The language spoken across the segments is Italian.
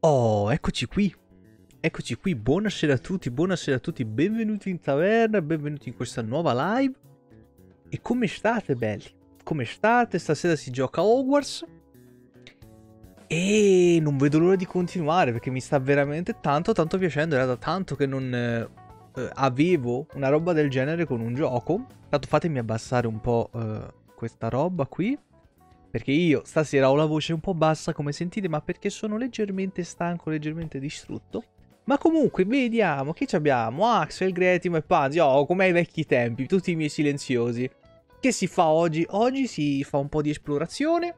Oh, eccoci qui. Eccoci qui, buonasera a tutti, buonasera a tutti, benvenuti in taverna, benvenuti in questa nuova live. E come state belli? Come state? Stasera si gioca Hogwarts. E non vedo l'ora di continuare perché mi sta veramente tanto tanto piacendo, era da tanto che non eh, avevo una roba del genere con un gioco. Tanto fatemi abbassare un po' eh, questa roba qui. Perché io stasera ho la voce un po' bassa come sentite, ma perché sono leggermente stanco, leggermente distrutto. Ma comunque, vediamo, che abbiamo? Axel, Gretimo e Panzi. Oh, come ai vecchi tempi, tutti i miei silenziosi. Che si fa oggi? Oggi si fa un po' di esplorazione.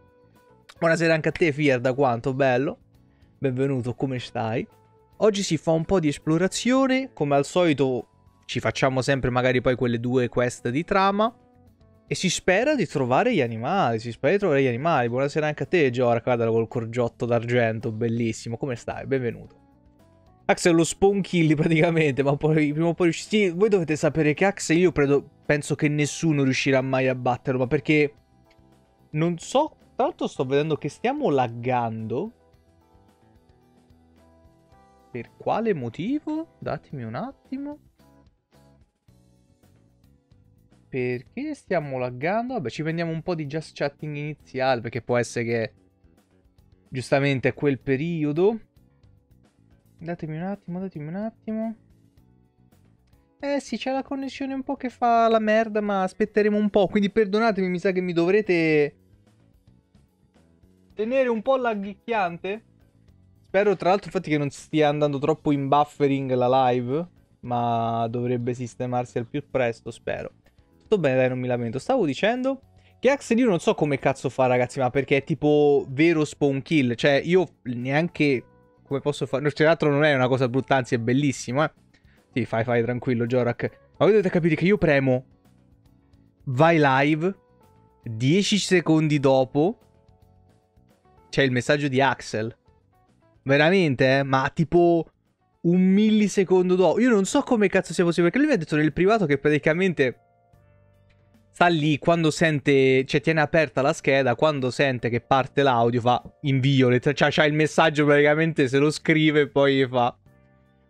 Buonasera anche a te, Fierda, quanto bello. Benvenuto, come stai? Oggi si fa un po' di esplorazione, come al solito ci facciamo sempre magari poi quelle due quest di trama. E si spera di trovare gli animali, si spera di trovare gli animali. Buonasera anche a te, Giora, guarda col corgiotto d'argento, bellissimo. Come stai? Benvenuto. Axel lo spawn kill praticamente, ma poi prima o poi riusciti. voi dovete sapere che Axel io credo, penso che nessuno riuscirà mai a batterlo, ma perché... Non so... Tra l'altro sto vedendo che stiamo laggando. Per quale motivo? Datemi un attimo. Perché stiamo laggando? Vabbè, ci prendiamo un po' di just chatting iniziale, perché può essere che... Giustamente è quel periodo. Datemi un attimo, datemi un attimo. Eh sì, c'è la connessione un po' che fa la merda, ma aspetteremo un po'. Quindi perdonatemi, mi sa che mi dovrete... Tenere un po' lagghicchiante. Spero tra l'altro infatti che non stia andando troppo in buffering la live, ma dovrebbe sistemarsi al più presto, spero. Tutto bene, dai, non mi lamento. Stavo dicendo che Axel io non so come cazzo fa, ragazzi, ma perché è tipo vero spawn kill. Cioè, io neanche... Come posso fare? Cioè, tra l'altro non è una cosa brutta, anzi è bellissimo, eh. Sì, fai, fai, tranquillo, Jorak. Ma voi dovete capire che io premo... Vai live... 10 secondi dopo... C'è il messaggio di Axel. Veramente, eh? Ma tipo un millisecondo dopo. Io non so come cazzo sia possibile, perché lui mi ha detto nel privato che praticamente sta lì quando sente, cioè tiene aperta la scheda, quando sente che parte l'audio fa invio, cioè c'ha il messaggio praticamente, se lo scrive e poi fa.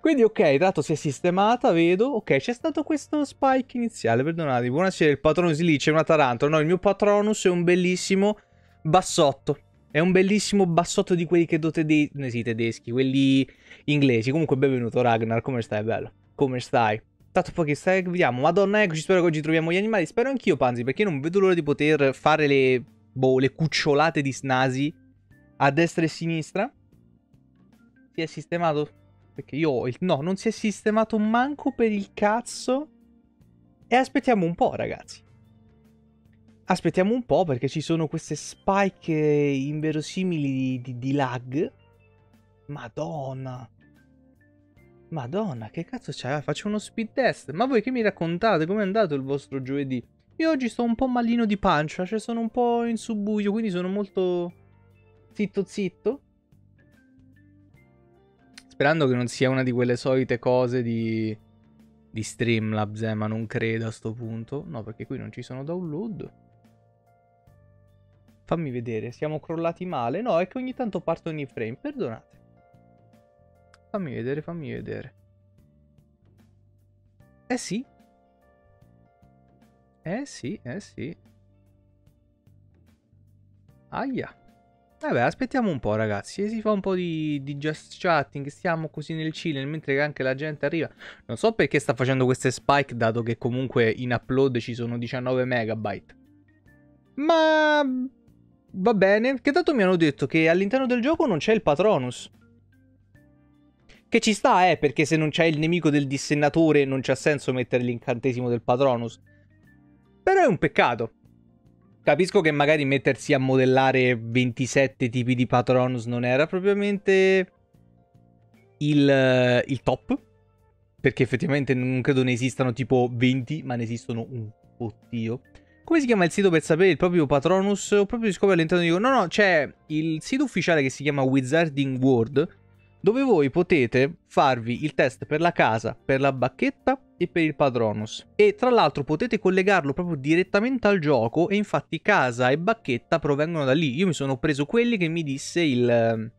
Quindi ok, dato si è sistemata, vedo, ok, c'è stato questo spike iniziale, perdonate, buonasera, il patronus lì c'è una tarantola, no, il mio patronus è un bellissimo bassotto, è un bellissimo bassotto di quelli che do tedeschi, sì, tedeschi, quelli inglesi, comunque benvenuto Ragnar, come stai, bello, come stai? Tanto poi che stai vediamo. Madonna, eccoci, spero che oggi troviamo gli animali. Spero anch'io, Panzi, perché non vedo l'ora di poter fare le, boh, le cucciolate di Snasi a destra e a sinistra. Si è sistemato? Perché io ho il... No, non si è sistemato manco per il cazzo. E aspettiamo un po', ragazzi. Aspettiamo un po' perché ci sono queste spike inverosimili di, di, di lag. Madonna. Madonna, che cazzo c'è? Faccio uno speed test. Ma voi che mi raccontate? Com'è andato il vostro giovedì? Io oggi sto un po' malino di pancia, cioè sono un po' in subbuio, quindi sono molto zitto zitto. Sperando che non sia una di quelle solite cose di, di Streamlabs, eh, ma non credo a sto punto. No, perché qui non ci sono download. Fammi vedere, siamo crollati male? No, è che ogni tanto partono i frame, perdonate. Fammi vedere, fammi vedere. Eh sì. Eh sì, eh sì. Aia. Vabbè, aspettiamo un po', ragazzi. E eh, si fa un po' di, di, just chatting. Stiamo così nel chill, mentre anche la gente arriva. Non so perché sta facendo queste spike, dato che comunque in upload ci sono 19 megabyte. Ma... Va bene, che tanto mi hanno detto che all'interno del gioco non c'è il Patronus. Che ci sta, eh, perché se non c'è il nemico del dissennatore non c'ha senso mettere l'incantesimo del Patronus. Però è un peccato. Capisco che magari mettersi a modellare 27 tipi di Patronus non era propriamente il, eh, il top. Perché effettivamente non credo ne esistano tipo 20, ma ne esistono un oddio. Come si chiama il sito per sapere il proprio Patronus? Ho proprio scoperto all'interno di... No, no, c'è il sito ufficiale che si chiama Wizarding World dove voi potete farvi il test per la casa, per la bacchetta e per il padronus. E tra l'altro potete collegarlo proprio direttamente al gioco e infatti casa e bacchetta provengono da lì. Io mi sono preso quelli che mi disse il...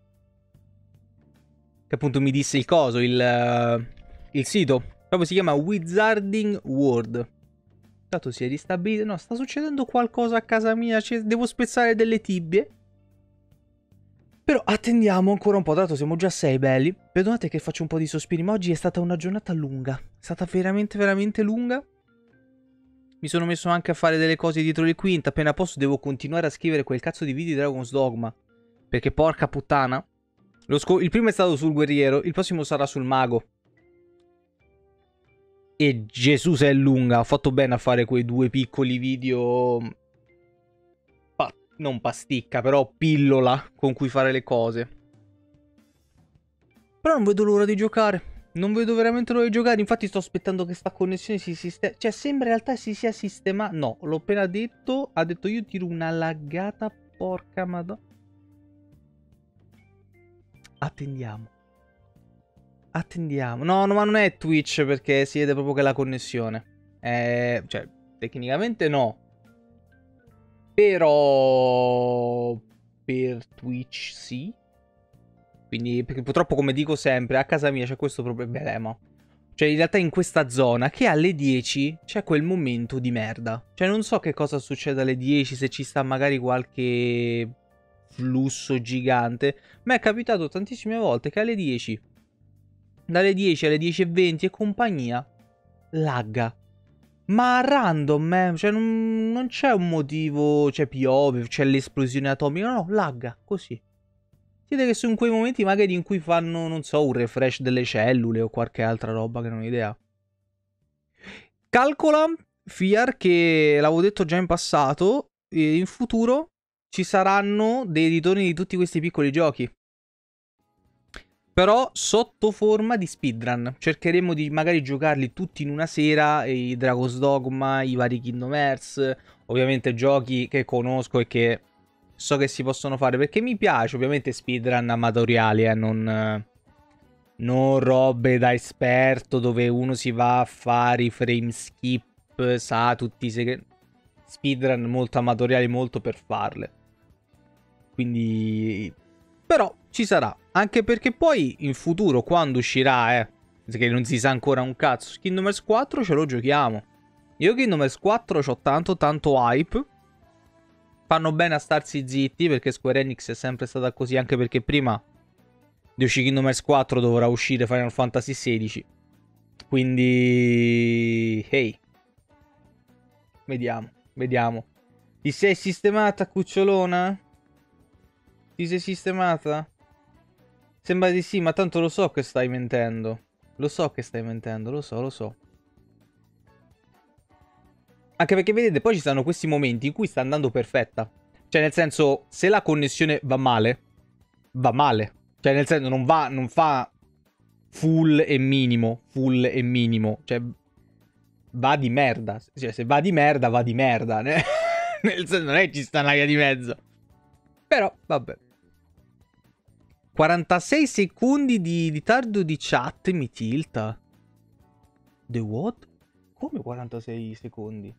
che appunto mi disse il coso, il, il sito. Proprio si chiama Wizarding World. Tanto si è ristabilito. No, sta succedendo qualcosa a casa mia. Cioè, devo spezzare delle tibie. Però attendiamo ancora un po', dato siamo già a 6 belli. Perdonate che faccio un po' di sospiri, ma oggi è stata una giornata lunga. È stata veramente, veramente lunga. Mi sono messo anche a fare delle cose dietro le quinte. Appena posso devo continuare a scrivere quel cazzo di video di Dragon's Dogma. Perché porca puttana. il primo è stato sul guerriero, il prossimo sarà sul mago. E Gesù se è lunga. Ho fatto bene a fare quei due piccoli video non pasticca, però pillola con cui fare le cose. Però non vedo l'ora di giocare. Non vedo veramente l'ora di giocare, infatti sto aspettando che sta connessione si sistemi. Cioè, sembra in realtà si sia sistemata. No, l'ho appena detto. Ha detto io tiro una laggata porca madonna. Attendiamo. Attendiamo. No, no, ma non è Twitch perché si vede proprio che la connessione. Eh, cioè, tecnicamente no. Però per Twitch sì. Quindi, perché purtroppo, come dico sempre, a casa mia c'è questo problema. Cioè, in realtà in questa zona, che alle 10 c'è quel momento di merda. Cioè, non so che cosa succede alle 10, se ci sta magari qualche flusso gigante. Ma è capitato tantissime volte che alle 10, dalle 10 alle 10.20 e compagnia, lagga. Ma random, eh? cioè non, non c'è un motivo, cioè piove, c'è l'esplosione atomica, no, lagga, così. Siete che sono quei momenti magari in cui fanno, non so, un refresh delle cellule o qualche altra roba che non ho idea. Calcola, Fiar, che l'avevo detto già in passato, eh, in futuro ci saranno dei ritorni di tutti questi piccoli giochi però sotto forma di speedrun. Cercheremo di magari giocarli tutti in una sera, i Dragon's Dogma, i vari Kingdom Hearts, ovviamente giochi che conosco e che so che si possono fare perché mi piace, ovviamente speedrun amatoriali, eh, non, non robe da esperto dove uno si va a fare i frame skip, sa tutti i segreti. Speedrun molto amatoriali, molto per farle. Quindi... Però ci sarà, anche perché poi in futuro, quando uscirà, eh, che non si sa ancora un cazzo, Kingdom Hearts 4 ce lo giochiamo. Io Kingdom Hearts 4 ho tanto, tanto hype. Fanno bene a starsi zitti perché Square Enix è sempre stata così, anche perché prima di uscire Kingdom Hearts 4 dovrà uscire Final Fantasy XVI. Quindi... Hey. Vediamo, vediamo. Ti sei sistemata, cucciolona? Ti sei sistemata? Sembra di sì, ma tanto lo so che stai mentendo. Lo so che stai mentendo, lo so, lo so. Anche perché vedete, poi ci stanno questi momenti in cui sta andando perfetta. Cioè, nel senso, se la connessione va male, va male. Cioè, nel senso, non va, non fa full e minimo, full e minimo. Cioè, va di merda. Cioè, se va di merda, va di merda. nel senso, non è che ci sta un'aria di mezzo. Però, vabbè. 46 secondi di ritardo di chat mi tilta. The what? Come 46 secondi?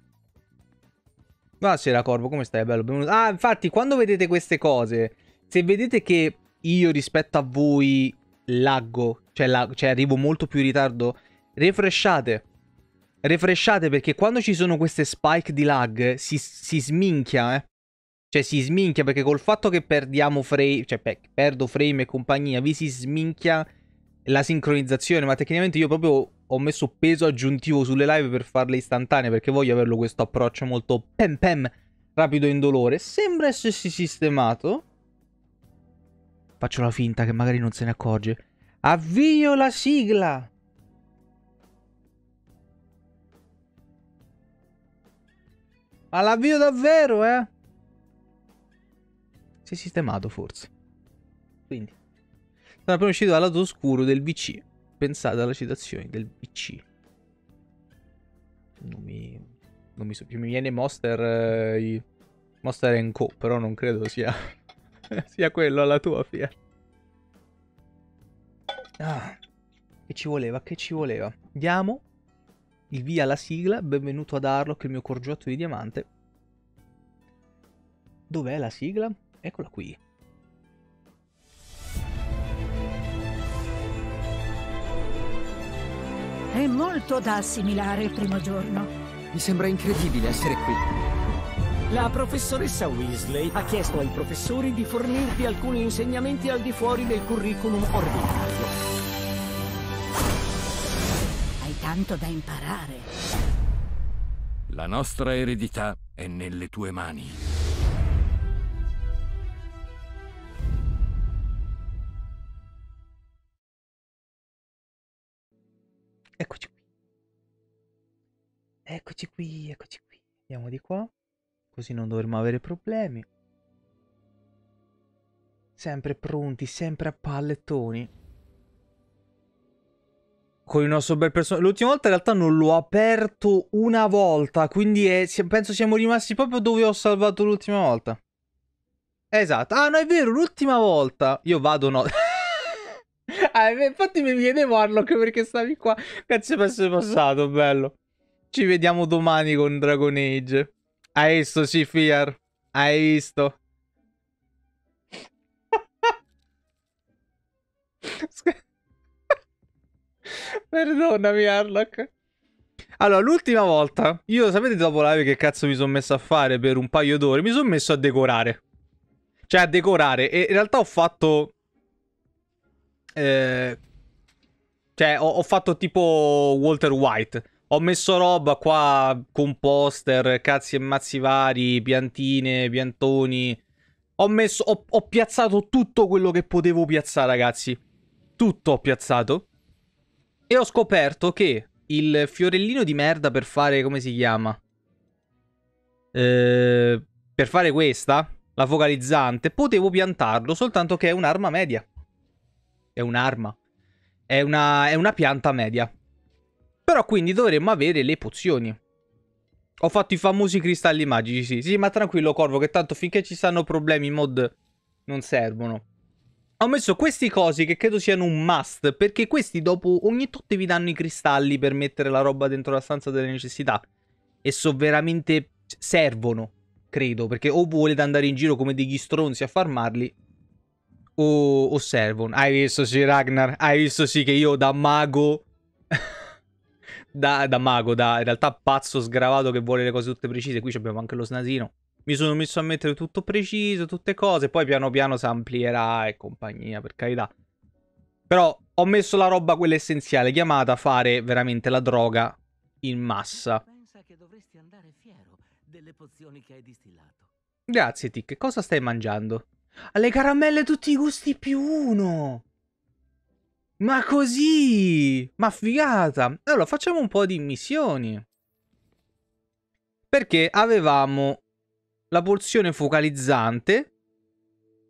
Buonasera Corvo, come stai? Bello, benvenuto. Ah, infatti, quando vedete queste cose, se vedete che io rispetto a voi laggo, cioè, lag, cioè arrivo molto più in ritardo, refresciate. Refresciate perché quando ci sono queste spike di lag si, si sminchia, eh. Cioè si sminchia perché col fatto che perdiamo frame, cioè pe- perdo frame e compagnia, vi si sminchia la sincronizzazione, ma tecnicamente io proprio ho messo peso aggiuntivo sulle live per farle istantanee perché voglio averlo questo approccio molto pem pem rapido e indolore. Sembra essersi sistemato. Faccio la finta che magari non se ne accorge. Avvio la sigla. Ma l'avvio davvero, eh? Si è sistemato forse. Quindi. Sono appena uscito dal lato oscuro del BC. Pensate alla citazione del BC. Non mi... Non mi so più. Mi viene Monster... Eh, Monster Co. Però non credo sia... sia quello alla tua, fia. Ah, che ci voleva, che ci voleva. Diamo il via alla sigla. Benvenuto ad Arlock, il mio corgiotto di diamante. Dov'è la sigla? Eccola qui. È molto da assimilare il primo giorno. Mi sembra incredibile essere qui. La professoressa Weasley ha chiesto ai professori di fornirti alcuni insegnamenti al di fuori del curriculum ordinario. Hai tanto da imparare. La nostra eredità è nelle tue mani. Eccoci qui. Eccoci qui, eccoci qui. Andiamo di qua. Così non dovremo avere problemi. Sempre pronti, sempre a pallettoni. Con il nostro bel personaggio. L'ultima volta in realtà non l'ho aperto una volta. Quindi è... penso siamo rimasti proprio dove ho salvato l'ultima volta. Esatto. Ah, no, è vero, l'ultima volta. Io vado no. Ah, infatti mi viene Warlock perché stavi qua. Grazie per essere passato, bello. Ci vediamo domani con Dragon Age. Hai visto, Sifir? Hai visto? Perdonami, Warlock. Allora, l'ultima volta, io sapete dopo live che cazzo mi sono messo a fare per un paio d'ore? Mi sono messo a decorare. Cioè, a decorare. E in realtà ho fatto eh, cioè, ho, ho, fatto tipo Walter White. Ho messo roba qua con poster, cazzi e mazzi vari, piantine, piantoni. Ho, messo, ho, ho piazzato tutto quello che potevo piazzare, ragazzi. Tutto ho piazzato. E ho scoperto che il fiorellino di merda per fare, come si chiama? Eh, per fare questa, la focalizzante, potevo piantarlo, soltanto che è un'arma media è un'arma. È una, è una pianta media. Però quindi dovremmo avere le pozioni. Ho fatto i famosi cristalli magici, sì. Sì, ma tranquillo, Corvo, che tanto finché ci stanno problemi i mod non servono. Ho messo questi cosi che credo siano un must, perché questi dopo ogni tot vi danno i cristalli per mettere la roba dentro la stanza delle necessità. E so veramente... servono, credo, perché o volete andare in giro come degli stronzi a farmarli, o, o Hai visto sì Ragnar? Hai visto sì che io da mago... da, da, mago, da in realtà pazzo sgravato che vuole le cose tutte precise. Qui abbiamo anche lo snasino. Mi sono messo a mettere tutto preciso, tutte cose. Poi piano piano si amplierà e compagnia, per carità. Però ho messo la roba quella essenziale, chiamata a fare veramente la droga in massa. Grazie, Tic. Cosa stai mangiando? Alle caramelle tutti i gusti più uno. Ma così! Ma figata! Allora, facciamo un po' di missioni. Perché avevamo la pozione focalizzante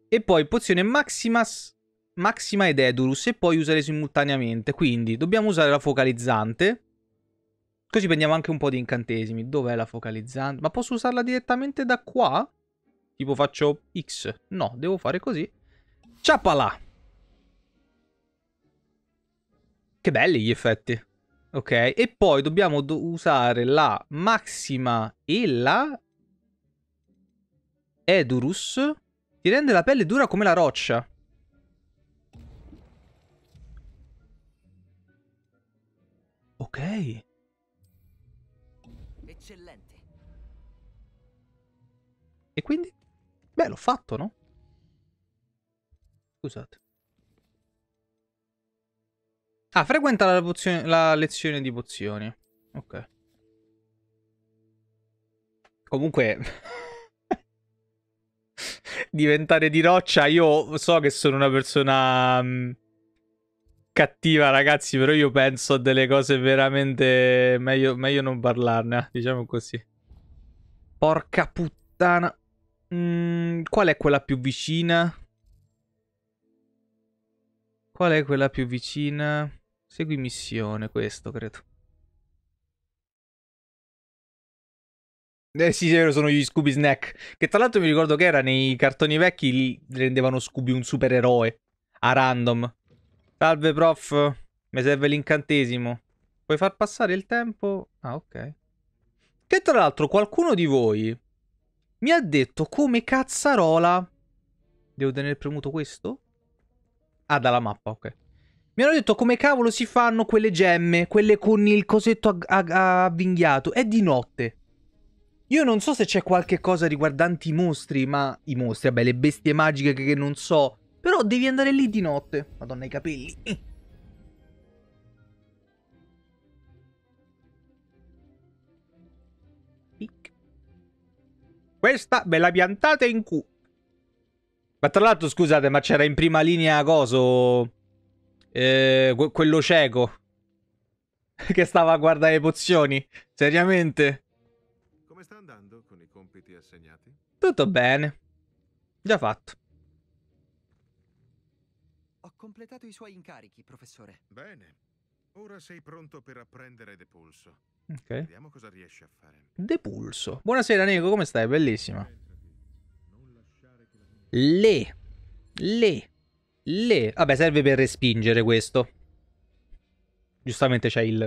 e poi pozione Maximas, Maxima ed Edulus e poi usare simultaneamente. Quindi dobbiamo usare la focalizzante. Così prendiamo anche un po' di incantesimi. Dov'è la focalizzante? Ma posso usarla direttamente da qua? Tipo faccio X. No, devo fare così. Ciapala! Che belli gli effetti. Ok, e poi dobbiamo do usare la Maxima e la Edurus. Ti rende la pelle dura come la roccia. Ok. Eccellente. E quindi? Beh, l'ho fatto, no? Scusate. Ah, frequenta la, pozione, la lezione di pozioni. Ok. Comunque... diventare di roccia, io so che sono una persona mm, cattiva, ragazzi, però io penso a delle cose veramente... Meglio, meglio non parlarne, eh, diciamo così. Porca puttana. Mm, qual è quella più vicina? Qual è quella più vicina? Segui missione, questo credo. Eh sì, vero, sono gli Scooby Snack. Che tra l'altro mi ricordo che era nei cartoni vecchi, li rendevano Scooby un supereroe. A random. Salve, prof. Mi serve l'incantesimo. Puoi far passare il tempo? Ah, ok. Che tra l'altro qualcuno di voi mi ha detto come cazzarola... Devo tenere premuto questo? Ah, dalla mappa, ok. Mi hanno detto come cavolo si fanno quelle gemme, quelle con il cosetto avvinghiato. È di notte. Io non so se c'è qualche cosa riguardante i mostri, ma... I mostri, vabbè, le bestie magiche che non so. Però devi andare lì di notte. Madonna, i capelli. Questa me la piantate in Q. Ma tra l'altro, scusate, ma c'era in prima linea coso... Eh, quello cieco. Che stava a guardare le pozioni. Seriamente. Come sta andando con i compiti assegnati? Tutto bene. Già fatto. Ho completato i suoi incarichi, professore. Bene. Ora sei pronto per apprendere Depulso. Ok. Vediamo cosa riesci a fare. Depulso. Buonasera Nico, come stai? Bellissima. Le. Le. Le. Vabbè, serve per respingere questo. Giustamente c'è il...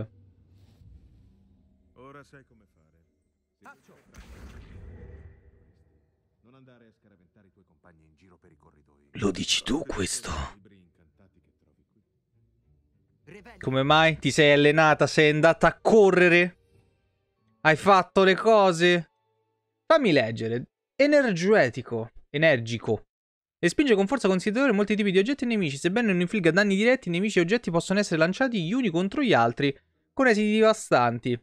Ah, Lo dici tu questo? Come mai? Ti sei allenata? Sei andata a correre? Hai fatto le cose? Fammi leggere. Energetico. Energico. E spinge con forza considerevole molti tipi di oggetti e nemici. Sebbene non infligga danni diretti, i nemici e oggetti possono essere lanciati gli uni contro gli altri con esiti devastanti.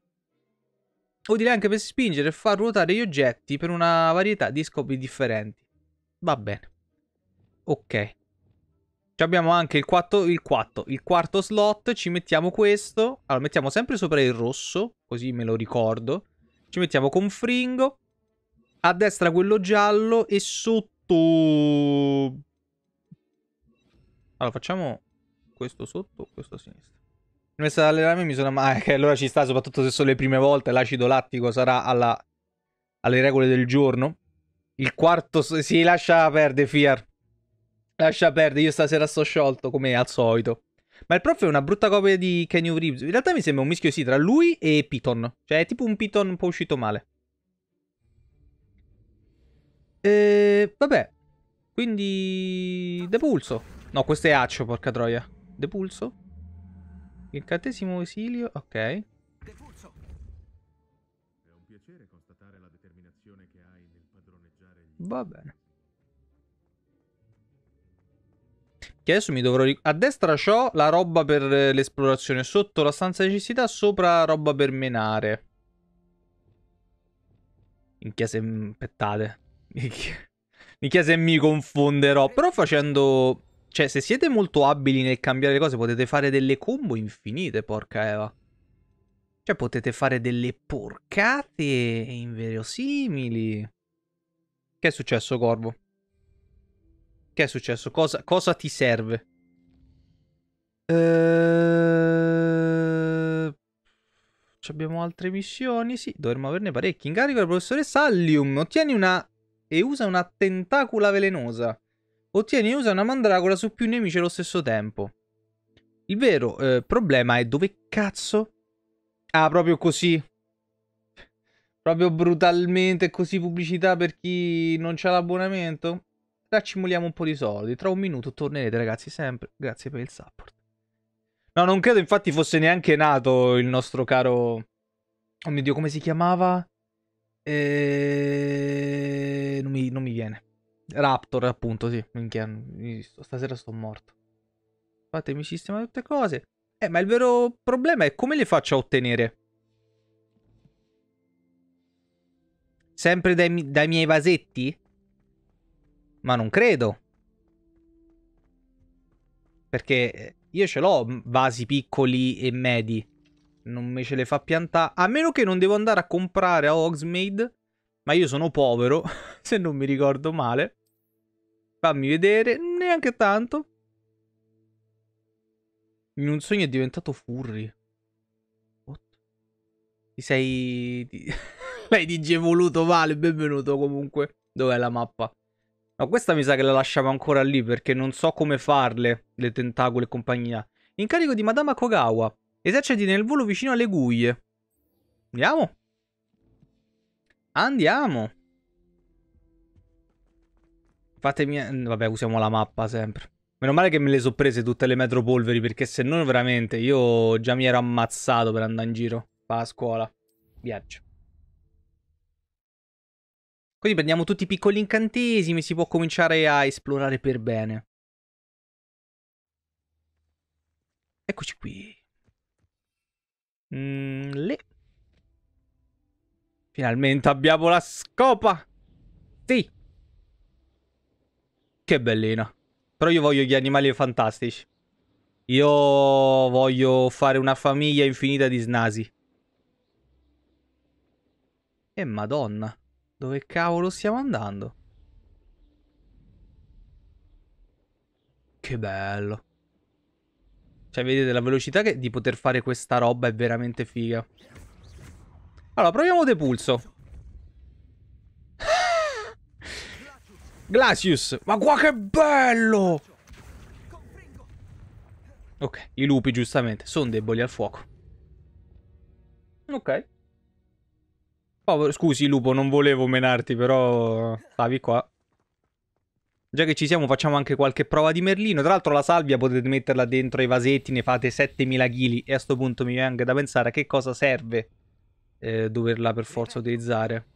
Utile anche per spingere e far ruotare gli oggetti per una varietà di scopi differenti. Va bene. Ok abbiamo anche il quarto, il, quarto, il quarto slot, ci mettiamo questo, allora mettiamo sempre sopra il rosso, così me lo ricordo, ci mettiamo con fringo, a destra quello giallo e sotto... Allora facciamo questo sotto, questo a sinistra. Il messa d'allenamento mi sono... Ah, che allora ci sta, soprattutto se sono le prime volte, l'acido lattico sarà alla... alle regole del giorno. Il quarto... si lascia perdere, Fiar. Lascia perdere, io stasera sto sciolto come al solito. Ma il prof è una brutta copia di Kenny Reeves. In realtà mi sembra un mischio sì tra lui e Piton. Cioè è tipo un Piton un po' uscito male. E... Ehm, vabbè. Quindi... Depulso. No, questo è Accio, porca troia. Depulso. Incantesimo esilio. Ok. Depulso. È un piacere constatare la determinazione che hai nel padroneggiare Va bene. Che adesso mi dovrò... A destra c'ho la roba per eh, l'esplorazione, sotto la stanza di necessità, sopra roba per menare. Minchia se... aspettate. Minchia se mi confonderò. Però facendo... Cioè, se siete molto abili nel cambiare le cose, potete fare delle combo infinite, porca Eva. Cioè, potete fare delle porcate inverosimili. Che è successo, Corvo? Che è successo? Cosa, cosa ti serve? Ehm... Abbiamo altre missioni? Sì, dovremmo averne parecchie. Incarico del professore Sallium. Ottieni una... e usa una tentacula velenosa. Ottieni e usa una mandragola su più nemici allo stesso tempo. Il vero eh, problema è dove cazzo... Ah, proprio così. Proprio brutalmente così pubblicità per chi non c'ha l'abbonamento? raccimoliamo un po' di soldi. Tra un minuto tornerete, ragazzi, sempre. Grazie per il support. No, non credo infatti fosse neanche nato il nostro caro... Oh mio Dio, come si chiamava? E... Non, mi, non mi viene. Raptor, appunto, sì. Minchia, stasera sto morto. Fatemi sistemare tutte cose. Eh, ma il vero problema è come le faccio a ottenere? Sempre dai, dai miei vasetti? Ma non credo. Perché eh, io ce l'ho vasi piccoli e medi. Non me ce le fa piantare. A meno che non devo andare a comprare a Hogsmeade. Ma io sono povero, se non mi ricordo male. Fammi vedere, neanche tanto. In un sogno è diventato furry. What? Ti sei... Ti... Beh, dice voluto male, benvenuto comunque. Dov'è la mappa? No, questa mi sa che la lasciamo ancora lì perché non so come farle, le tentacole e compagnia. Incarico di Madama Kogawa. Eserciti nel volo vicino alle guglie. Andiamo. Andiamo. Fatemi... Eh, vabbè, usiamo la mappa sempre. Meno male che me le so prese tutte le metropolveri perché se no veramente io già mi ero ammazzato per andare in giro. Va a scuola. Viaggio. Quindi prendiamo tutti i piccoli incantesimi e si può cominciare a esplorare per bene. Eccoci qui. Mm, le... Finalmente abbiamo la scopa! Sì! Che bellina. Però io voglio gli animali fantastici. Io voglio fare una famiglia infinita di snasi. E madonna. Dove cavolo stiamo andando? Che bello. Cioè, vedete, la velocità che... di poter fare questa roba è veramente figa. Allora, proviamo Depulso. Glacius. Ma qua che bello! Ok, i lupi giustamente sono deboli al fuoco. Ok. Povero, scusi lupo, non volevo menarti, però stavi qua. Già che ci siamo facciamo anche qualche prova di merlino. Tra l'altro la salvia potete metterla dentro i vasetti, ne fate 7000 kg. E a sto punto mi viene anche da pensare a che cosa serve eh, doverla per forza utilizzare.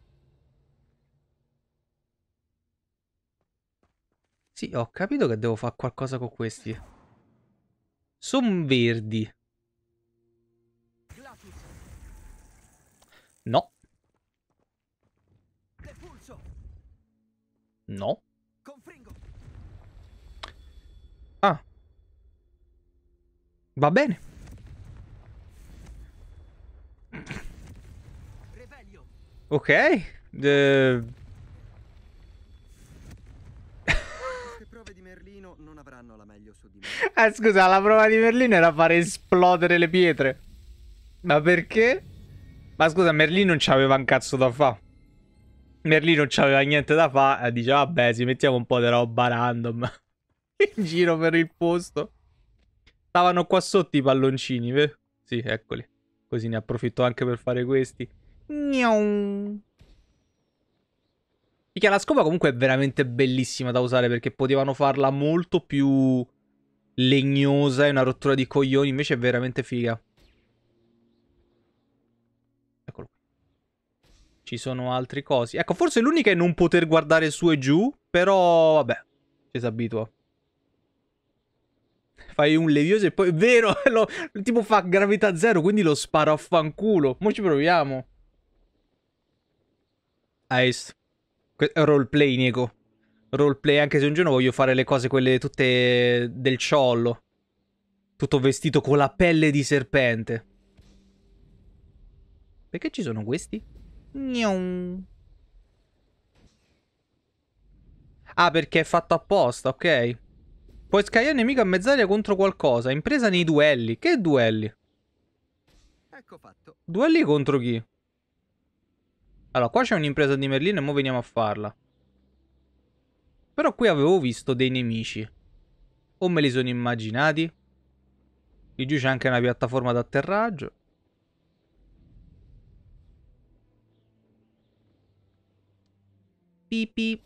Sì, ho capito che devo fare qualcosa con questi. Sono verdi. No. No. Ah. Va bene. Ok. De... eh, scusa, la prova di Merlino era fare esplodere le pietre. Ma perché? Ma scusa, Merlino non c'aveva un cazzo da fare. Merlino non c'aveva niente da fare, eh, dice vabbè si mettiamo un po' di roba random in giro per il posto. Stavano qua sotto i palloncini, vero? Sì, eccoli. Così ne approfitto anche per fare questi. Gnaum. Perché la scopa comunque è veramente bellissima da usare perché potevano farla molto più legnosa e una rottura di coglioni, invece è veramente figa. Ci sono altri cosi. Ecco, forse l'unica è non poter guardare su e giù, però vabbè, ci si abitua. Fai un levioso e poi... vero, lo, tipo fa gravità zero, quindi lo sparo a fanculo. Mo' ci proviamo. Ice. Roleplay, Nico. Roleplay, anche se un giorno voglio fare le cose quelle tutte del ciollo. Tutto vestito con la pelle di serpente. Perché ci sono questi? Gnon. Ah, perché è fatto apposta, ok. Puoi scagliare il nemico a mezz'aria contro qualcosa. Impresa nei duelli. Che duelli? Ecco fatto. Duelli contro chi? Allora, qua c'è un'impresa di Merlino e mo veniamo a farla. Però qui avevo visto dei nemici. O me li sono immaginati? Lì giù c'è anche una piattaforma d'atterraggio. Pipi.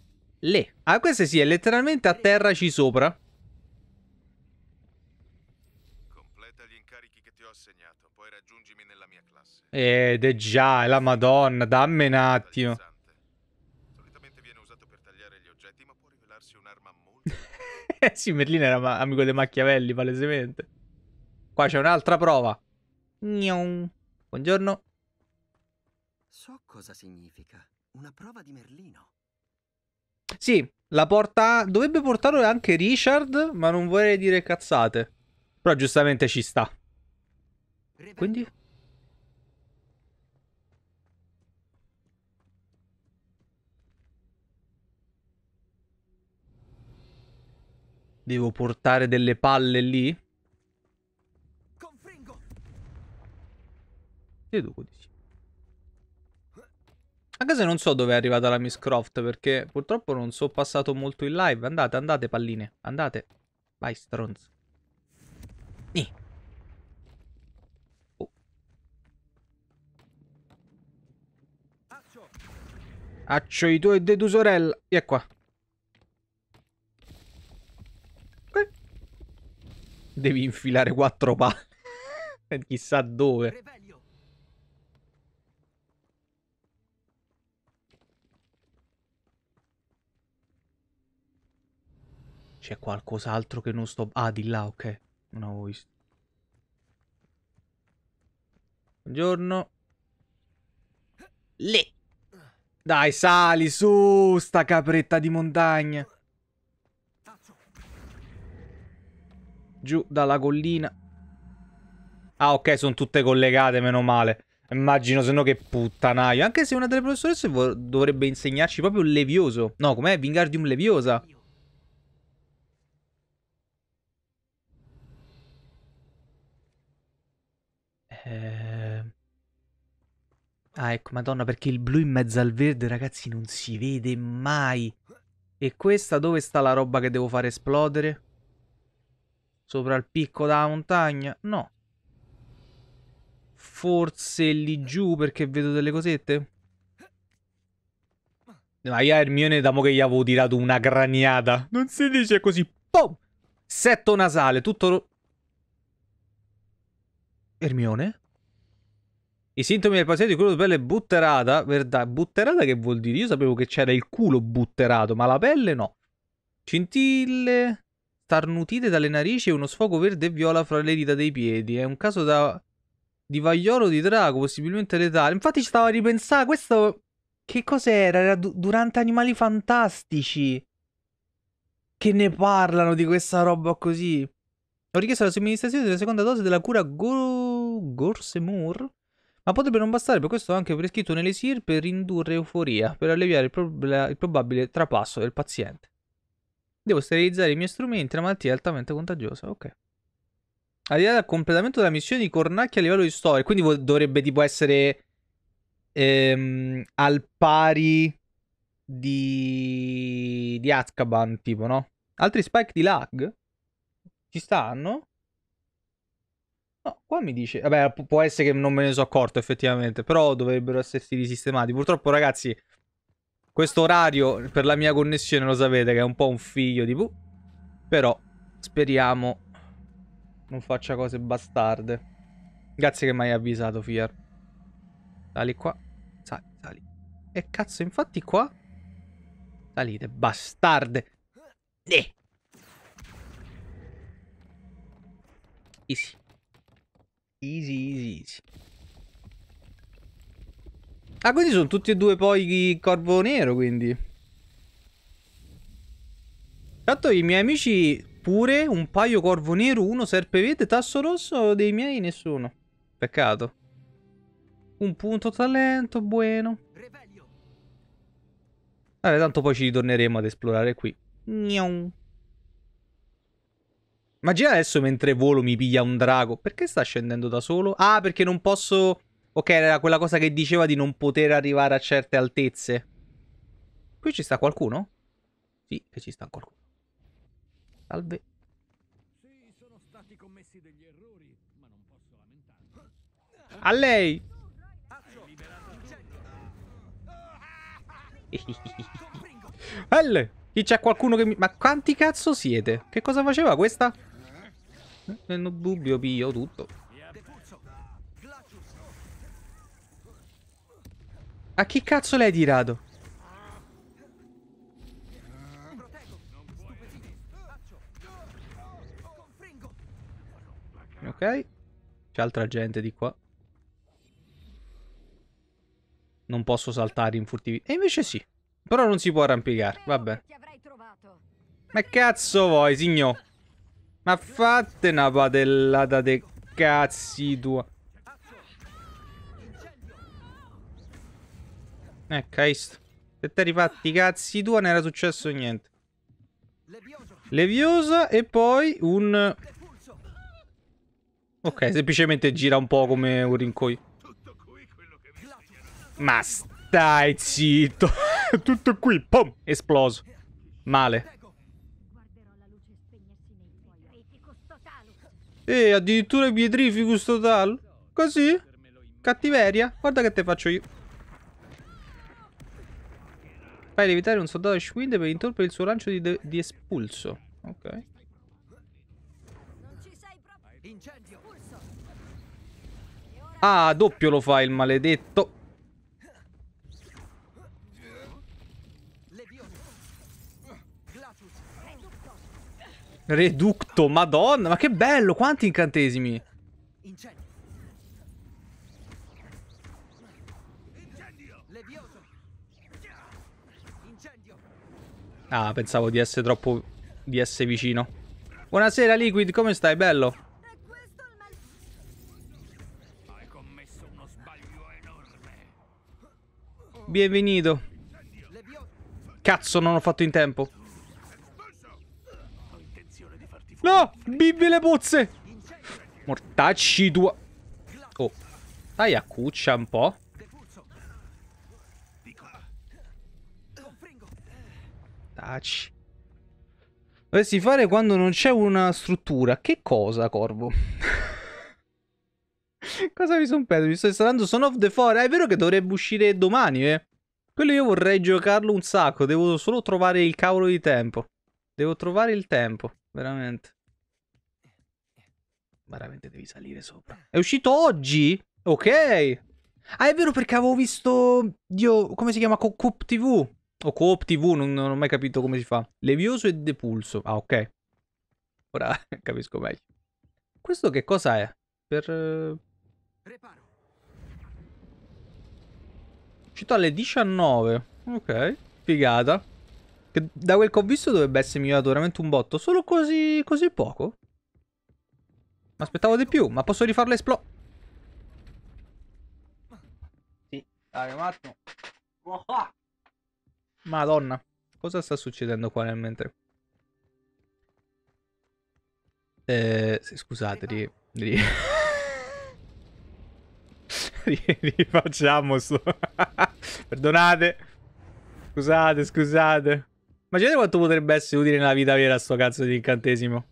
Le. Ah, questa sì, è letteralmente a terra ci sopra. Completa gli incarichi che ti ho assegnato, poi raggiungimi nella mia classe. Ed è già, è la madonna, dammi un attimo. Solitamente sì, Merlina era amico dei Machiavelli, palesemente. Qua c'è un'altra prova. Buongiorno. So cosa significa. Una prova di Merlino. Sì, la porta... Dovrebbe portarlo anche Richard, ma non vorrei dire cazzate. Però giustamente ci sta. Quindi... Devo portare delle palle lì? Deduco di sì. Anche se non so dove è arrivata la Miss Croft, perché purtroppo non sono passato molto in live. Andate, andate, palline. Andate. Vai, stronzo. Eh. Oh. Accio i tuoi e tu sorella. Via qua. Eh. Devi infilare quattro palle. Chissà dove. C'è qualcos'altro che non sto... Ah, di là, ok. Non avevo visto. Buongiorno. Le. Dai, sali su, sta capretta di montagna. Giù dalla collina. Ah, ok, sono tutte collegate, meno male. Immagino, se no che puttanaio. Anche se una delle professoresse dovrebbe insegnarci proprio il levioso. No, com'è? Vingardium leviosa. Ah, ecco, madonna, perché il blu in mezzo al verde, ragazzi, non si vede mai. E questa dove sta la roba che devo fare esplodere? Sopra il picco della montagna? No. Forse lì giù perché vedo delle cosette? Ma io a Hermione da mo che gli avevo tirato una graniata. Non si dice così. Pom! Setto nasale, tutto... Hermione? I sintomi del paziente di culo di pelle butterata. Verda, butterata che vuol dire? Io sapevo che c'era il culo butterato, ma la pelle no. Scintille starnutite dalle narici e uno sfogo verde e viola fra le dita dei piedi. È un caso da... di vagliolo di drago, possibilmente letale. Infatti ci stavo a ripensare, questo... Che cos'era? Era du- durante Animali Fantastici. Che ne parlano di questa roba così. Ho richiesto la somministrazione della seconda dose della cura Go- Gorsemur ma potrebbe non bastare per questo anche prescritto un elisir per indurre euforia, per alleviare il, prob- il probabile trapasso del paziente. Devo sterilizzare i miei strumenti, la malattia è altamente contagiosa, ok. Al di là del completamento della missione di cornacchia a livello di storia, quindi dovrebbe tipo essere ehm, al pari di, di Azkaban, tipo, no? Altri spike di lag ci stanno? No, qua mi dice... Vabbè, può essere che non me ne sono accorto effettivamente, però dovrebbero essersi risistemati. Purtroppo, ragazzi, questo orario per la mia connessione lo sapete che è un po' un figlio di... Pu- però speriamo non faccia cose bastarde. Grazie che mi hai avvisato, Fier. Sali qua. Sali, sali. E cazzo, infatti qua... Salite, bastarde. Eh. Easy. Easy, easy, easy. Ah, quindi sono tutti e due poi Corvo Nero, quindi. Tanto i miei amici pure, un paio Corvo Nero, uno Serpevete, Tasso Rosso, dei miei nessuno. Peccato. Un punto talento, buono. Vabbè, tanto poi ci ritorneremo ad esplorare qui. Gnon. Immagina adesso mentre volo mi piglia un drago. Perché sta scendendo da solo? Ah, perché non posso... Ok, era quella cosa che diceva di non poter arrivare a certe altezze. Qui ci sta qualcuno? Sì, che ci sta qualcuno. Salve. Sì, sono stati commessi degli errori, ma non posso lamentarmi. A lei! L! Chi c'è qualcuno che mi... Ma quanti cazzo siete? Che cosa faceva questa? Nel dubbio pio tutto. A chi cazzo l'hai tirato? Ok. C'è altra gente di qua. Non posso saltare in furtività. E invece sì. Però non si può arrampicare. Vabbè. Ma cazzo vuoi, signor? Ma fatte una padellata dei cazzi tua. Ecco, eh, hai visto. Se te rifatti i cazzi tua non era successo niente. Leviosa e poi un... Ok, semplicemente gira un po' come un rincoio. Ma stai zitto! Tutto qui, pom! Esploso. Male. Eh, addirittura i pietrificus total. Così? Cattiveria? Guarda che te faccio io. Fai evitare un soldato Schwind per intorpere il suo lancio di, di espulso. Ok. Ah, doppio lo fa il maledetto. Reducto, madonna, ma che bello, quanti incantesimi. Incendio. Incendio. Ah, pensavo di essere troppo... di essere vicino. Buonasera Liquid, come stai? Bello? Benvenuto. Cazzo, non ho fatto in tempo. No! Bibbi le pozze! Mortacci tua... Oh. Dai a un po'. Taci. Dovresti fare quando non c'è una struttura. Che cosa, Corvo? cosa mi sono perso? Mi sto installando Son of the Four. Ah, è vero che dovrebbe uscire domani, eh? Quello io vorrei giocarlo un sacco. Devo solo trovare il cavolo di tempo. Devo trovare il tempo. Veramente. Veramente devi salire sopra. È uscito oggi? Ok. Ah, è vero perché avevo visto... Dio, come si chiama? Co Coop TV. O Coop TV, non, non ho mai capito come si fa. Levioso e depulso. Ah, ok. Ora capisco meglio. Questo che cosa è? Per... Preparo. Uscito alle 19. Ok, figata. Che da quel che ho visto dovrebbe essere migliorato veramente un botto. Solo così, così poco. Ma aspettavo di più, ma posso rifarlo esplodere? Sì, dai, un attimo. Madonna, cosa sta succedendo qua nel mentre? Eh, scusate, ri... ri... rifacciamo sto... Perdonate. Scusate, scusate. Immaginate quanto potrebbe essere utile nella vita vera sto cazzo di incantesimo.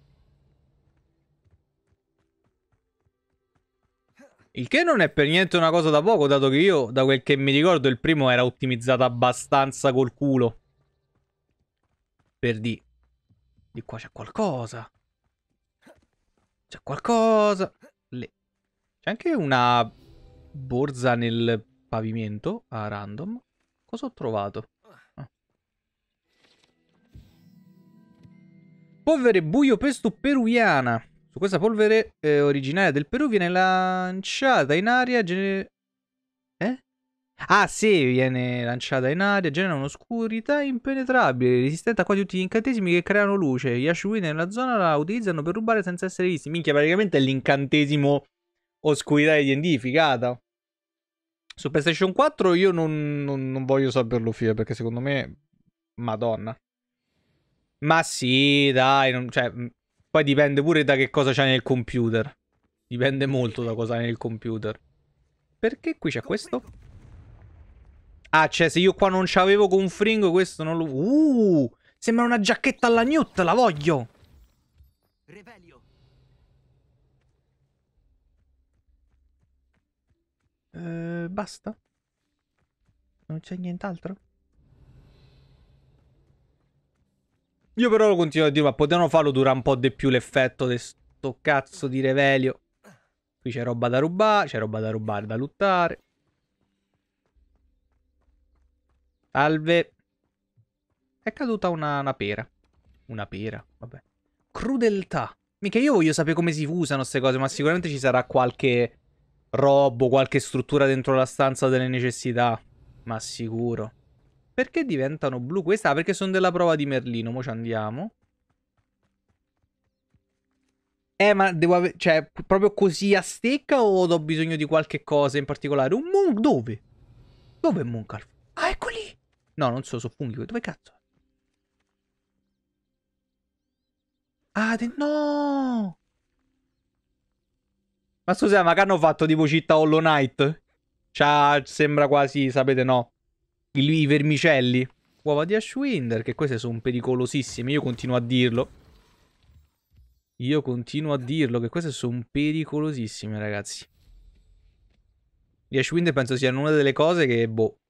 Il che non è per niente una cosa da poco, dato che io, da quel che mi ricordo, il primo era ottimizzato abbastanza col culo. Per di... Di qua c'è qualcosa. C'è qualcosa. Le... C'è anche una borsa nel pavimento, a random. Cosa ho trovato? Polvere buio pesto peruviana. Su questa polvere eh, originaria del Perù viene lanciata in aria... Gener... Eh? Ah sì, viene lanciata in aria, genera un'oscurità impenetrabile, resistente a quasi tutti gli incantesimi che creano luce. Gli Ashuin nella zona la utilizzano per rubare senza essere visti. Minchia, praticamente è l'incantesimo oscurità identificata. Su PlayStation 4 io non, non, non voglio saperlo, fia, perché secondo me... Madonna. Ma sì, dai, non, cioè, poi dipende pure da che cosa c'hai nel computer. Dipende molto da cosa hai nel computer. Perché qui c'è questo? Ah, cioè, se io qua non c'avevo con fringo, questo non lo... Uh, sembra una giacchetta alla Newt, la voglio! Revelio. Eh, basta? Non c'è nient'altro? Io però lo continuo a dire, ma potevano farlo durare un po' di più l'effetto di sto cazzo di revelio. Qui c'è roba da rubare, c'è roba da rubare, da luttare. Salve. È caduta una, una pera. Una pera, vabbè. Crudeltà. Mica io voglio sapere come si usano queste cose, ma sicuramente ci sarà qualche robo, qualche struttura dentro la stanza delle necessità. Ma sicuro. Perché diventano blu questa? Ah, perché sono della prova di Merlino. Mo' ci andiamo. Eh, ma devo avere... Cioè, proprio così a stecca o ho bisogno di qualche cosa in particolare? Un Monk dove? Dove è Monk? Ah, ecco lì! No, non so, sono funghi. Dove cazzo? Ah, de... no! Ma scusa, ma che hanno fatto tipo città Hollow Knight? Cioè, sembra quasi, sapete, no? il, i vermicelli. Uova di Ashwinder, che queste sono pericolosissime, io continuo a dirlo. Io continuo a dirlo, che queste sono pericolosissime, ragazzi. Gli Ashwinder penso siano una delle cose che, boh,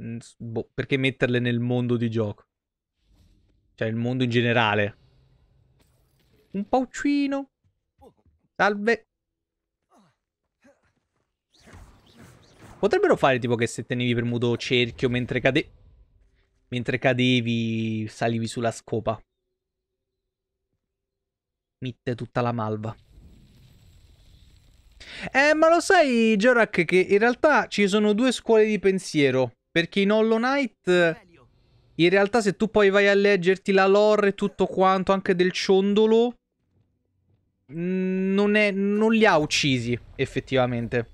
mm, boh, perché metterle nel mondo di gioco? Cioè, il mondo in generale. Un paucino. Salve. Potrebbero fare tipo che se tenevi premuto cerchio mentre cadevi... Mentre cadevi salivi sulla scopa. Mitte tutta la malva. Eh, ma lo sai, Jorak, che in realtà ci sono due scuole di pensiero. Perché in Hollow Knight, in realtà se tu poi vai a leggerti la lore e tutto quanto, anche del ciondolo, mm, non, è, non li ha uccisi, effettivamente.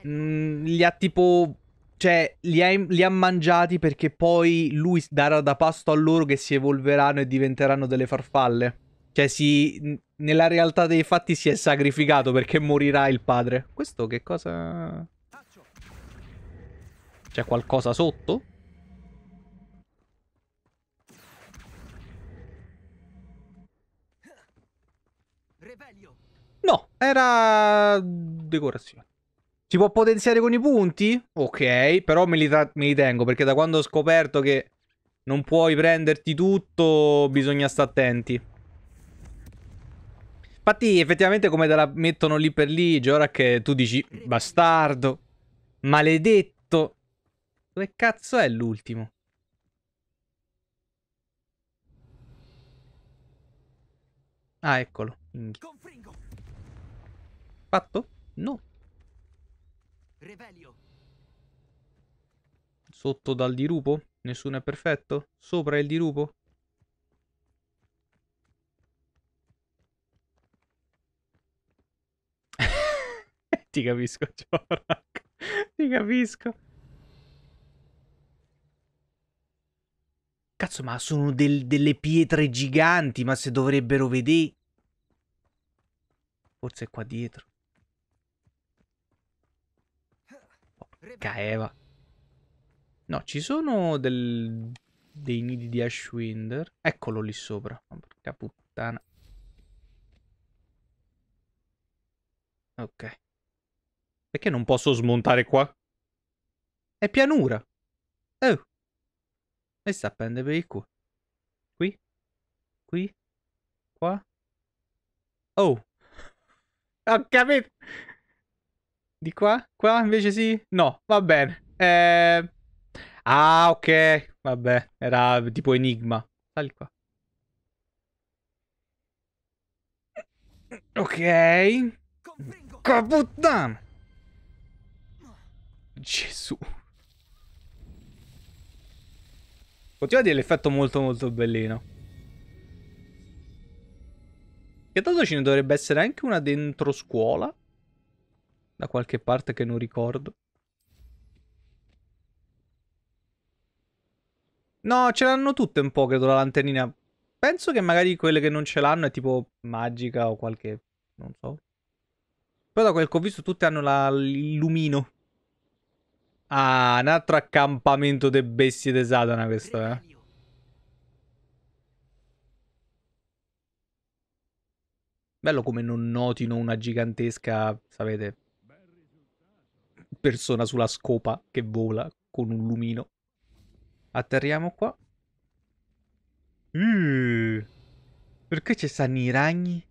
Ecco. mh, mm, li ha tipo cioè, li ha, li ha, mangiati perché poi lui darà da pasto a loro che si evolveranno e diventeranno delle farfalle. Cioè, si, nella realtà dei fatti si è sacrificato perché morirà il padre. Questo che cosa... C'è qualcosa sotto? No, era decorazione. Si può potenziare con i punti? Ok, però me li, me li, tengo perché da quando ho scoperto che non puoi prenderti tutto bisogna stare attenti. Infatti effettivamente come te la mettono lì per lì, Jorak, tu dici bastardo, maledetto. Dove cazzo è l'ultimo? Ah, eccolo. Fatto? No. Sotto dal dirupo? Nessuno è perfetto? Sopra il dirupo? Ti capisco, Jorak. Ti capisco. Cazzo, ma sono del, delle pietre giganti, ma se dovrebbero vedere... Forse è qua dietro. Caeva. No, ci sono del... dei nidi di Ashwinder. Eccolo lì sopra. Porca puttana. Ok. Perché non posso smontare qua? È pianura. Oh. E sta a prendere per il cuore. Qui? Qui? Qua? Oh. Ho capito. Di qua? Qua invece sì? No, va bene. Eh... Ah, ok. Vabbè, era tipo enigma. Sali qua. Ok. Caputtana! Gesù. Poteva dire l'effetto molto molto bellino. Che tanto ce ne dovrebbe essere anche una dentro scuola da qualche parte che non ricordo. No, ce l'hanno tutte un po', credo, la lanternina. Penso che magari quelle che non ce l'hanno è tipo magica o qualche... non so. Però da quel che ho visto tutte hanno la... Ah, un altro accampamento de bestie de Satana questo, eh. Bello come non notino una gigantesca, sapete, persona sulla scopa che vola con un lumino. Atterriamo qua. Uh, perché ci stanno i ragni?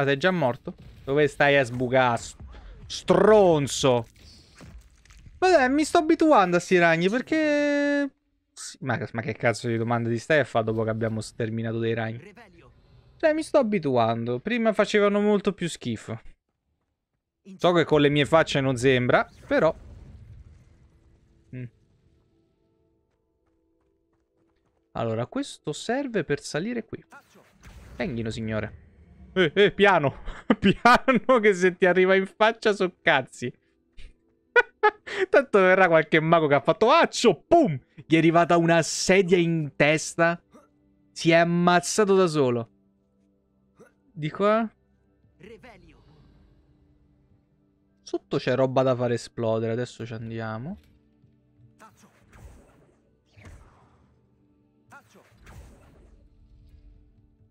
Ah, sei già morto? Dove stai a sbucare? Stronzo! Vabbè, mi sto abituando a sti ragni perché... ma, ma, che cazzo di domande ti stai a fare dopo che abbiamo sterminato dei ragni? Cioè, mi sto abituando. Prima facevano molto più schifo. So che con le mie facce non sembra, però... Mm. Allora, questo serve per salire qui. Venghino, signore eh, eh, piano, piano che se ti arriva in faccia so cazzi. Tanto verrà qualche mago che ha fatto accio, pum, gli è arrivata una sedia in testa, si è ammazzato da solo. Di qua? Sotto c'è roba da far esplodere, adesso ci andiamo.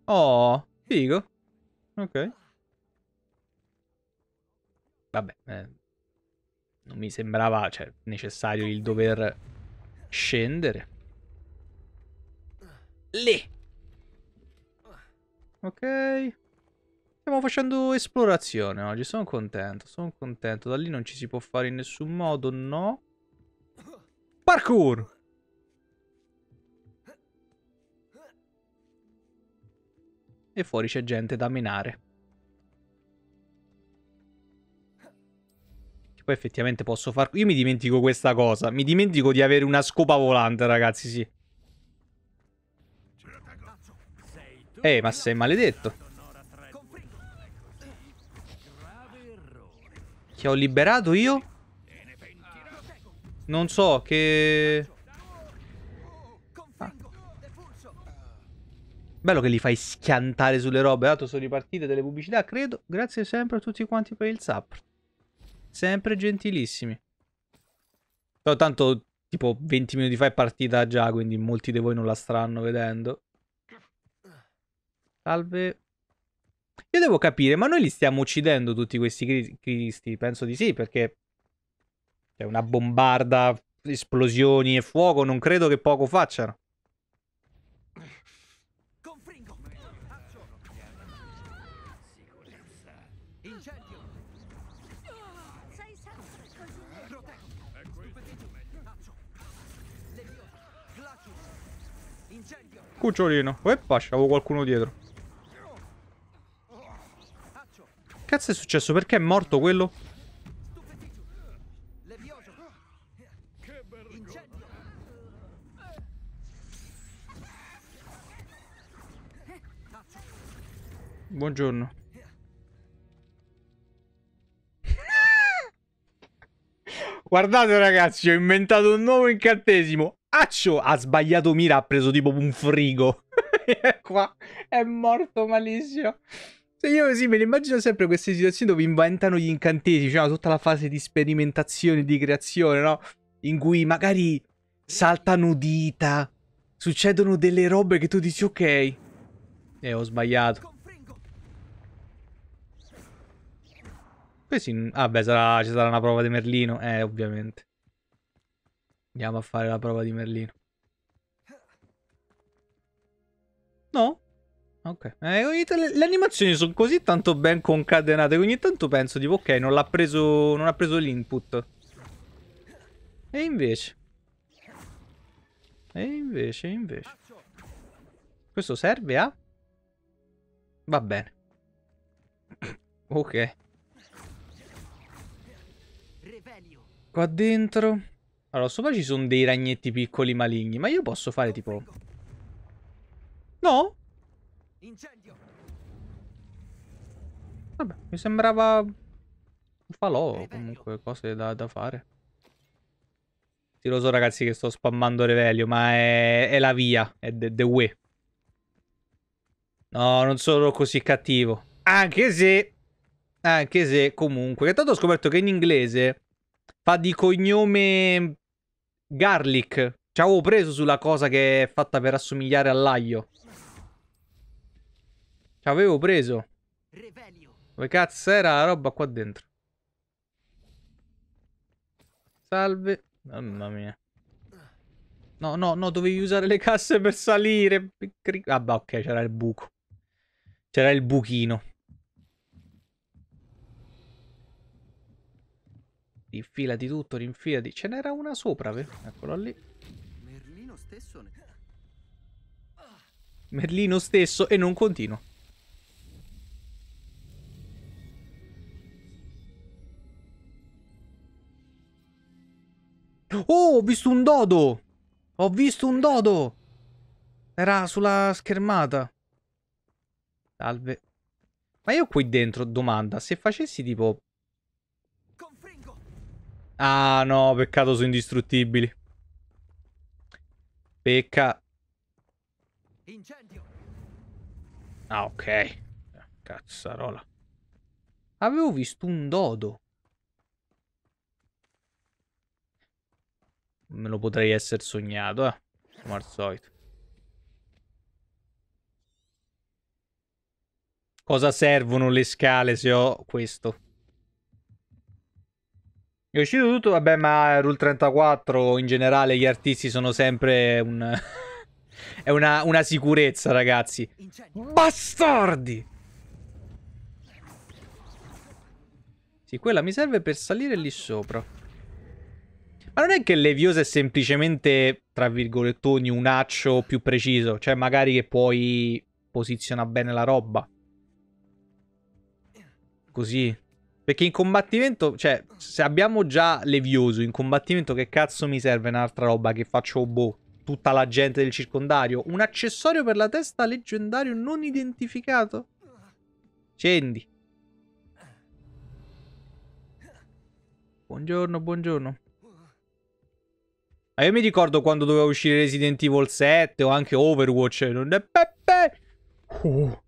Oh, figo. Ok. Vabbè, eh, non mi sembrava cioè, necessario il dover scendere. Lì! Ok. Stiamo facendo esplorazione oggi, sono contento, sono contento. Da lì non ci si può fare in nessun modo, no? Parkour! e fuori c'è gente da menare. Che poi effettivamente posso far... Io mi dimentico questa cosa. Mi dimentico di avere una scopa volante, ragazzi, sì. Eh, ma sei maledetto. Che ho liberato io? Non so, che... Bello che li fai schiantare sulle robe. Dato sono ripartite delle pubblicità, credo. Grazie sempre a tutti quanti per il support. Sempre gentilissimi. Però tanto tipo 20 minuti fa è partita già, quindi molti di voi non la staranno vedendo. Salve. Io devo capire, ma noi li stiamo uccidendo tutti questi cristi? Penso di sì, perché È una bombarda, esplosioni e fuoco, non credo che poco facciano. Cucciolino. Eppa, c'avevo qualcuno dietro. Cazzo è successo? Perché è morto quello? Buongiorno. Guardate ragazzi, ho inventato un nuovo incantesimo. Accio ha sbagliato mira, ha preso tipo un frigo. E Qua è morto malissimo. Se io sì, me ne immagino sempre queste situazioni dove inventano gli incantesimi, cioè tutta la fase di sperimentazione, di creazione, no? In cui magari saltano dita, succedono delle robe che tu dici ok. E eh, ho sbagliato. Questi... Ah beh, sarà... ci sarà una prova di Merlino, eh, ovviamente. Andiamo a fare la prova di Merlino. No? Ok. Eh, le, le, animazioni sono così tanto ben concatenate che ogni tanto penso tipo ok, non l'ha preso, preso l'input. E invece... E invece, invece... Questo serve a... Va bene. Ok. Qua dentro... Allora, sopra ci sono dei ragnetti piccoli maligni, ma io posso fare tipo... No? Vabbè, mi sembrava... Un falò, comunque, cose da, da fare. Sì, lo so ragazzi che sto spammando Revelio, ma è, è la via, è the, the way. No, non sono così cattivo. Anche se... Anche se, comunque... Che tanto ho scoperto che in inglese fa di cognome Garlic. Ci avevo preso sulla cosa che è fatta per assomigliare all'aglio. Ci avevo preso. Dove cazzo era la roba qua dentro? Salve. Mamma mia. No, no, no, dovevi usare le casse per salire. Vabbè, ah, ok, c'era il buco. C'era il buchino. Infila di tutto, rinfilati. Ce n'era una sopra, vero? Eccola lì. Merlino stesso, ne... Merlino stesso e non continua. Oh, ho visto un dodo! Ho visto un dodo! Era sulla schermata. Salve. Ma io qui dentro, domanda, se facessi tipo Ah no, peccato sono indistruttibili. Pecca. Incendio. Ah ok. Cazzarola. Avevo visto un dodo. Me lo potrei essere sognato, eh. Come al solito. Cosa servono le scale se ho questo? È uscito tutto, vabbè, ma Rule 34 in generale gli artisti sono sempre un... è una, una, sicurezza, ragazzi. Bastardi! Sì, quella mi serve per salire lì sopra. Ma non è che Leviosa è semplicemente, tra virgolettoni, un accio più preciso. Cioè, magari che puoi posizionare bene la roba. Così. Perché in combattimento, cioè, se abbiamo già Levioso in combattimento, che cazzo mi serve un'altra roba che faccio boh? Tutta la gente del circondario? Un accessorio per la testa leggendario non identificato? Scendi. Buongiorno, buongiorno. Ma io mi ricordo quando doveva uscire Resident Evil 7 o anche Overwatch. Non è pepe. Uh. Oh.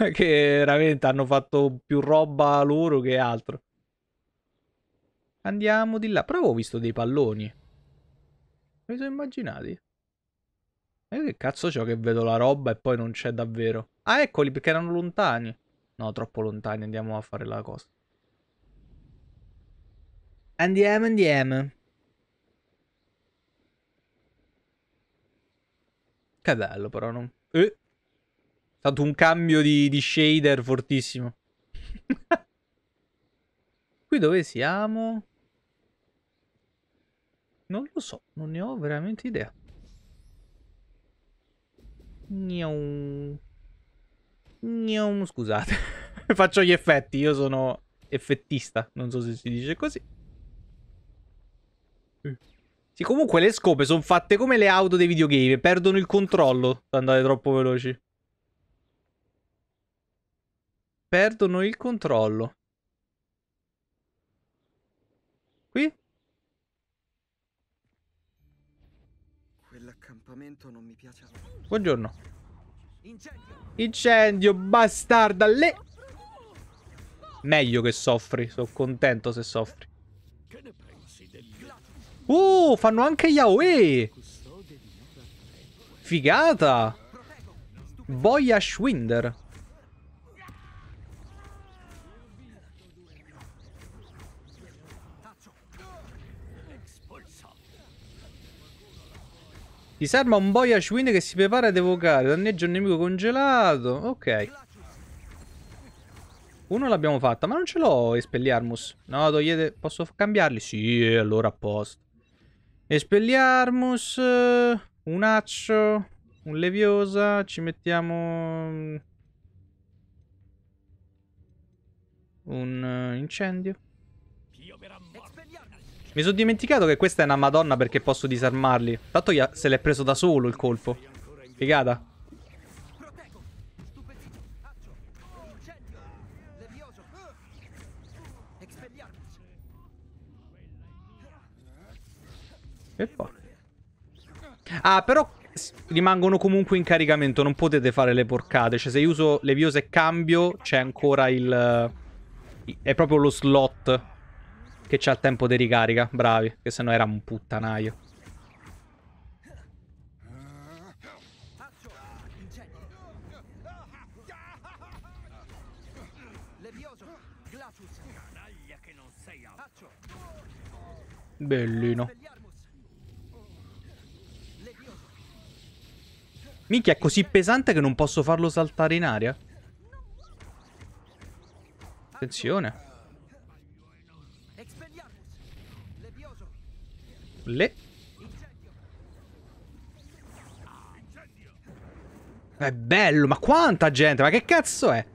che veramente hanno fatto più roba loro che altro. Andiamo di là. Però ho visto dei palloni. Mi sono immaginati. Ma io che cazzo c'ho che vedo la roba e poi non c'è davvero? Ah, eccoli, perché erano lontani. No, troppo lontani, andiamo a fare la cosa. Andiamo, andiamo. Che bello, però non... Eh stato un cambio di, di shader fortissimo. Qui dove siamo? Non lo so, non ne ho veramente idea. Gnaum. Gnaum, scusate. Faccio gli effetti, io sono effettista, non so se si dice così. Sì, comunque le scope sono fatte come le auto dei videogame, perdono il controllo se andate troppo veloci perdono il controllo. Qui? Quell'accampamento non mi piace. Buongiorno. Incendio. Incendio, bastarda, le... Meglio che soffri, sono contento se soffri. Uh, fanno anche Yahweh! Figata! Boya Schwinder. Disarma un boia Ashwin che si prepara ad evocare. Danneggia un nemico congelato. Ok. Uno l'abbiamo fatta, ma non ce l'ho Espelliarmus. No, togliete... Posso cambiarli? Sì, allora a posto. Espelliarmus. Eh, un accio. Un leviosa. Ci mettiamo... Mm, un eh, incendio. Mi sono dimenticato che questa è una madonna perché posso disarmarli. Tanto se l'è preso da solo il colpo. Figata. E poi. Ah, però rimangono comunque in caricamento, non potete fare le porcate. Cioè, se io uso leviosa e cambio, c'è ancora il... Eh, è proprio lo slot che c'ha il tempo di ricarica, bravi, che sennò era un puttanaio. Bellino. Minchia, è così pesante che non posso farlo saltare in aria. Attenzione. Le. È bello, ma quanta gente, ma che cazzo è?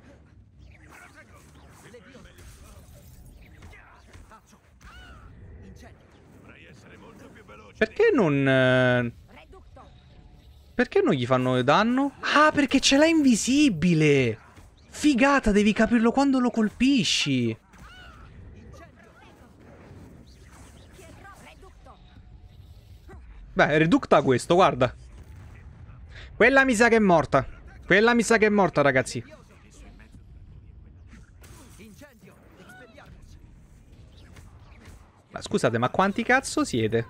Perché non... Eh, perché non gli fanno danno? Ah, perché ce l'ha invisibile! Figata, devi capirlo quando lo colpisci! Beh, reducta questo, guarda. Quella mi sa che è morta. Quella mi sa che è morta, ragazzi. Ma scusate, ma quanti cazzo siete?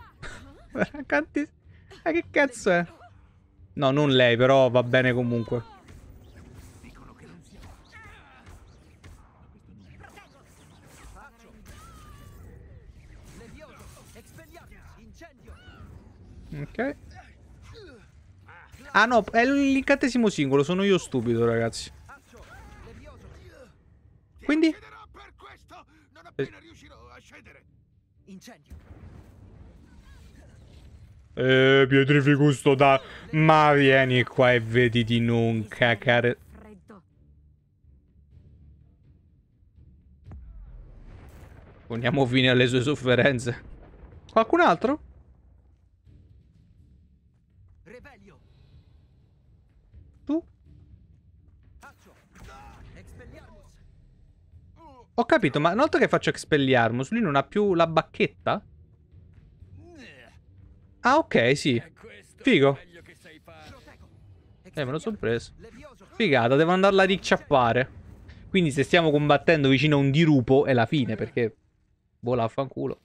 quanti... Ma che cazzo è? No, non lei, però va bene comunque. Ok. Ah no, è l'incantesimo singolo, sono io stupido ragazzi. Quindi? Eh, pietrifico sto da... Ma vieni qua e vedi di non cacare... Poniamo fine alle sue sofferenze. Qualcun altro? Ho capito, ma nota che faccio Expelliarmus, lui non ha più la bacchetta? Ah, ok, sì. Figo. Eh, me lo sono preso. Figata, devo andarla a ricciappare. Quindi se stiamo combattendo vicino a un dirupo è la fine, perché... Boh, Vola a fanculo.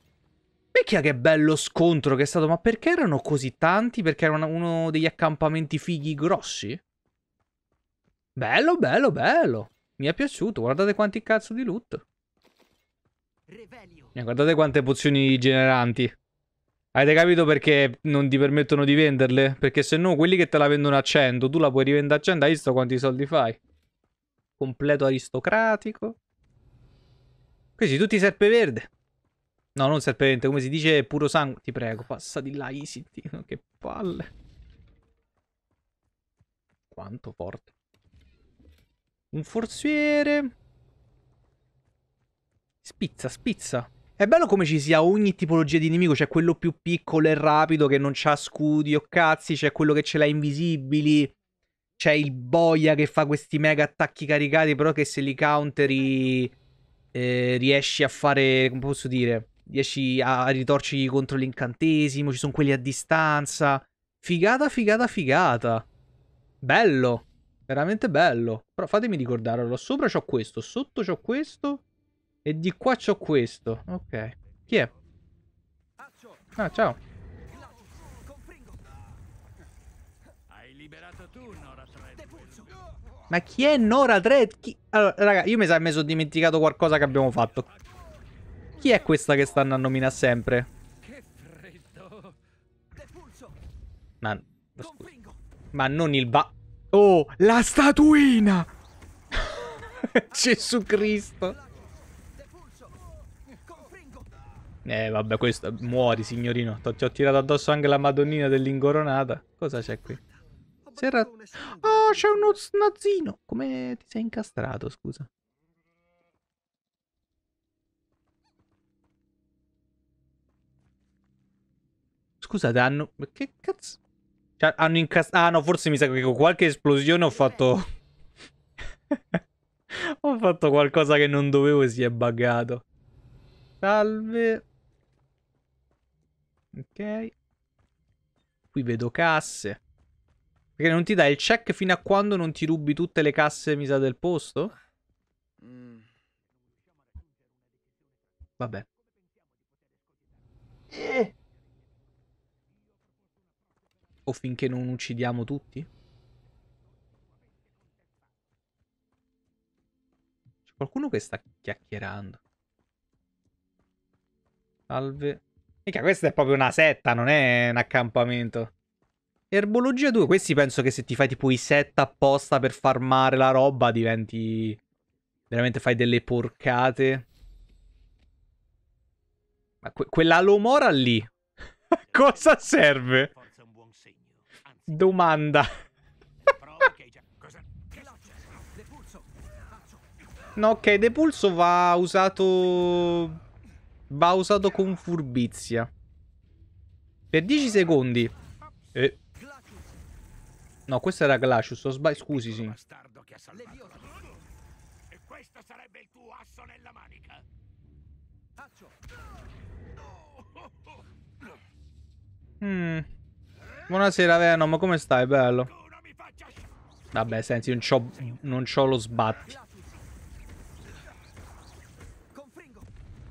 Vecchia che bello scontro che è stato, ma perché erano così tanti? Perché era uno degli accampamenti fighi grossi? Bello, bello, bello. Mi è piaciuto, guardate quanti cazzo di loot. Eh, guardate quante pozioni generanti. Avete capito perché non ti permettono di venderle? Perché se no quelli che te la vendono a 100, tu la puoi rivendere a 100, hai visto quanti soldi fai? Completo aristocratico. Questi tutti serpeverde. No, non serpeverde, come si dice puro sangue. Ti prego, passa di là, Isiti. Che palle. Quanto forte. Un forziere. Spizza, spizza. È bello come ci sia ogni tipologia di nemico, c'è quello più piccolo e rapido che non ha scudi o cazzi, c'è quello che ce l'ha invisibili, c'è il boia che fa questi mega attacchi caricati, però che se li counteri eh, riesci a fare, come posso dire, riesci a ritorcigli contro l'incantesimo, ci sono quelli a distanza. Figata, figata, figata. Bello. Veramente bello. Però fatemi ricordare, allora sopra c'ho questo, sotto c'ho questo e di qua c'ho questo. Ok. Chi è? Ah, ciao. Ma chi è Nora Dredd? Chi... Allora, raga, io mi sa mi sono dimenticato qualcosa che abbiamo fatto. Chi è questa che stanno a nominare sempre? Ma... Ma non il va... Oh, la statuina! Gesù Cristo! Eh, vabbè, questo... Muori, signorino. Ti ho tirato addosso anche la madonnina dell'ingoronata. Cosa c'è qui? C'era... Oh, c'è uno snazzino! Come ti sei incastrato, scusa? Scusate, hanno... Che cazzo... Cioè, hanno incastrato... Ah, no, forse mi sa che con qualche esplosione ho eh. fatto... ho fatto qualcosa che non dovevo e si è buggato. Salve. Ok. Qui vedo casse. Perché non ti dai il check fino a quando non ti rubi tutte le casse, mi sa, del posto? Mm. Vabbè. Eh tempo finché non uccidiamo tutti? C'è qualcuno che sta chiacchierando. Salve. Mica, questa è proprio una setta, non è un accampamento. Erbologia 2, questi penso che se ti fai tipo i set apposta per farmare la roba diventi... Veramente fai delle porcate. Ma que quella Lomora lì, cosa serve? domanda. No, ok, depulso va usato... Va usato con furbizia. Per 10 secondi. Eh. No, questo era Glacius, ho sbagliato. Scusi, sì. Mmm. Buonasera Venom, come stai? Bello. Vabbè, senti, non c'ho, non c'ho lo sbatti.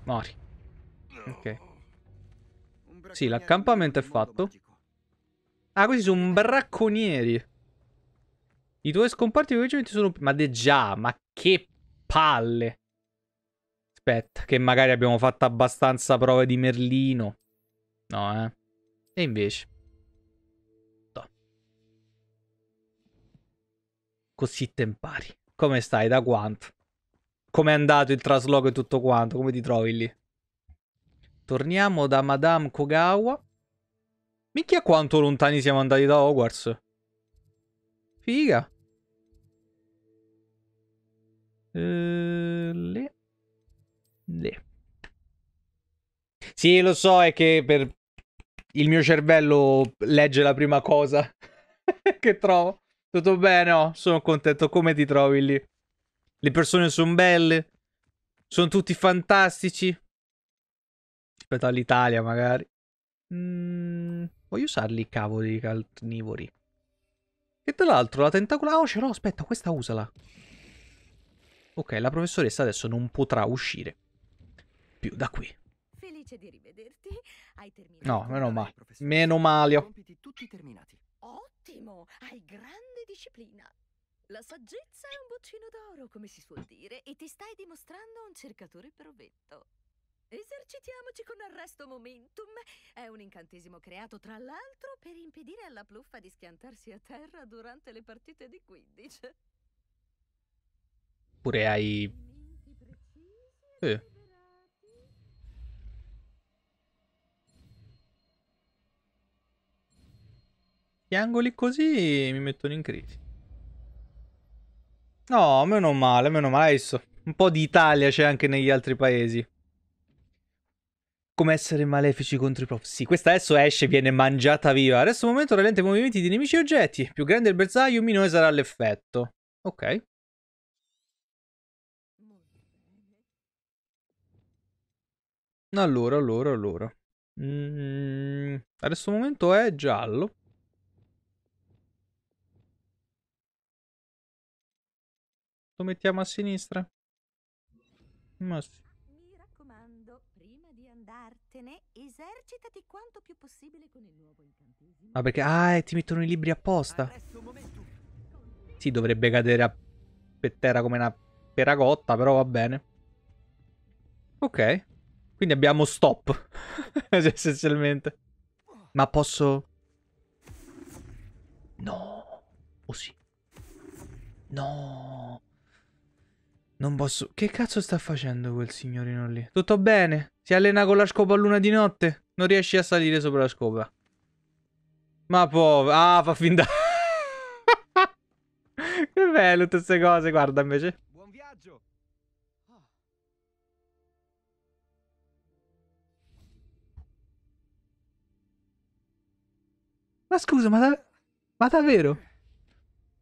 Mori. Ok. Sì, l'accampamento è fatto. Ah, questi sono bracconieri. I tuoi scomparti velocemente sono... Ma de già, ma che palle. Aspetta, che magari abbiamo fatto abbastanza prove di Merlino. No, eh. E invece... così tempari. Come stai? Da quanto? Com'è andato il trasloco e tutto quanto? Come ti trovi lì? Torniamo da Madame Kogawa. Minchia quanto lontani siamo andati da Hogwarts. Figa. Eh, le. Le. Sì, lo so, è che per il mio cervello legge la prima cosa che trovo. Tutto bene? Oh, sono contento. Come ti trovi lì? Le persone sono belle? Sono tutti fantastici? Aspetta all'Italia, magari. Mm, voglio usarli i cavoli carnivori. E tra l'altro la tentacola... Ah, oh, ce l'ho, aspetta, questa usala. Ok, la professoressa adesso non potrà uscire più da qui. Felice di rivederti. Hai terminato. No, meno male. Meno oh. male. Compiti tutti terminati. Ottimo! Hai grande disciplina. La saggezza è un boccino d'oro, come si suol dire, e ti stai dimostrando un cercatore provetto. Esercitiamoci con arresto momentum. È un incantesimo creato, tra l'altro, per impedire alla pluffa di schiantarsi a terra durante le partite di quindici. Pure hai... Eh. Gli angoli così mi mettono in crisi. No, meno male, meno male. Adesso. Un po' di Italia c'è anche negli altri paesi. Come essere malefici contro i prof. Sì, questa adesso esce e viene mangiata viva. Adesso momento rallenta i movimenti di nemici e oggetti. Più grande il bersaglio, minore sarà l'effetto. Ok. Allora, allora, allora. Mm, adesso momento è giallo. Lo mettiamo a sinistra. Ma sì. Mi raccomando, prima di andartene, esercitati quanto più possibile con il nuovo incantesimo. Ah, perché... Ah, ti mettono i libri apposta. Sì, dovrebbe cadere a... per terra come una peragotta, però va bene. Ok. Quindi abbiamo stop. Essenzialmente. Ma posso... No. O oh, sì. No. Non posso... Che cazzo sta facendo quel signorino lì? Tutto bene? Si allena con la scopa a luna di notte? Non riesci a salire sopra la scopa. Ma povero... Ah, fa finta... che bello tutte queste cose, guarda invece. Buon viaggio! Ma scusa, ma, da... ma davvero?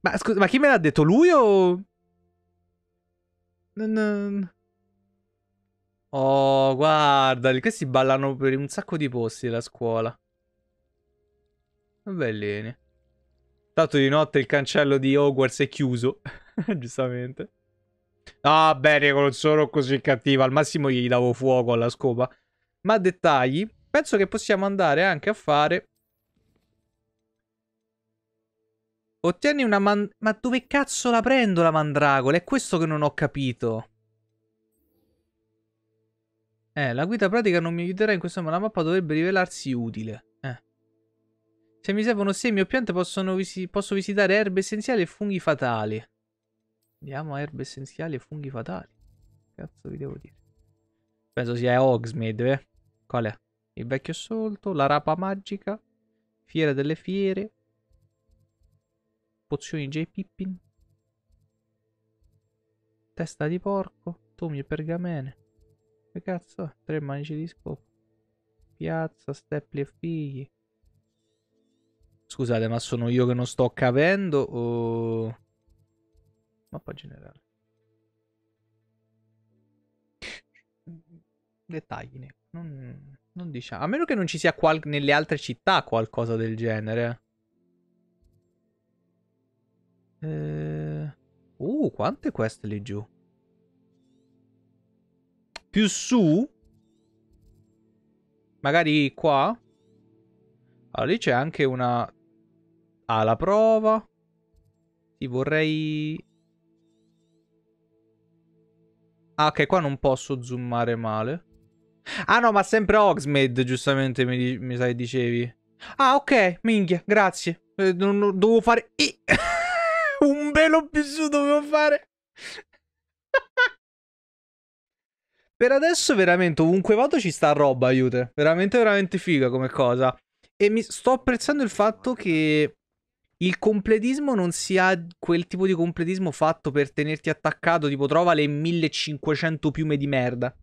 Ma scusa, ma chi me l'ha detto? Lui o... Oh, guarda, questi ballano per un sacco di posti la scuola. Bellini. Tanto di notte il cancello di Hogwarts è chiuso. Giustamente. Ah, bene, non sono così cattiva. Al massimo gli davo fuoco alla scopa. Ma dettagli. Penso che possiamo andare anche a fare Ottieni una man... Ma dove cazzo la prendo la mandragola? È questo che non ho capito. Eh, la guida pratica non mi aiuterà in questo modo. La mappa dovrebbe rivelarsi utile. Eh. Se mi servono semi o piante visi posso visitare erbe essenziali e funghi fatali. Andiamo a erbe essenziali e funghi fatali. Cazzo vi devo dire. Penso sia Hogsmeade, eh? Qual è? Il vecchio assolto, la rapa magica, fiera delle fiere, Pozioni J. Pippin. Testa di porco. Tomi e pergamene. Che cazzo è? Tre manici di scopo. Piazza, stepli e figli. Scusate, ma sono io che non sto capendo o... Mappa generale. Dettagli, non, non diciamo. A meno che non ci sia qual- nelle altre città qualcosa del genere. Eh... Uh, quante queste lì giù? Più su? Magari qua? Allora, lì c'è anche una... Ah, la prova. Ti vorrei... Ah, ok, qua non posso zoomare male. Ah, no, ma sempre Oxmade, giustamente, mi, mi sai, dicevi. Ah, ok, minchia, grazie. Eh, non, non, dovevo fare... pelo più dovevo fare. per adesso veramente ovunque vado ci sta roba, aiute. Veramente, veramente figa come cosa. E mi sto apprezzando il fatto che il completismo non sia quel tipo di completismo fatto per tenerti attaccato, tipo trova le 1500 piume di merda.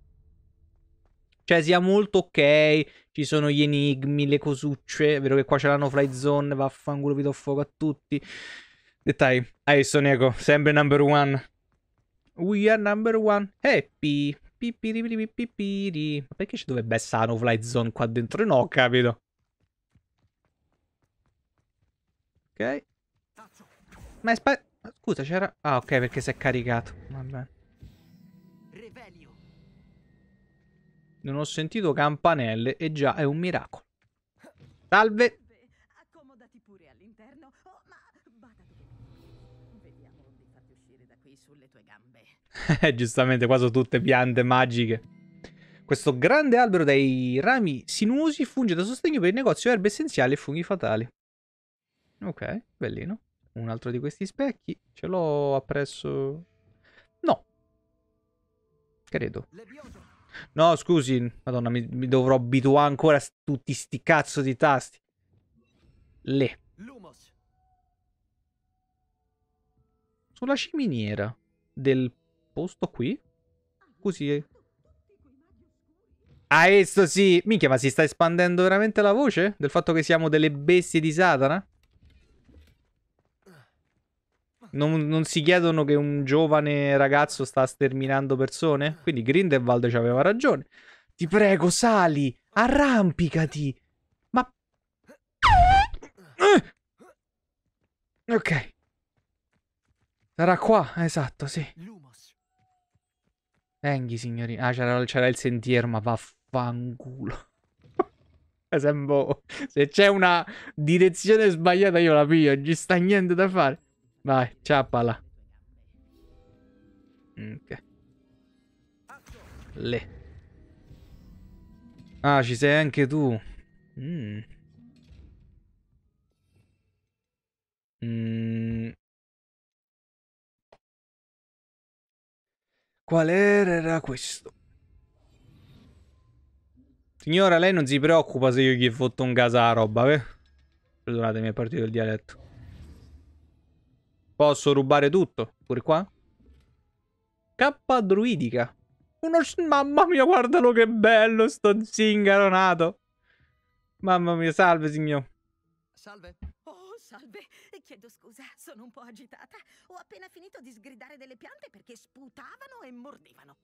Cioè sia molto ok, ci sono gli enigmi, le cosucce, è vero che qua ce l'hanno fly zone, vaffanculo vi do fuoco a tutti. Detail. Ehi, sono Ego, sempre number one. We are number one. Happy. Pipiripipipiri. Ma perché ci dovrebbe essere la no fly zone qua dentro? No, ho capito. Ok. Ma aspetta. Scusa, c'era... Ah, ok, perché si è caricato. Vabbè. Non ho sentito campanelle e già è un miracolo. Salve. Giustamente, quasi tutte piante magiche. Questo grande albero dai rami sinuosi funge da sostegno per il negozio erbe essenziali e funghi fatali. Ok, bellino. Un altro di questi specchi. Ce l'ho appresso... No. Credo. No, scusi. Madonna, mi, mi dovrò abituare ancora a tutti sti cazzo di tasti. Le. Sulla ciminiera del posto qui? Così. Ah, questo sì! Minchia, ma si sta espandendo veramente la voce? Del fatto che siamo delle bestie di Satana? Non, non, si chiedono che un giovane ragazzo sta sterminando persone? Quindi Grindelwald ci aveva ragione. Ti prego, sali! Arrampicati! Ma... Eh! Ok. Sarà qua, esatto, sì. Venghi, signorina. Ah, c'era il sentiero, ma vaffanculo. Eh, Sembo... Se c'è una direzione sbagliata io la piglio, non ci sta niente da fare. Vai, ciappala. Ok. Le. Ah, ci sei anche tu. Mmm. Mm. mm. Qual era questo? Signora, lei non si preoccupa se io gli fotto un gas alla roba, eh? Perdonate, mi è partito il dialetto. Posso rubare tutto, pure qua? K druidica. Uno... Mamma mia, guardalo che bello sto zingaronato. Mamma mia, salve signor. Salve salve. Chiedo scusa, sono un po' agitata. Ho appena finito di sgridare delle piante perché sputavano e mordevano.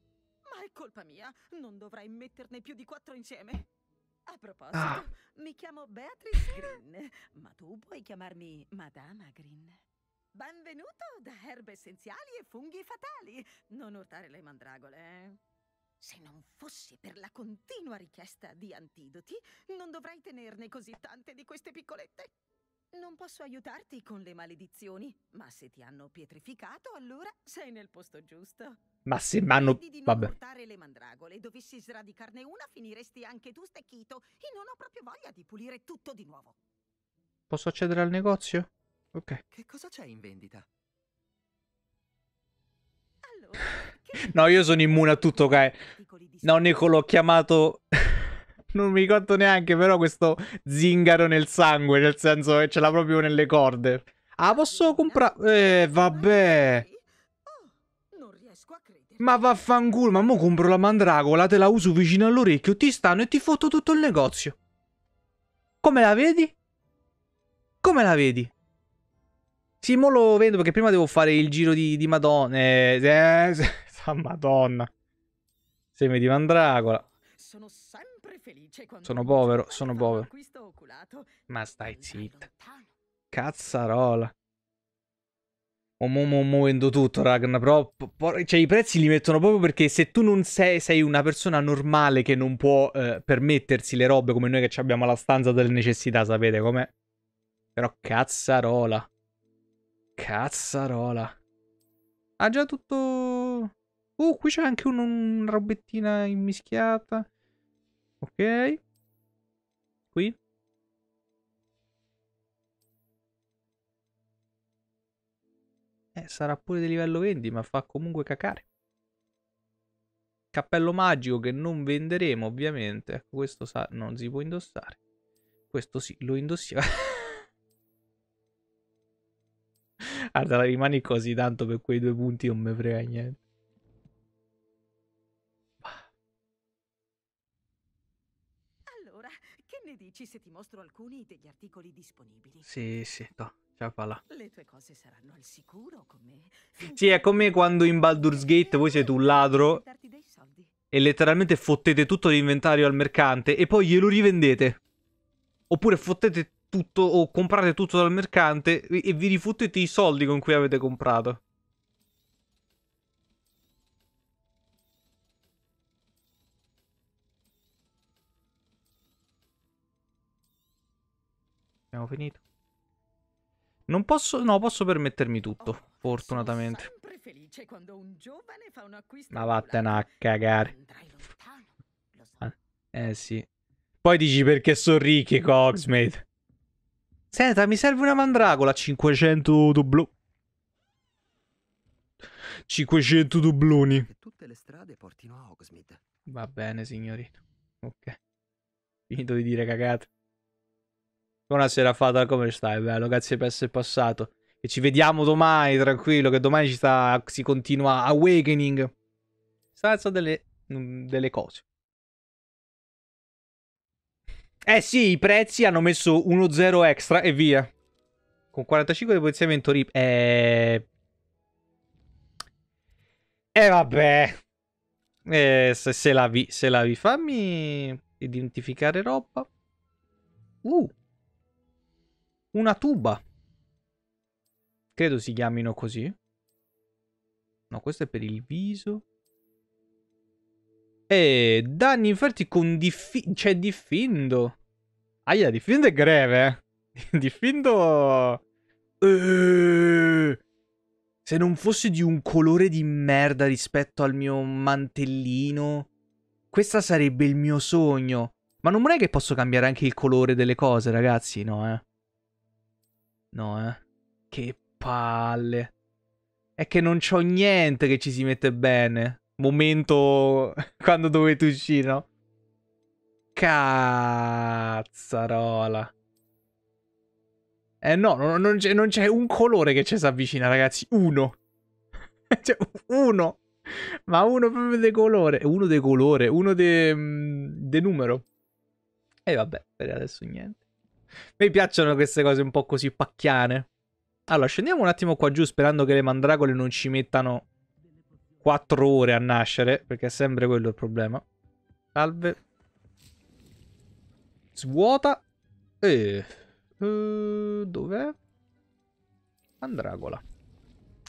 Ma è colpa mia, non dovrai metterne più di quattro insieme. A proposito, ah. mi chiamo Beatrice Green, ma tu puoi chiamarmi Madama Green. Benvenuto da Erbe Essenziali e Funghi Fatali. Non urtare le mandragole, eh? Se non fossi per la continua richiesta di antidoti, non dovrei tenerne così tante di queste piccolette. Non posso aiutarti con le maledizioni, ma se ti hanno pietrificato, allora sei nel posto giusto. Ma se mi hanno... Vabbè. portare le mandragole, dovessi sradicarne una, finiresti anche tu stecchito e non ho proprio voglia di pulire tutto di nuovo. Posso accedere al negozio? Ok. Che cosa c'è in vendita? Allora, che... no, io sono immune a tutto, No, Nonnico l'ho chiamato... non mi ricordo neanche, però questo zingaro nel sangue, nel senso che ce l'ha proprio nelle corde. Ah, posso comprare... Eh, vabbè. Ma vaffanculo, ma mo compro la mandragola, te la uso vicino all'orecchio, ti stanno e ti fotto tutto il negozio. Come la vedi? Come la vedi? Sì, mo lo vedo perché prima devo fare il giro di, di Madonna. Eh, eh, Madonna. Seme di mandragola. Sono sempre sono povero, sono povero. Ma stai zitto. Cazzarola. Oh, mo, mo, muovendo tutto, Ragna, però cioè, i prezzi li mettono proprio perché se tu non sei, sei una persona normale che non può eh, permettersi le robe come noi che abbiamo la stanza delle necessità, sapete com'è? Però cazzarola. Cazzarola. Ha già tutto... Oh, qui c'è anche un, una robettina immischiata. Ok. Qui. Eh, sarà pure di livello 20, ma fa comunque cacare. Cappello magico che non venderemo, ovviamente. Ecco, questo sa, non si può indossare. Questo sì, lo indossiamo. Guarda, rimani così tanto per quei due punti, non mi frega niente. dirci se ti mostro alcuni degli articoli disponibili. Sì, sì, to. Ciao, Le tue cose saranno al sicuro con me. Sì, è come quando in Baldur's Gate voi siete un ladro e letteralmente fottete tutto l'inventario al mercante e poi glielo rivendete. Oppure fottete tutto o comprate tutto dal mercante e vi rifottete i soldi con cui avete comprato. Abbiamo finito. Non posso... No, posso permettermi tutto, oh, fortunatamente. Ma vattene a cagare. Ah, eh sì. Poi dici perché sono ricchi, Cogsmate. Senta, mi serve una mandragola. 500 dobloni. 500 dubloni. Va bene, signorino. Ok. Finito di dire cagate. Buonasera Fata, come stai? Bello, grazie per essere passato. E ci vediamo domani, tranquillo, che domani ci sta, si continua Awakening. Stanza delle, mm, delle cose. Eh sì, i prezzi hanno messo 1-0 extra e via. Con 45 di potenziamento rip. Eh... eh, vabbè. Eh, se, se, la vi, se la vi. Fammi identificare roba. Uh. Una tuba. Credo si chiamino così. No, questo è per il viso. E danni inferti con diffi... Cioè, diffindo. Aia, diffindo è greve. Eh. diffindo... Eeeh... Se non fosse di un colore di merda rispetto al mio mantellino... Questo sarebbe il mio sogno. Ma non è che posso cambiare anche il colore delle cose, ragazzi, no, eh? No, eh. Che palle. È che non c'ho niente che ci si mette bene. Momento quando dovete uscire, no? Cazzarola. Eh no, non, c'è, un colore che ci si avvicina, ragazzi. Uno. cioè, uno. Ma uno proprio di colore. Uno di colore, uno di mm, numero. E vabbè, per adesso niente. Mi piacciono queste cose un po' così pacchiane. Allora, scendiamo un attimo qua giù sperando che le mandragole non ci mettano 4 ore a nascere, perché è sempre quello il problema. Salve. Svuota. E... Uh, dov'è? Mandragola.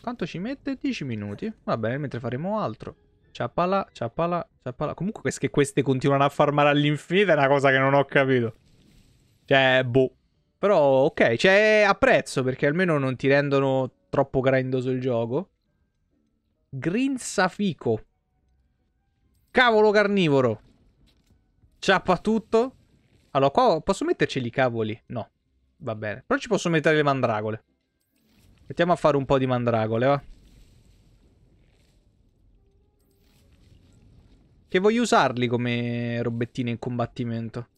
Quanto ci mette? 10 minuti. Va bene, mentre faremo altro. Ciappala, ciappala, ciappala. Comunque che queste continuano a farmare all'infinito è una cosa che non ho capito. Cioè, boh. Però, ok, cioè, apprezzo perché almeno non ti rendono troppo grindoso il gioco. Grinzafico. Cavolo carnivoro. Ciappa tutto. Allora, qua posso metterci i cavoli? No. Va bene. Però ci posso mettere le mandragole. Mettiamo a fare un po' di mandragole, va. Che voglio usarli come robettine in combattimento.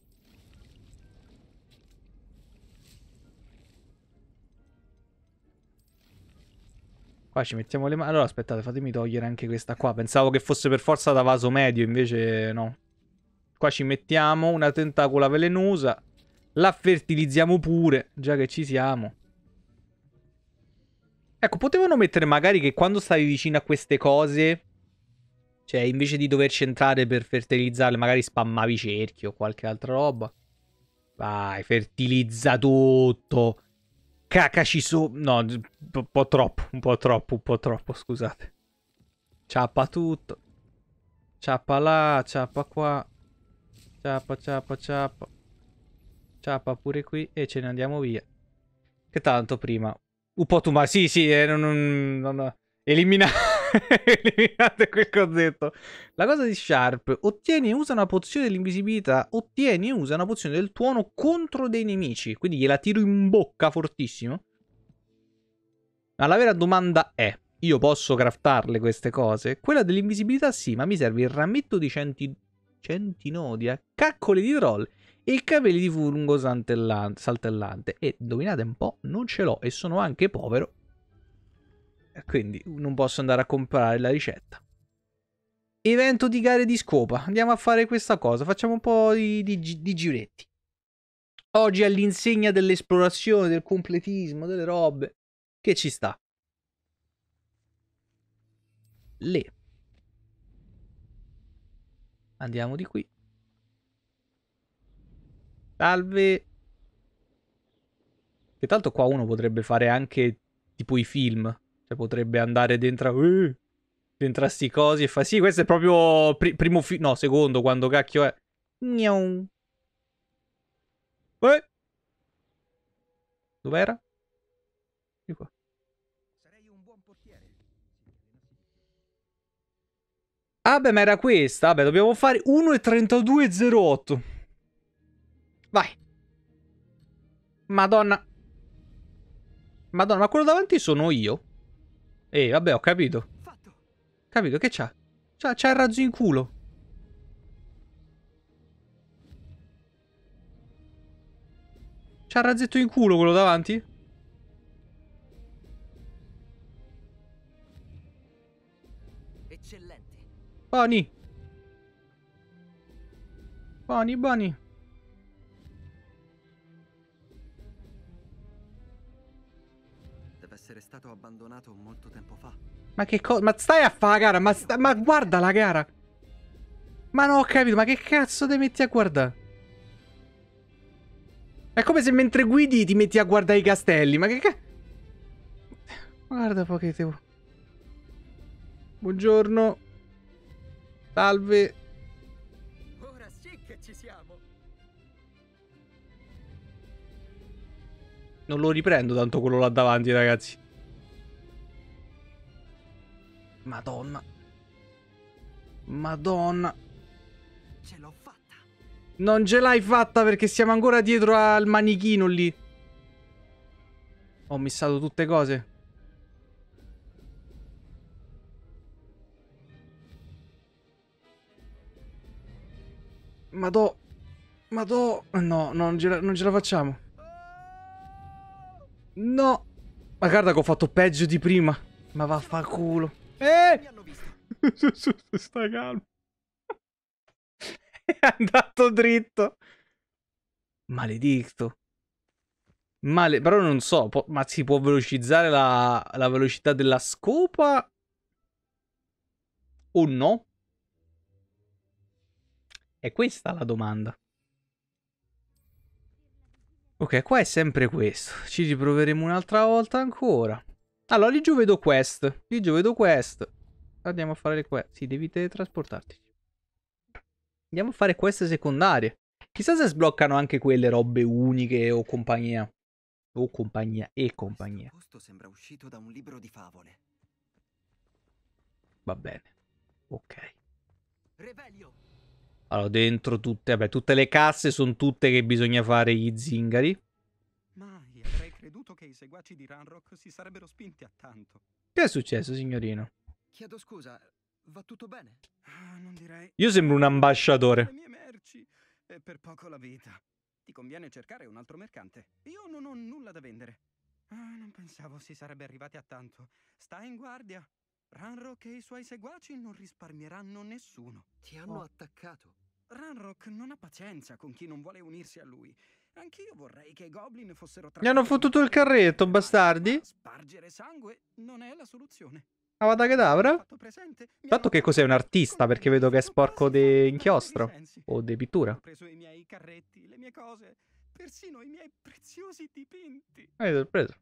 Qua ci mettiamo le mani. Allora aspettate, fatemi togliere anche questa qua. Pensavo che fosse per forza da vaso medio, invece no. Qua ci mettiamo una tentacola velenosa. La fertilizziamo pure, già che ci siamo. Ecco, potevano mettere magari che quando stavi vicino a queste cose... Cioè, invece di doverci entrare per fertilizzarle, magari spammavi cerchio o qualche altra roba. Vai, fertilizza tutto. Kakashi su... No, un po' troppo, un po' troppo, un po' troppo, scusate. Ciappa tutto. Ciappa là, ciappa qua. Ciappa, ciappa, ciappa. Ciappa pure qui e ce ne andiamo via. Che tanto prima. Un po' tu ma... Sì, sì, eh, non, non, non, Eliminare... Eliminate quel cosetto. La cosa di Sharp. Ottieni e usa una pozione dell'invisibilità. Ottieni e usa una pozione del tuono contro dei nemici. Quindi gliela tiro in bocca fortissimo. Ma la vera domanda è. Io posso craftarle queste cose? Quella dell'invisibilità sì, ma mi serve il rammetto di centi... centinodia, eh, caccole di troll e i capelli di fungo saltellante. E dominate un po', non ce l'ho e sono anche povero quindi non posso andare a comprare la ricetta. Evento di gare di scopa. Andiamo a fare questa cosa. Facciamo un po' di, di, di giretti. Oggi all'insegna dell'esplorazione, del completismo, delle robe. Che ci sta. Le. Andiamo di qui. Salve. Che tanto qua uno potrebbe fare anche tipo i film. Cioè potrebbe andare dentro... Uh, dentro a sti cosi e fa... Sì, questo è proprio pri- primo film... No, secondo, quando cacchio è... Gnon. Eh. Dov'era? Di qua. Ah beh, ma era questa. Vabbè, dobbiamo fare 1.32.08. Vai. Madonna. Madonna, ma quello davanti sono io? Ehi, vabbè, ho capito. Capito, che c'ha? C'ha, il razzo in culo. C'ha il razzetto in culo quello davanti? Eccellente. Boni. Boni, boni. stato abbandonato molto tempo fa. Ma che cosa? Ma stai a fare la gara? Ma, sta- ma guarda la gara! Ma non ho capito, ma che cazzo ti metti a guardare? È come se mentre guidi ti metti a guardare i castelli, ma che cazzo? Guarda poche TV. Buongiorno. Salve. Ora sì che ci siamo. Non lo riprendo tanto quello là davanti, ragazzi. Madonna. Madonna. Ce l'ho fatta. Non ce l'hai fatta perché siamo ancora dietro al manichino lì. Ho missato tutte cose. Madò. Madò. No, no non, ce la, non ce la facciamo. No. Ma guarda che ho fatto peggio di prima. Ma vaffanculo. culo. Eh! Sta calmo. È andato dritto. Maledicto. Male, però non so, ma si può velocizzare la, la velocità della scopa o no? È questa la domanda. Ok, qua è sempre questo. Ci riproveremo un'altra volta ancora. Allora, lì giù vedo quest. Lì giù vedo quest. Andiamo a fare le quest. Sì, devi teletrasportarti. Andiamo a fare queste secondarie. Chissà se sbloccano anche quelle robe uniche o compagnia. O compagnia e compagnia. Questo sembra uscito da un libro di favole. Va bene. Ok. Allora, dentro tutte... Vabbè, tutte le casse sono tutte che bisogna fare gli zingari creduto che i seguaci di Ranrock si sarebbero spinti a tanto. Che è successo, signorino? Chiedo scusa, va tutto bene? Ah, non direi... Io sembro un ambasciatore. Le mie merci e per poco la vita. Ti conviene cercare un altro mercante. Io non ho nulla da vendere. Ah, non pensavo si sarebbe arrivati a tanto. Stai in guardia. Ranrock e i suoi seguaci non risparmieranno nessuno. Ti hanno oh. attaccato. Ranrock non ha pazienza con chi non vuole unirsi a lui Anch'io vorrei che i goblin fossero tra... Mi hanno fottuto il carretto, bastardi. Spargere sangue non è la soluzione. Avada Kedavra? Fatto che cos'è un artista perché vedo che è sporco di inchiostro o di pittura. Ho preso i miei carretti, le mie cose, persino i miei preziosi dipinti. Hai sorpreso.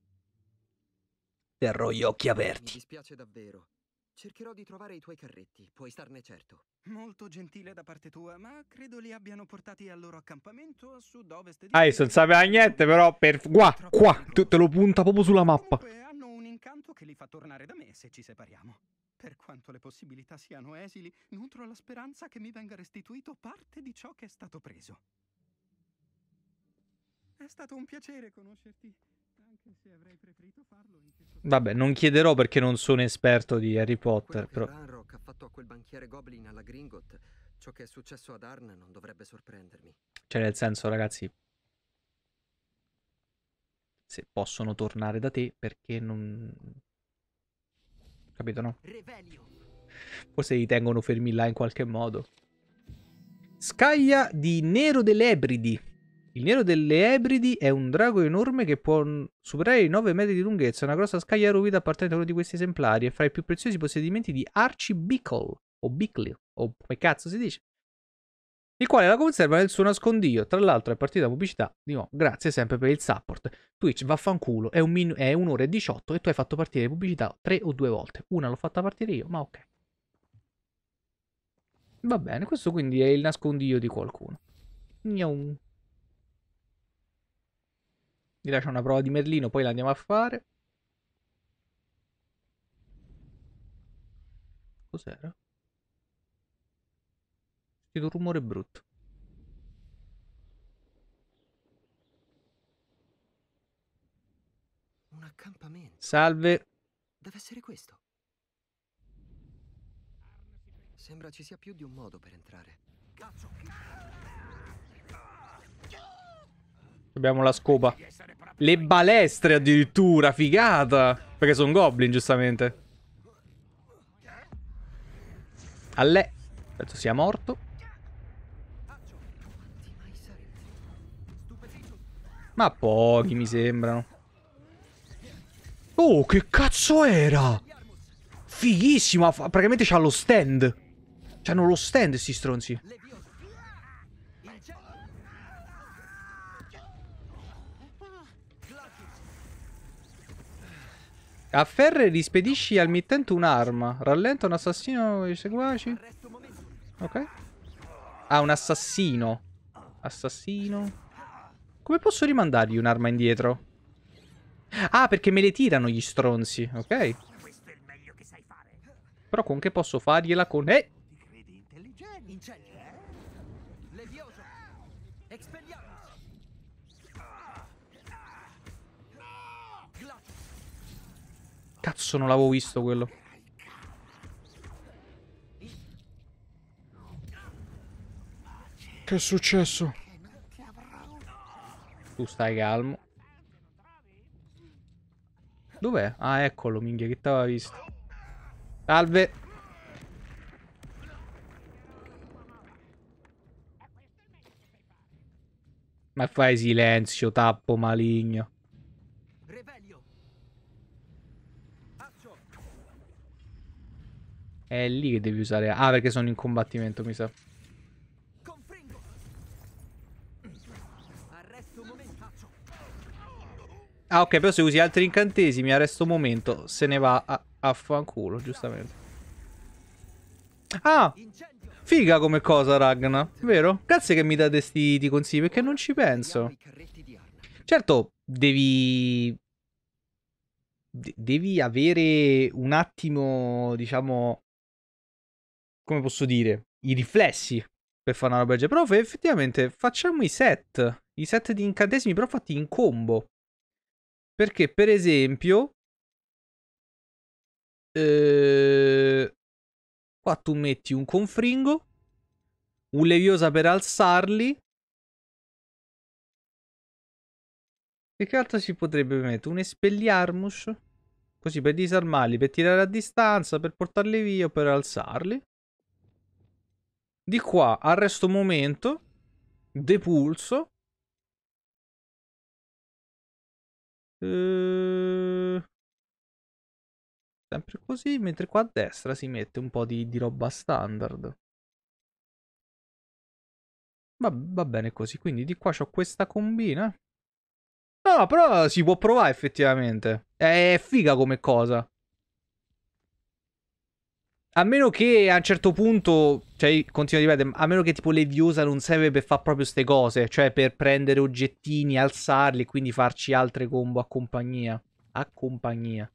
Terrò gli occhi aperti. Mi dispiace davvero, Cercherò di trovare i tuoi carretti, puoi starne certo. Molto gentile da parte tua, ma credo li abbiano portati al loro accampamento a sud-ovest di... Ah, non sapeva niente, però per... Qua, qua, te lo punta proprio sulla mappa. Comunque hanno un incanto che li fa tornare da me se ci separiamo. Per quanto le possibilità siano esili, nutro la speranza che mi venga restituito parte di ciò che è stato preso. È stato un piacere conoscerti. Vabbè, non chiederò perché non sono esperto di Harry Potter, però... Ranrock ha fatto a quel banchiere Goblin alla Gringot, ciò che è successo ad Arn non dovrebbe sorprendermi. Cioè, nel senso, ragazzi... Se possono tornare da te, perché non... Capito, no? Forse li tengono fermi là in qualche modo. Scaglia di Nero delle Ebridi. Il nero delle Ebridi è un drago enorme che può mm, superare i 9 metri di lunghezza, una grossa scaglia ruvida appartenente a uno di questi esemplari e fra i più preziosi possedimenti di Archie Bickle, o Bickley, o come cazzo si dice, il quale la conserva nel suo nascondiglio. Tra l'altro è partita la pubblicità, di nuovo, grazie sempre per il support. Twitch vaffanculo, è, un min- è un'ora e 18 e tu hai fatto partire pubblicità tre o due volte. Una l'ho fatta partire io, ma ok. Va bene, questo quindi è il nascondiglio di qualcuno. Gnaum. Mi lascia una prova di Merlino, poi la andiamo a fare. Cos'era? Sentito un rumore brutto. Un accampamento. Salve. Deve essere questo. Sembra ci sia più di un modo per entrare. Cazzo. Abbiamo la scopa. Le balestre addirittura, figata! Perché sono goblin, giustamente. Alle... Penso sia morto. Ma pochi, mi sembrano. Oh, che cazzo era? Fighissimo, praticamente c'ha lo stand. C'hanno lo stand, sti stronzi. A Ferre rispedisci al mittente un'arma. Rallenta un assassino e seguaci. Ok. Ah, un assassino. Assassino. Come posso rimandargli un'arma indietro? Ah, perché me le tirano gli stronzi. Ok. Però con che posso fargliela con... Eh! Ti credi intelligente? Cazzo, non l'avevo visto quello. Che è successo? Tu stai calmo. Dov'è? Ah, eccolo, minchia, che t'aveva visto. Salve. Ma fai silenzio, tappo maligno. È lì che devi usare... Ah, perché sono in combattimento, mi sa. Ah, ok, però se usi altri incantesimi, arresto un momento, se ne va a, a fanculo, giustamente. Ah! Figa come cosa, Ragna, vero? Grazie che mi date sti consigli, perché non ci penso. Certo, devi... De devi avere un attimo, diciamo, come posso dire, i riflessi per fare una roba del genere. Però effettivamente facciamo i set, i set di incantesimi però fatti in combo. Perché per esempio... Eh, qua tu metti un confringo, un leviosa per alzarli. E che altro si potrebbe mettere? Un espelliarmus? Così per disarmarli, per tirare a distanza, per portarli via o per alzarli. Di qua, arresto momento, depulso. Eh... Sempre così, mentre qua a destra si mette un po' di, di roba standard. Va, va, bene così, quindi di qua c'ho questa combina. No, però si può provare effettivamente. È figa come cosa. A meno che a un certo punto, cioè, continuo a ripetere, a meno che tipo Leviosa non serve per fare proprio queste cose, cioè per prendere oggettini, alzarli e quindi farci altre combo a compagnia. A compagnia.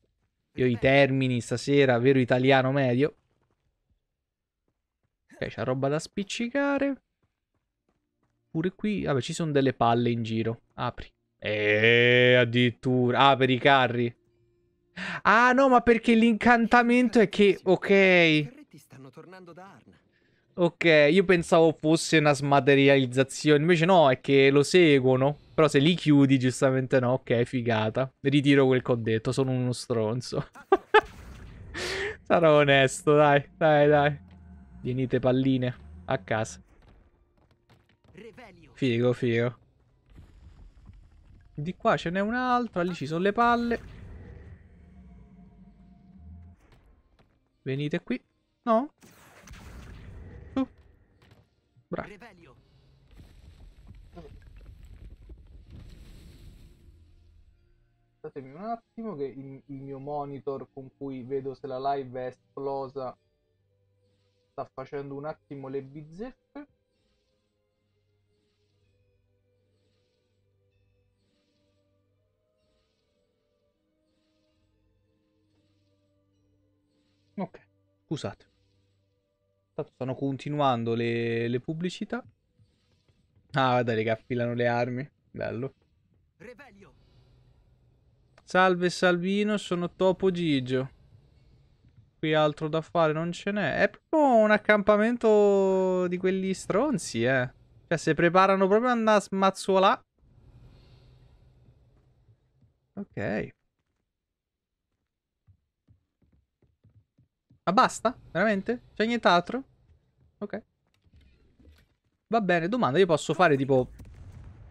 Io i eh. termini stasera, vero italiano medio. Ok, c'è roba da spiccicare. Pure qui, vabbè, ci sono delle palle in giro. Apri. Eh, addirittura. Ah, i carri. Ah no, ma perché l'incantamento è che... Ok. Ok, io pensavo fosse una smaterializzazione, invece no, è che lo seguono. Però se li chiudi, giustamente no. Ok, figata. Ritiro quel che ho detto, sono uno stronzo. Sarò onesto, dai, dai, dai. Venite palline a casa. Figo, figo. Di qua ce n'è un'altra, lì ci sono le palle. Venite qui. No? Uh. Bravo. Datemi un attimo che il, il mio monitor con cui vedo se la live è esplosa sta facendo un attimo le bizzeffe. Ok, scusate. stanno continuando le, le pubblicità. Ah, dai, che affilano le armi. Bello. Rebelio. Salve Salvino, sono Topo Gigio. Qui altro da fare non ce n'è. È proprio un accampamento di quelli stronzi, eh. Cioè, si preparano proprio a andare a smazzolà. Ok. Ma ah, basta? Veramente? C'è nient'altro? Ok. Va bene, domanda, io posso fare tipo...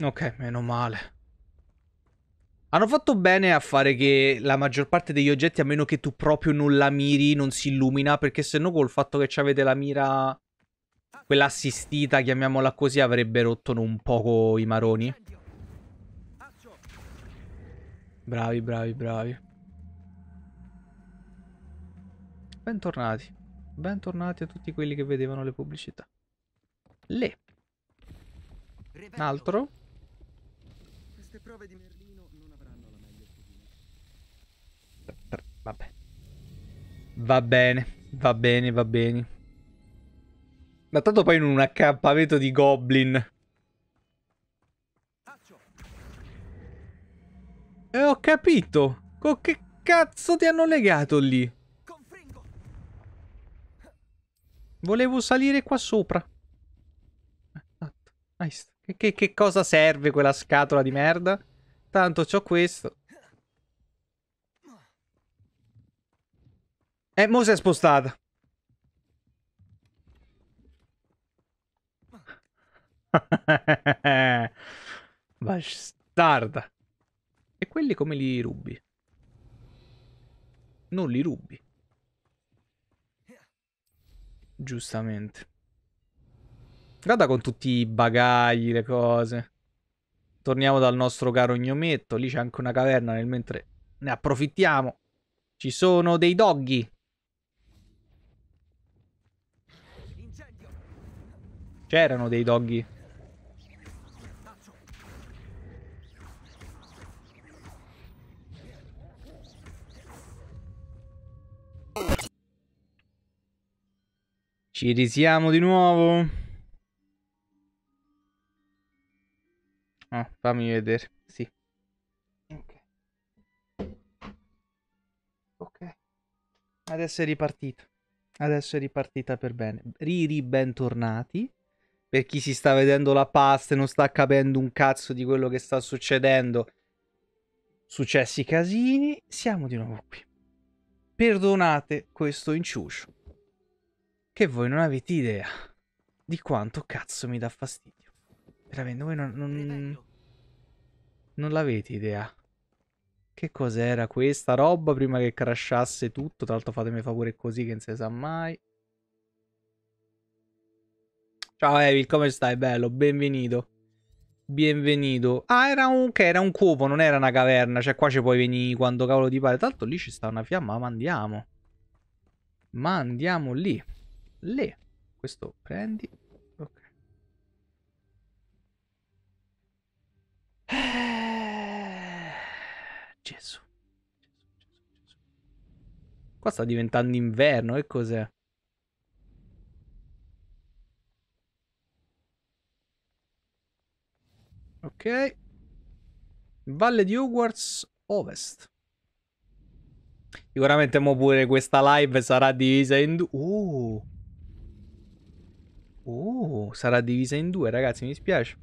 Ok, meno male. Hanno fatto bene a fare che la maggior parte degli oggetti, a meno che tu proprio non la miri, non si illumina, perché se no col fatto che avete la mira... Quella assistita, chiamiamola così, avrebbe rotto un poco i maroni. Bravi, bravi, bravi. bentornati. Bentornati a tutti quelli che vedevano le pubblicità. Le. Un altro. Queste prove di Merlino non avranno la meglio Vabbè. Va bene, va bene, va bene. Ma tanto poi in un accampamento di goblin. E eh, ho capito. Con che cazzo ti hanno legato lì? Volevo salire qua sopra. Ah, esatto. Che, che cosa serve quella scatola di merda? Tanto c'ho questo. E eh, mo si è spostata. Bastarda. E quelli come li rubi? Non li rubi. Giustamente. Guarda con tutti i bagagli, le cose. Torniamo dal nostro caro gnometto. Lì c'è anche una caverna nel mentre ne approfittiamo. Ci sono dei doggy. C'erano dei doggy. Ci risiamo di nuovo. Ah, fammi vedere. Sì. Ok. Ok. Adesso è ripartita. Adesso è ripartita per bene. Riri, bentornati. Per chi si sta vedendo la pasta e non sta capendo un cazzo di quello che sta succedendo. Successi casini. Siamo di nuovo qui. Perdonate questo inciuscio che voi non avete idea di quanto cazzo mi dà fastidio. Veramente, voi non... Non, non l'avete idea. Che cos'era questa roba prima che crashasse tutto? Tra l'altro fatemi favore così che non si sa mai. Ciao Evil, come stai? Bello, benvenuto. Benvenuto. Ah, era un, che era un cuovo, non era una caverna. Cioè qua ci puoi venire quando cavolo ti pare. Tanto lì ci sta una fiamma, ma andiamo. Ma andiamo lì le. Questo prendi. Ok. Eh, Gesù. Qua sta diventando inverno, che cos'è? Ok. Valle di Hogwarts Ovest. Sicuramente mo pure questa live sarà divisa in due. Uh. Oh, sarà divisa in due, ragazzi, mi dispiace.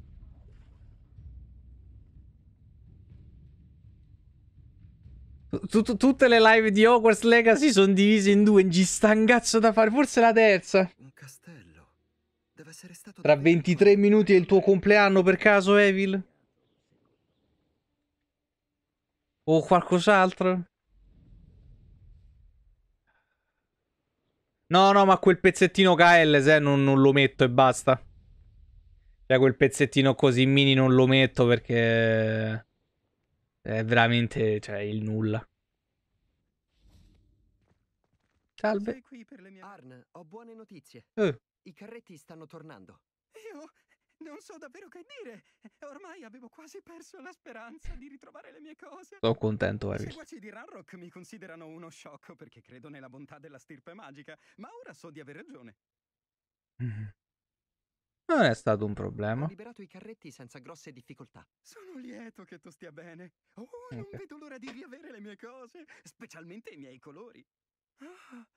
Tutte le live di Hogwarts Legacy sono divise in due, ci sta un cazzo da fare, forse la terza. Un castello. Deve essere stato Tra 23 minuti è il tuo compleanno per caso, Evil? O qualcos'altro? No, no, ma quel pezzettino KL, se non, non, lo metto e basta. Cioè, quel pezzettino così mini non lo metto perché... È veramente, cioè, il nulla. Salve. Sei qui per le mie... Arn, ho buone notizie. Eh. I carretti stanno tornando. Io non so davvero che dire. Ormai avevo quasi perso la speranza di ritrovare le mie cose. Sono contento, Harry. I seguaci di Ranrock mi considerano uno sciocco perché credo nella bontà della stirpe magica, ma ora so di aver ragione. Mm-hmm. Non è stato un problema. Ho liberato i carretti senza grosse difficoltà. Sono lieto che tu stia bene. Oh, okay. non vedo l'ora di riavere le mie cose, specialmente i miei colori. Ah,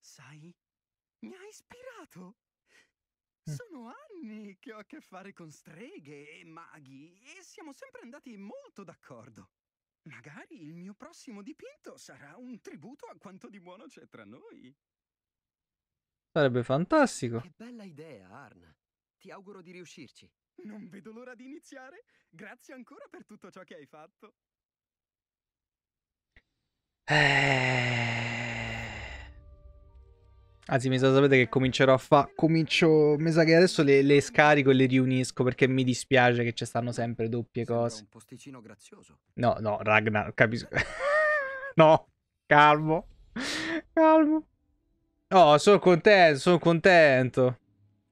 sai, mi ha ispirato. Eh. Sono anni che ho a che fare con streghe e maghi e siamo sempre andati molto d'accordo. Magari il mio prossimo dipinto sarà un tributo a quanto di buono c'è tra noi. Sarebbe fantastico. Che bella idea, Arn. Ti auguro di riuscirci. Non vedo l'ora di iniziare. Grazie ancora per tutto ciò che hai fatto. Eh. Anzi, mi sa sapete che comincerò a fare. Comincio. Mi sa che adesso le, le, scarico e le riunisco perché mi dispiace che ci stanno sempre doppie cose. Un posticino grazioso. No, no, Ragnar, capisco. no, calmo. calmo. No, sono contento, sono contento.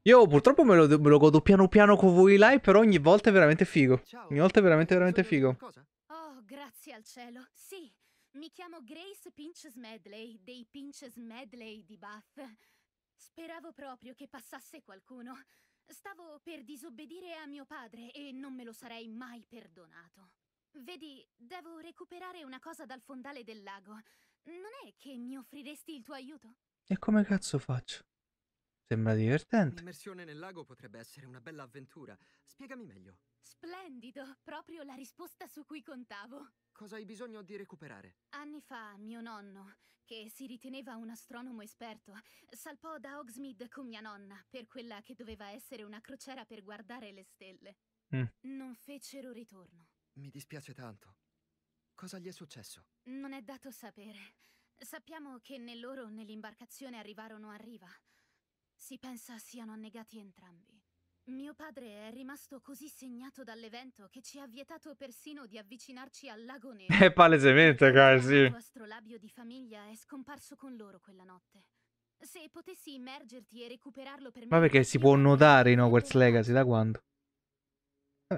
Io purtroppo me lo, me lo godo piano piano con voi live, però ogni volta è veramente figo. Ciao. Ogni volta è veramente, veramente figo. Oh, grazie al cielo. Sì, mi chiamo Grace Pinch Smedley, dei Pinch Smedley di Bath. Speravo proprio che passasse qualcuno. Stavo per disobbedire a mio padre e non me lo sarei mai perdonato. Vedi, devo recuperare una cosa dal fondale del lago. Non è che mi offriresti il tuo aiuto? E come cazzo faccio? Sembra divertente. L'immersione nel lago potrebbe essere una bella avventura. Spiegami meglio. Splendido, proprio la risposta su cui contavo. Cosa hai bisogno di recuperare? Anni fa mio nonno, che si riteneva un astronomo esperto, salpò da Hogsmeade con mia nonna per quella che doveva essere una crociera per guardare le stelle. Mm. Non fecero ritorno. Mi dispiace tanto. Cosa gli è successo? Non è dato sapere. Sappiamo che né loro né l'imbarcazione arrivarono a riva. Si pensa siano annegati entrambi. Mio padre è rimasto così segnato dall'evento che ci ha vietato persino di avvicinarci al lago nero. È eh, palesemente, casi. Il tuo astrolabio di famiglia è scomparso con loro quella notte. Se potessi immergerti e recuperarlo per me... Ma perché si può nuotare in Hogwarts Legacy da quando?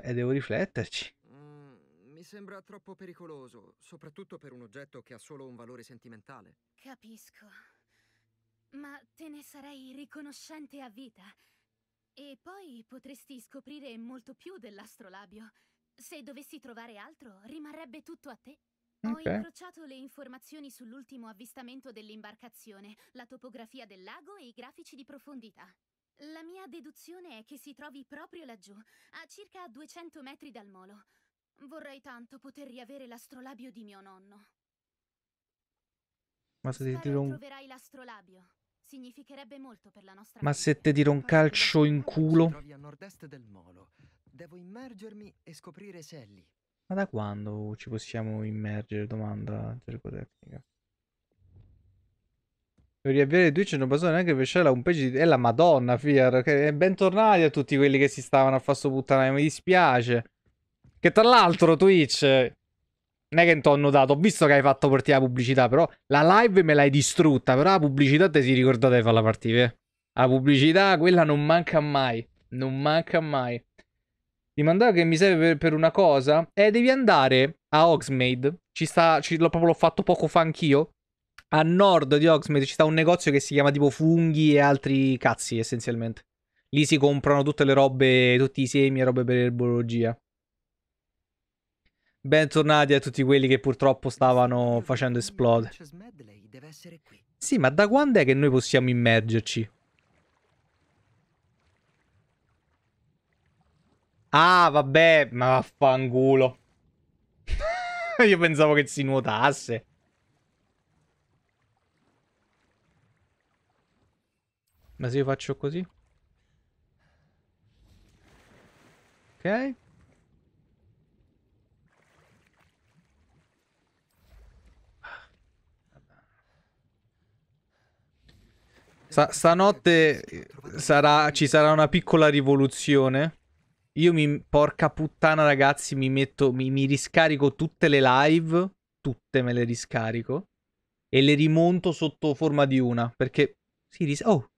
E devo rifletterci. Mm, mi sembra troppo pericoloso, soprattutto per un oggetto che ha solo un valore sentimentale. Capisco. Ma te ne sarei riconoscente a vita. E poi potresti scoprire molto più dell'astrolabio. Se dovessi trovare altro, rimarrebbe tutto a te. Okay. Ho incrociato le informazioni sull'ultimo avvistamento dell'imbarcazione, la topografia del lago e i grafici di profondità. La mia deduzione è che si trovi proprio laggiù, a circa 200 metri dal molo. Vorrei tanto poter riavere l'astrolabio di mio nonno. Ma se ti tiro troverai l'astrolabio. Ma se te tiro un calcio in culo? Ma da quando ci possiamo immergere? Domanda gergotecnica. Per riavviare Twitch non bastano neanche per la homepage di... È la madonna, Fier. Che... Bentornati a tutti quelli che si stavano a far sto puttanare, mi dispiace. Che tra l'altro Twitch non è che ti ho notato, ho visto che hai fatto partire la pubblicità, però la live me l'hai distrutta, però la pubblicità te si ricordate di farla partire. Eh. La pubblicità, quella non manca mai, non manca mai. Ti mandavo che mi serve per, per una cosa, e eh, devi andare a Oxmade, ci sta, ci, l'ho, proprio l'ho fatto poco fa anch'io, a nord di Oxmade ci sta un negozio che si chiama tipo funghi e altri cazzi essenzialmente. Lì si comprano tutte le robe, tutti i semi e robe per erbologia. Bentornati a tutti quelli che purtroppo stavano facendo esplodere. Sì, ma da quando è che noi possiamo immergerci? Ah, vabbè, ma vaffanculo. Io pensavo che si nuotasse. Ma se io faccio così? Ok. Sa- stanotte sarà, ci sarà una piccola rivoluzione. Io mi... Porca puttana ragazzi, mi metto... Mi, mi riscarico tutte le live. Tutte me le riscarico. E le rimonto sotto forma di una. Perché... Si ris- oh,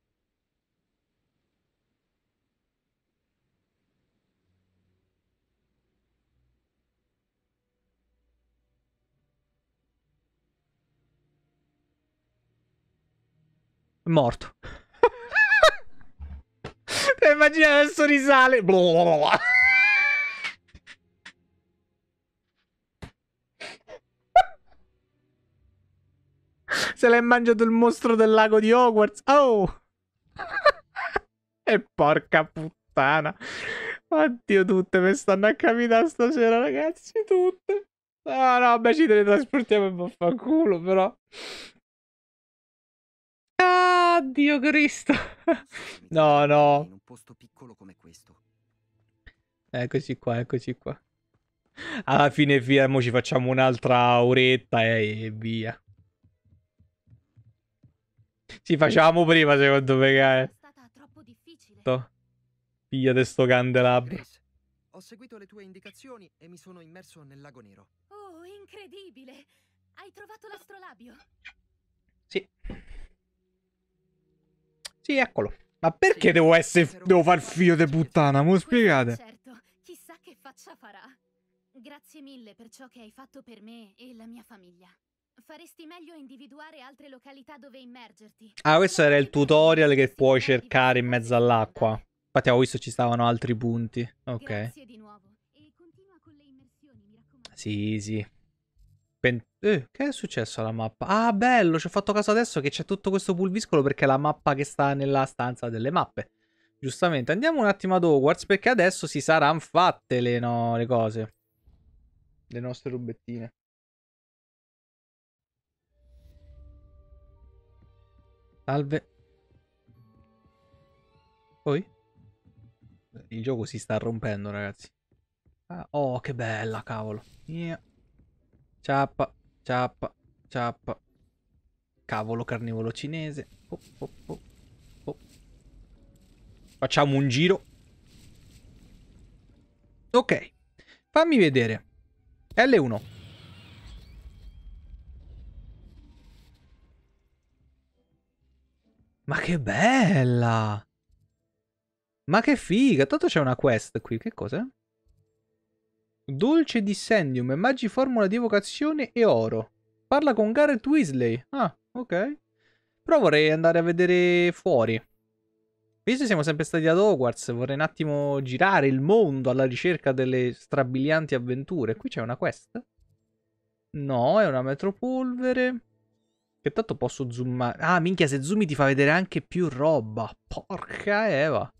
morto. Immagina adesso risale. Se l'hai mangiato il mostro del lago di Hogwarts. Oh! e porca puttana. Oddio, tutte mi stanno a capitare stasera, ragazzi, tutte. No, no, beh, ci teletrasportiamo e vaffanculo, però. Ah, Dio Cristo. no, no. In un posto piccolo come questo. Eccoci qua, eccoci qua. Alla fine, via, ci facciamo un'altra oretta eh, e via. Ci facciamo prima, secondo me, che è stata troppo difficile. To. Pigliate sto candelabro. ho seguito le tue indicazioni e mi sono immerso nel lago nero. Oh, incredibile! Hai trovato l'astrolabio? Sì. Sì, eccolo. Ma perché devo essere... devo far figlio di puttana? Mo spiegate. Certo, chissà che faccia farà. Grazie mille per ciò che hai fatto per me e la mia famiglia. Faresti meglio individuare altre località dove immergerti. Ah, questo era il tutorial che puoi cercare in mezzo all'acqua. Infatti avevo visto ci stavano altri punti. Ok. Sì, sì. Pen eh, che è successo alla mappa? Ah, bello, ci ho fatto caso adesso che c'è tutto questo pulviscolo perché è la mappa che sta nella stanza delle mappe. Giustamente, andiamo un attimo ad Hogwarts perché adesso si saranno fatte le, no le cose. Le nostre rubettine. Salve. Poi? Il gioco si sta rompendo, ragazzi. Ah, oh, che bella, cavolo. Yeah. Ciappa, ciappa, ciappa. Cavolo carnivoro cinese. Oh, oh, oh, Facciamo un giro. Ok. Fammi vedere. L1. Ma che bella! Ma che figa! Tanto c'è una quest qui. Che cos'è? Dolce Dissendium, Sendium, Formula di evocazione e oro. Parla con Garrett Weasley. Ah, ok. Però vorrei andare a vedere fuori. Visto che siamo sempre stati ad Hogwarts, vorrei un attimo girare il mondo alla ricerca delle strabilianti avventure. Qui c'è una quest? No, è una metropolvere. Che tanto posso zoomare. Ah, minchia, se zoomi ti fa vedere anche più roba. Porca Eva.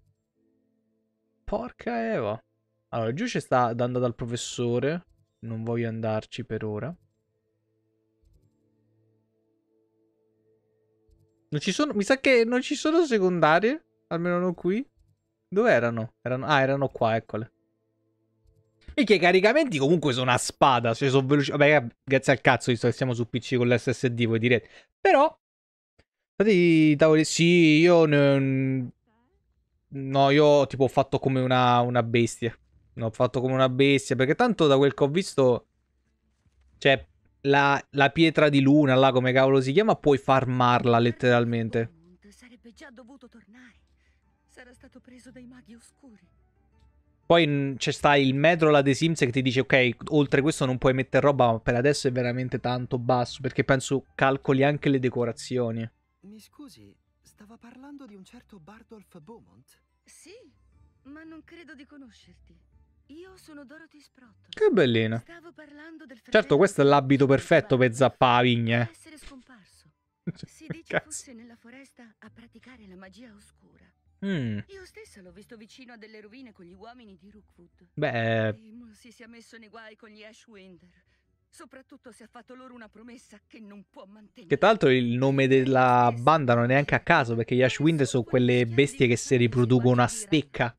Porca Eva. Allora, giù ci sta dando dal professore. Non voglio andarci per ora. Non ci sono... Mi sa che non ci sono secondarie. Almeno non qui. Dove erano? erano ah, erano qua, eccole. E che i caricamenti comunque sono a spada. Cioè, sono veloci. Vabbè, grazie al cazzo, visto che siamo su PC con l'SSD, voi direte. Però... State i tavoli... Sì, io... Ne... No, io tipo ho fatto come una, una bestia ho fatto come una bestia, perché tanto da quel che ho visto, cioè, la, la pietra di luna, là come cavolo si chiama, puoi farmarla letteralmente. Sarebbe già dovuto tornare. Sarà stato preso dai maghi oscuri. Poi c'è sta il metro la The Sims che ti dice ok, oltre questo non puoi mettere roba, ma per adesso è veramente tanto basso, perché penso calcoli anche le decorazioni. Mi scusi, stava parlando di un certo Bardolf Beaumont? Sì, ma non credo di conoscerti. Io sono Dorothy Sprott. Che bellina. Certo, questo è l'abito perfetto per zappare vigne. Essere scomparso. Cioè, si dice Cazzo. fosse nella foresta a praticare la magia oscura. Mm. Io stessa l'ho visto vicino a delle rovine con gli uomini di Rookwood. Beh. Eh. Tim si sia messo nei guai con gli Ashwinder. Soprattutto se ha fatto loro una promessa che non può mantenere. Che tra l'altro il nome della banda non è neanche a caso, perché gli Ashwinder sono quelle bestie che si riproducono a stecca.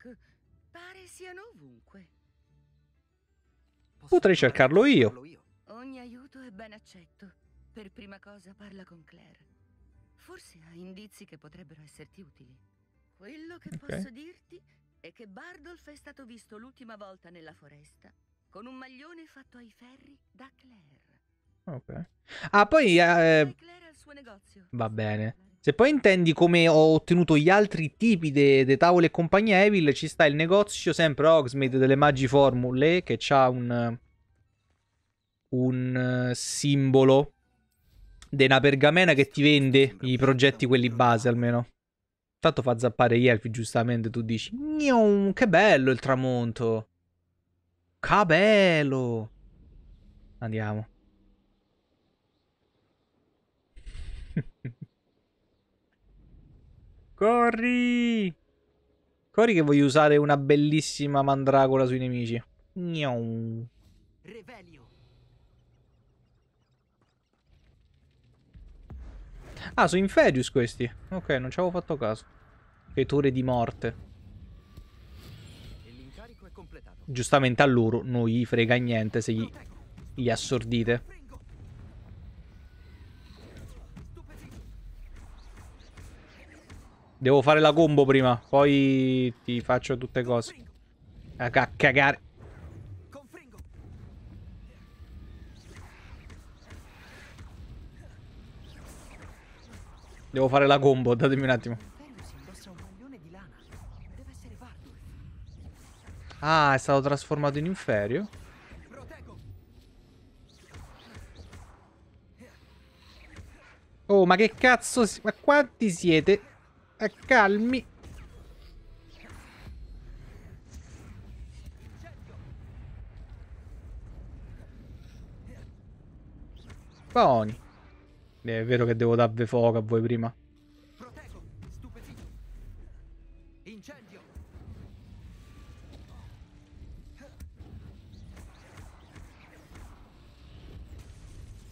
Potrei cercarlo io. Ogni aiuto è ben accetto. Per prima cosa parla con Claire. Forse ha indizi che potrebbero esserti utili. Quello che okay. posso dirti è che Bardolf è stato visto l'ultima volta nella foresta con un maglione fatto ai ferri da Claire. Ok. Ah, poi... Eh... eh va bene. Se poi intendi come ho ottenuto gli altri tipi di tavole e compagnia Evil, ci sta il negozio sempre Oxmade delle Magi Formule che ha un, un eh, simbolo di una pergamena che ti vende i progetti quelli base almeno. Tanto fa zappare gli elfi, giustamente tu dici, che bello il tramonto. Che Andiamo. Corri! Corri che voglio usare una bellissima mandragola sui nemici. Gnou. Ah, sono Inferius questi. Ok, non ci avevo fatto caso. Creature di morte. Giustamente a loro non gli frega niente se gli, gli assordite. Devo fare la combo prima, poi ti faccio tutte cose. A cagare. Devo fare la combo, datemi un attimo. Ah, è stato trasformato in inferio. Oh, ma che cazzo... Ma quanti siete? E calmi. Buoni. Eh, è vero che devo darvi fuoco a voi prima.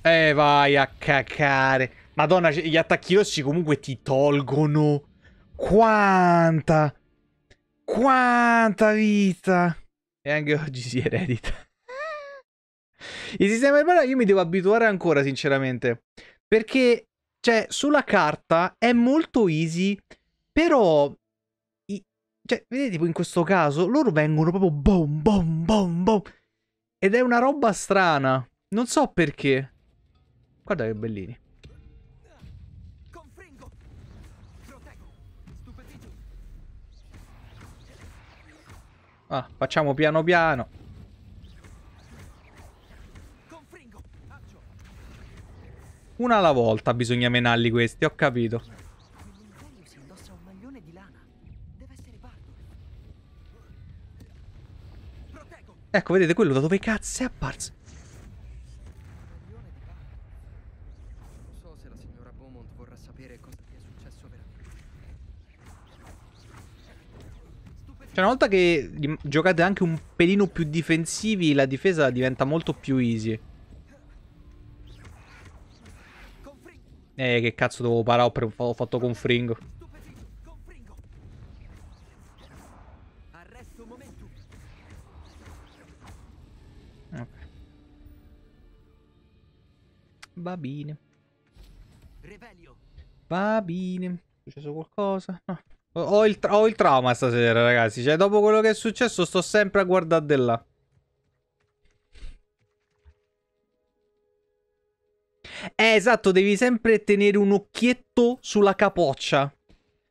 E eh, vai a cacare. Madonna, gli attacchi rossi comunque ti tolgono quanta, quanta vita! E anche oggi si eredita. Il sistema erbano io mi devo abituare ancora, sinceramente. Perché, cioè, sulla carta è molto easy, però... I, cioè, vedete, tipo in questo caso, loro vengono proprio boom, boom, boom, boom. Ed è una roba strana. Non so perché. Guarda che bellini. Ah, facciamo piano piano. Una alla volta bisogna menarli questi, ho capito. Ecco, vedete quello da dove cazzo è apparso? Cioè, una volta che giocate anche un pelino più difensivi, la difesa diventa molto più easy. Eh, che cazzo dovevo parare? Ho fatto con Fringo. Okay. Va bene. Va bene. È successo qualcosa? No. Ho il, tra ho il trauma stasera, ragazzi. Cioè, dopo quello che è successo, sto sempre a guardare là. Eh, esatto, devi sempre tenere un occhietto sulla capoccia.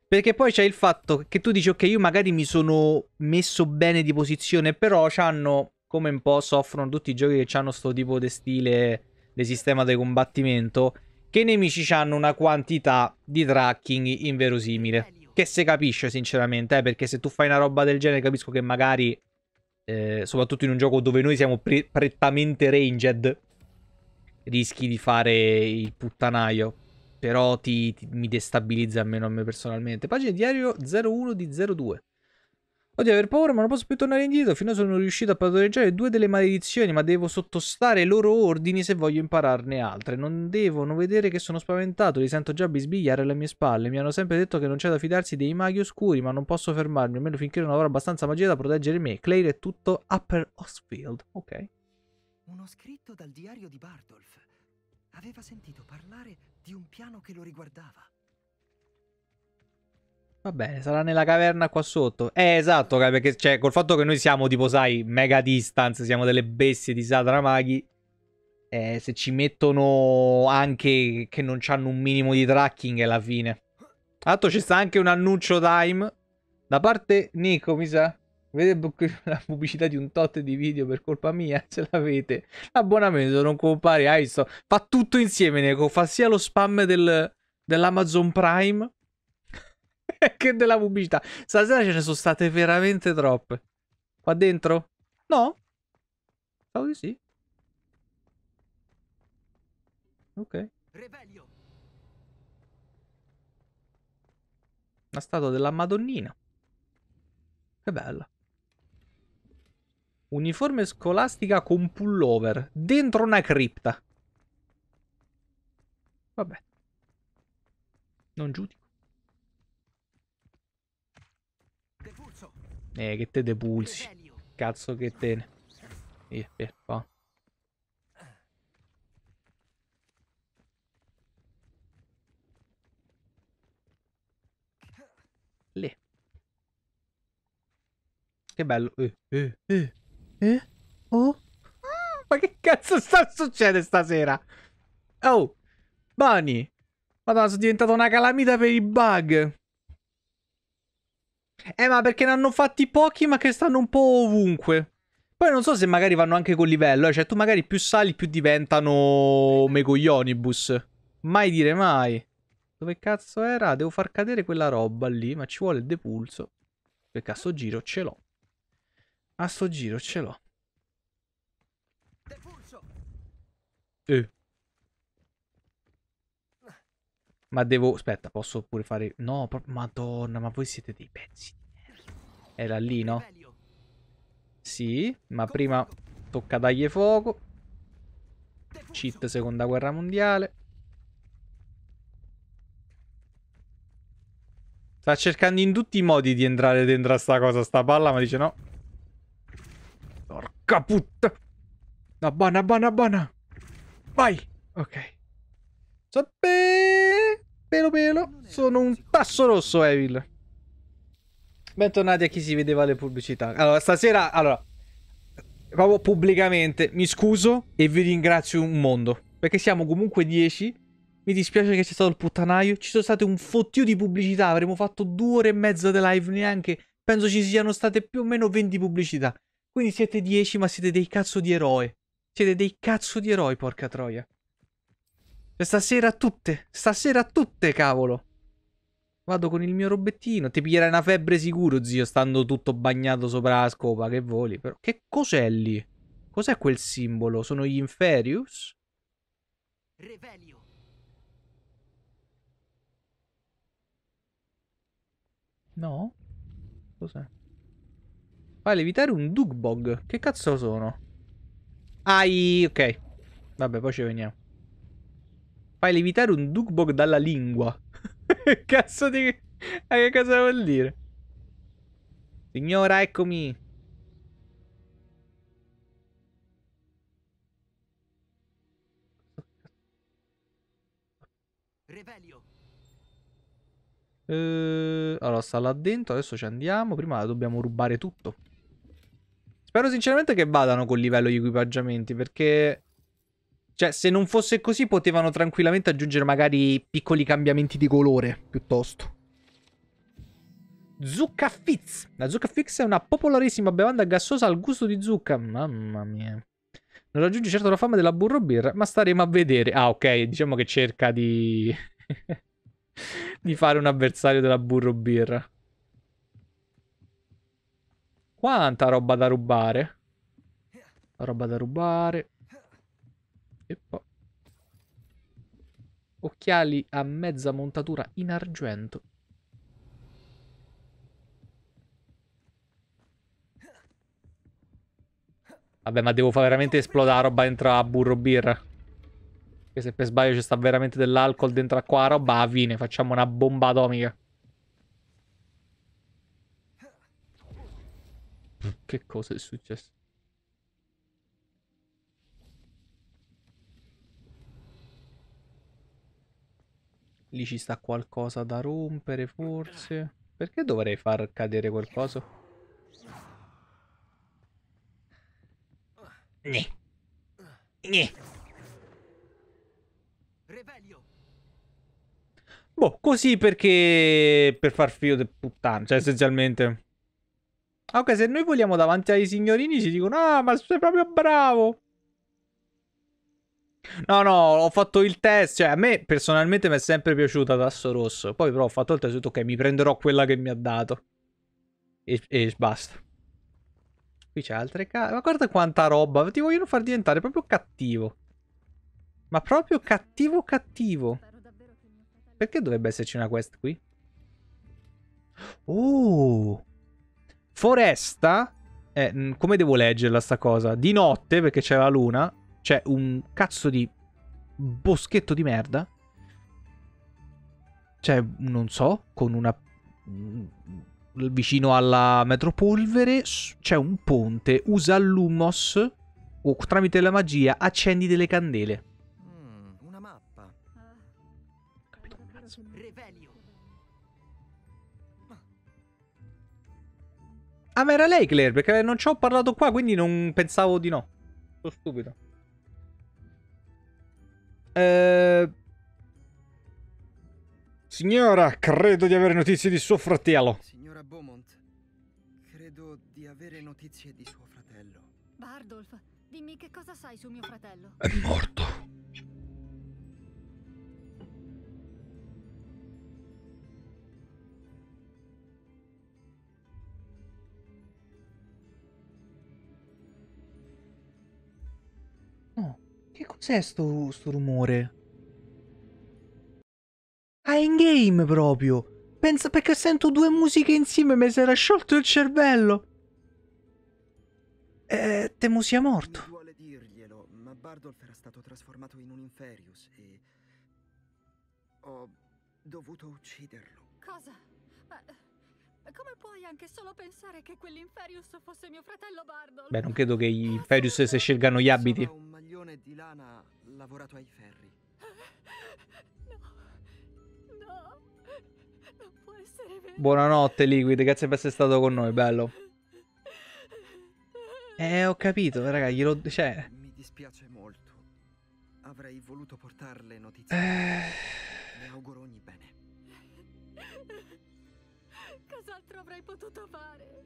Perché poi c'è il fatto che tu dici, ok, io magari mi sono messo bene di posizione, però c'hanno, come un po' soffrono tutti i giochi che hanno sto tipo di stile, di sistema di combattimento, che i nemici hanno una quantità di tracking inverosimile che se capisce sinceramente, eh, perché se tu fai una roba del genere capisco che magari, eh, soprattutto in un gioco dove noi siamo pre- prettamente ranged, rischi di fare il puttanaio. Però ti, ti, mi destabilizza almeno a me personalmente. Pagina diario 01 di 02. Oddio, aver paura, ma non posso più tornare indietro. Fino Finora sono riuscito a padroneggiare due delle maledizioni, ma devo sottostare ai loro ordini se voglio impararne altre. Non devono vedere che sono spaventato, li sento già bisbigliare alle mie spalle. Mi hanno sempre detto che non c'è da fidarsi dei maghi oscuri, ma non posso fermarmi, almeno finché non avrò abbastanza magia da proteggere me. Claire è tutto Upper Osfield. Ok. Uno scritto dal diario di Bardolph. Aveva sentito parlare di un piano che lo riguardava. Va bene, sarà nella caverna qua sotto. Eh, esatto, perché cioè, col fatto che noi siamo tipo, sai, mega distance, siamo delle bestie di Satramaghi. Eh, se ci mettono anche che non hanno un minimo di tracking è la fine. Tanto ci sta anche un annuncio time da parte Nico, mi sa. Vedete la pubblicità di un tot di video per colpa mia, ce l'avete. L'abbonamento non compare, ah, visto? Fa tutto insieme, Nico. Fa sia lo spam del, dell'Amazon Prime che della pubblicità. Stasera ce ne sono state veramente troppe. Qua dentro? No? Stavo di sì. Ok. La statua della Madonnina. Che bella. Uniforme scolastica con pullover. Dentro una cripta. Vabbè. Non giudico. Eh, che te depulsi. Cazzo che te... Via, via, qua. Lì. Che bello. Eh, eh, eh. eh? Oh? Ma che cazzo sta succedendo stasera? Oh! Bunny. Madonna, sono diventato una calamita per i bug! Eh, ma perché ne hanno fatti pochi, ma che stanno un po' ovunque. Poi non so se magari vanno anche col livello, eh. Cioè, tu magari più sali, più diventano megoglionibus. Mai dire mai. Dove cazzo era? Devo far cadere quella roba lì, ma ci vuole il depulso. Perché a sto giro ce l'ho. A sto giro ce l'ho. Eh. Ma devo... Aspetta, posso pure fare... No, proprio... Madonna, ma voi siete dei pezzi Era lì, no? Sì, ma prima tocca dargli fuoco. Cheat seconda guerra mondiale. Sta cercando in tutti i modi di entrare dentro a sta cosa, sta palla, ma dice no. Porca puttana. Abbana, abbana, abbana. Vai. Ok. Sapete pelo pelo, sono un tasso rosso, Evil. Bentornati a chi si vedeva le pubblicità. Allora, stasera, allora, proprio pubblicamente, mi scuso e vi ringrazio un mondo. Perché siamo comunque 10. Mi dispiace che sia stato il puttanaio. Ci sono state un fottio di pubblicità. Avremmo fatto due ore e mezza di live neanche. Penso ci siano state più o meno 20 pubblicità. Quindi siete 10, ma siete dei cazzo di eroi. Siete dei cazzo di eroi, porca troia. Stasera tutte, stasera tutte, cavolo. Vado con il mio robettino. Ti piglierai una febbre sicuro, zio, stando tutto bagnato sopra la scopa. Che voli, però. Che cos'è lì? Cos'è quel simbolo? Sono gli Inferius? Revelio. No? Cos'è? Fai levitare un Dugbog. Che cazzo sono? Ai, ok. Vabbè, poi ci veniamo. Fai levitare un Dugbog dalla lingua. Cazzo di... Ma che cosa vuol dire? Signora, eccomi. Revelio. Eh, allora, sta là dentro. Adesso ci andiamo. Prima dobbiamo rubare tutto. Spero sinceramente che vadano col livello di equipaggiamenti perché... Cioè, se non fosse così, potevano tranquillamente aggiungere magari piccoli cambiamenti di colore, piuttosto. Zucca Fizz. La zucca Fizz è una popolarissima bevanda gassosa al gusto di zucca. Mamma mia. Non raggiunge certo la fama della burro birra, ma staremo a vedere. Ah, ok, diciamo che cerca di... di fare un avversario della burro birra. Quanta roba da rubare. Roba da rubare. E poi... Occhiali a mezza montatura in argento. Vabbè, ma devo fare veramente esplodere la roba dentro a burro birra. Che se per sbaglio ci sta veramente dell'alcol dentro a qua la roba, a ah, fine, facciamo una bomba atomica. Che cosa è successo? Lì ci sta qualcosa da rompere forse. Perché dovrei far cadere qualcosa? Ne. Ne. Boh, così perché... Per far figlio di puttana, cioè essenzialmente... Ah, ok, se noi vogliamo davanti ai signorini ci dicono Ah, ma sei proprio bravo! No, no, ho fatto il test, cioè a me personalmente mi è sempre piaciuta Tasso Rosso, poi però ho fatto il test e ho detto ok, mi prenderò quella che mi ha dato. E, e basta. Qui c'è altre case, ma guarda quanta roba, ti vogliono far diventare proprio cattivo. Ma proprio cattivo cattivo. Perché dovrebbe esserci una quest qui? Oh! Foresta? Eh, mm, come devo leggerla sta cosa? Di notte, perché c'è la luna, c'è un cazzo di boschetto di merda. C'è, non so, con una... Mm, vicino alla metropolvere c'è un ponte, usa l'humos o tramite la magia accendi delle candele. Mm, una mappa. Ah, ma era lei Claire, perché non ci ho parlato qua, quindi non pensavo di no. Sto stupido. Eh... Signora, credo di avere notizie di suo fratello. Signora Beaumont, credo di avere notizie di suo fratello. Bardolf, dimmi che cosa sai su mio fratello. È morto. cos'è sto, sto rumore? Ah, in game proprio! Pensa perché sento due musiche insieme e mi si era sciolto il cervello! Eh, temo sia morto. Mi vuole dirglielo, ma Bardolf era stato trasformato in un Inferius e... Ho dovuto ucciderlo. Cosa? Ma... Come puoi anche solo pensare che quell'Inferius fosse mio fratello Bardo? Beh, non credo che gli Inferius se scelgano gli abiti. Sono un maglione di lana lavorato ai ferri. No, no, non può essere vero. Buonanotte, Liquid, grazie per essere stato con noi, bello. Eh, ho capito, raga, glielo... cioè... Mi dispiace molto. Avrei voluto portarle notizie. Eh... Mi auguro ogni bene. Cos'altro avrei potuto fare?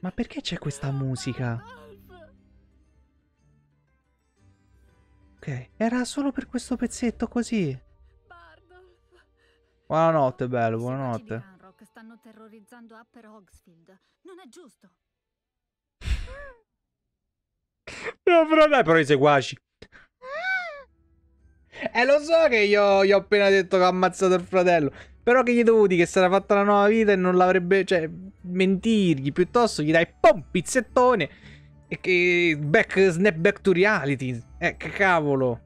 Ma perché c'è questa musica? Ok, era solo per questo pezzetto così. Buonanotte, bello, buonanotte. Stanno terrorizzando Upper Hogsfield. Non è giusto. No, però dai, però i seguaci. Ah! e eh, lo so che io, gli ho appena detto che ha ammazzato il fratello. Però che gli dovuti che sarà fatta la nuova vita e non l'avrebbe... Cioè, mentirgli, piuttosto gli dai, pom, pizzettone. E che... Back, snap back to reality. Eh, che cavolo.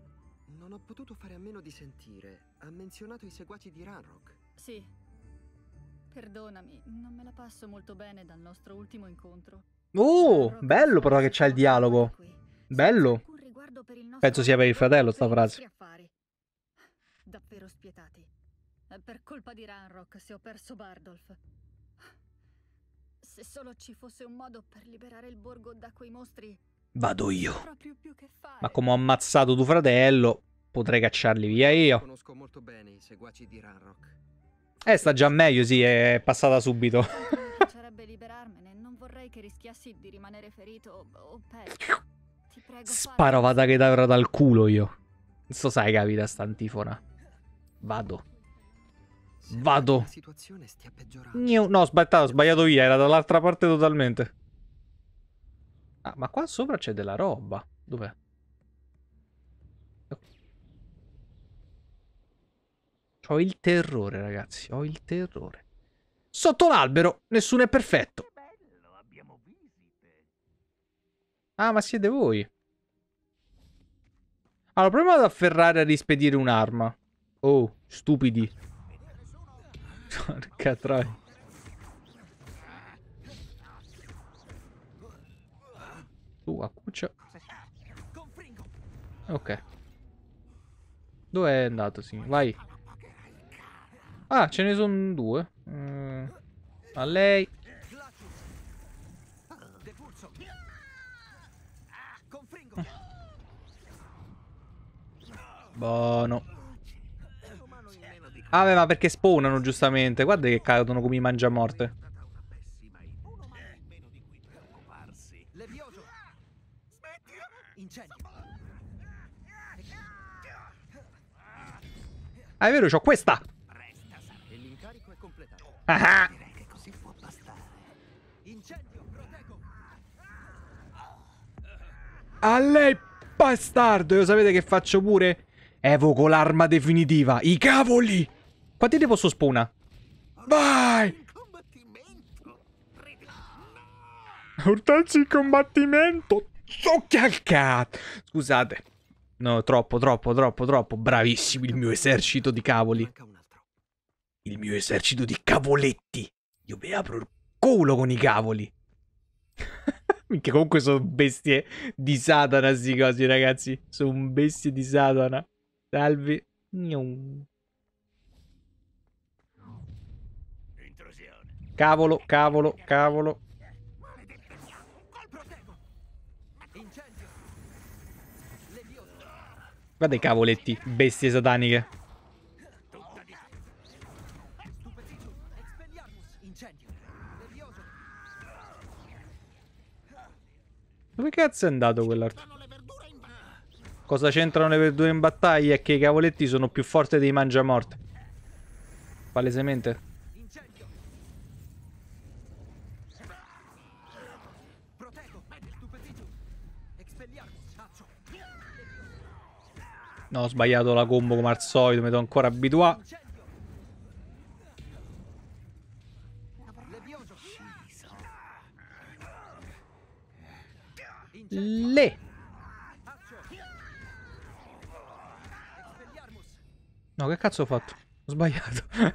Non ho potuto fare a meno di sentire. Ha menzionato i seguaci di Ranrock. Sì. Perdonami, non me la passo molto bene dal nostro ultimo incontro. Oh, bello però che c'è il dialogo. Bello. Penso sia per il fratello sta frase. Davvero spietati. È eh, per colpa di Ranrock se ho perso Bardolf. Se solo ci fosse un modo per liberare il borgo da quei mostri... Vado io. Ma come ho ammazzato tuo fratello, potrei cacciarli via io. Conosco molto bene i seguaci di Ranrock. Eh, sta già meglio, sì, è passata subito. Mi piacerebbe liberarmene, non vorrei che rischiassi di rimanere ferito o peggio. Ti prego, Sparo vada che t'avrà dal culo io. Non so sai capita sta antifona. Vado. Vado. No, ho sbagliato, ho sbagliato via, era dall'altra parte totalmente. Ah, ma qua sopra c'è della roba. Dov'è? Ho il terrore, ragazzi. Ho il terrore. Sotto l'albero, nessuno è perfetto. Ah, ma siete voi. Allora, proviamo ad afferrare a rispedire un'arma. Oh, stupidi. Porca troia. Tu uh, a Ok. Dove è andato, sì? Vai. Ah, ce ne sono due. Mm. A lei. Ah, Buono. Ah, beh, ma perché spawnano giustamente. Guarda che cadono come i mangiamorte. Ah, è vero, c'ho questa. Ah, ah. A lei, bastardo! E lo sapete che faccio pure? Evoco l'arma definitiva. I cavoli! Quanti devo su spuna? Vai! Urtarci in combattimento! Zocchia al cazzo! Scusate. No, troppo, troppo, troppo, troppo. Bravissimi il mio esercito di cavoli. Il mio esercito di cavoletti. Io vi apro il culo con i cavoli. Minchia, comunque sono bestie di Satana sti cosi, ragazzi. Sono bestie di Satana. Salvi. Nium. Cavolo, cavolo, cavolo. Guarda i cavoletti, bestie sataniche. Dove cazzo è andato quell'arco? Cosa c'entrano le verdure in battaglia? È che i cavoletti sono più forti dei mangiamorte. Palesemente. No, ho sbagliato la combo come al solito, mi devo ancora abituare. Le. No, che cazzo ho fatto? Ho sbagliato.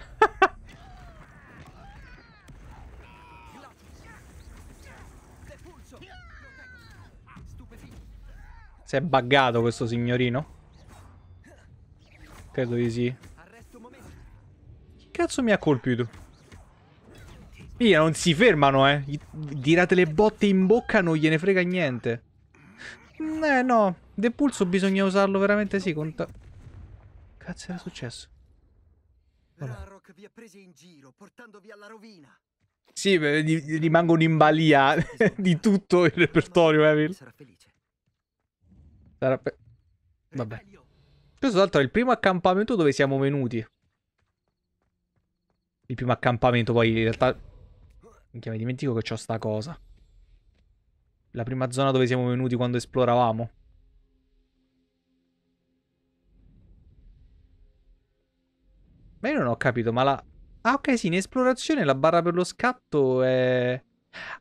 si è buggato questo signorino? Credo di sì. Che cazzo mi ha colpito? Via, non si fermano, eh. Tirate le botte in bocca, non gliene frega niente. Eh, no. Depulso bisogna usarlo veramente sì. Con Cazzo era successo? Rarok vi ha presi in giro, portandovi alla rovina. Sì, rimangono in balia di tutto il repertorio, Evil. Eh, sarà felice. Sarà Vabbè. Questo tra l'altro è il primo accampamento dove siamo venuti. Il primo accampamento poi in realtà... Minchia, mi dimentico che c'ho sta cosa. La prima zona dove siamo venuti quando esploravamo. Ma io non ho capito, ma la... Ah, ok, sì, in esplorazione la barra per lo scatto è...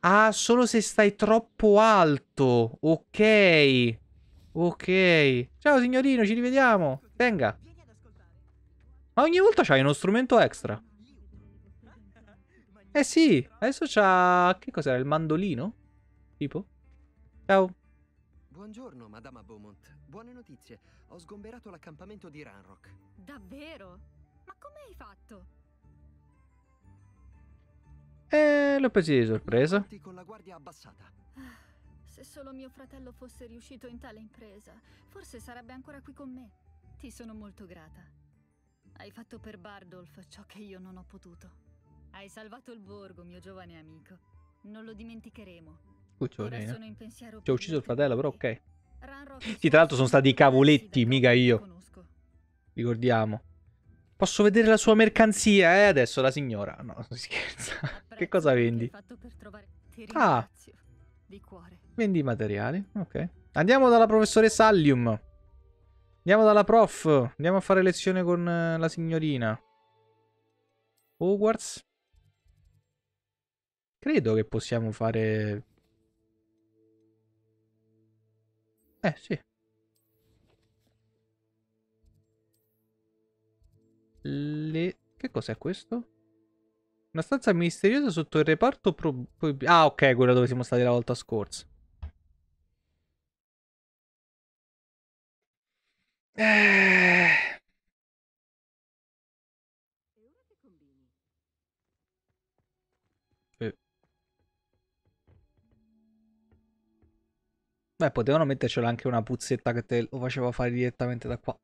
Ah, solo se stai troppo alto. Ok. Ok. Ciao signorino, ci rivediamo. Venga. Ma ogni volta c'hai uno strumento extra. Eh sì, adesso c'ha... Che cos'era? Il mandolino? Tipo? Ciao. Buongiorno, Madama Beaumont. Buone notizie. Ho sgomberato l'accampamento di Ranrock. Davvero? Ma come hai fatto? Eh, l'ho preso di sorpresa. Con la guardia abbassata. Ah. Se solo mio fratello fosse riuscito in tale impresa, forse sarebbe ancora qui con me. Ti sono molto grata. Hai fatto per Bardolf ciò che io non ho potuto. Hai salvato il borgo, mio giovane amico. Non lo dimenticheremo. pensiero. Ti ho ucciso il fratello, però ok. Sì, tra l'altro sono stati i cavoletti, mica io. Ricordiamo. Posso vedere la sua mercanzia, eh? Adesso la signora. No, si scherza. che cosa vendi? Ah. Di cuore. Vendi i materiali, ok. Andiamo dalla professoressa Allium. Andiamo dalla prof. Andiamo a fare lezione con eh, la signorina. Hogwarts. Credo che possiamo fare... Eh, sì. Le... Che cos'è questo? Una stanza misteriosa sotto il reparto... Pro... Ah, ok, quella dove siamo stati la volta scorsa. Eh. eh... Beh, potevano mettercela anche una puzzetta che te lo faceva fare direttamente da qua.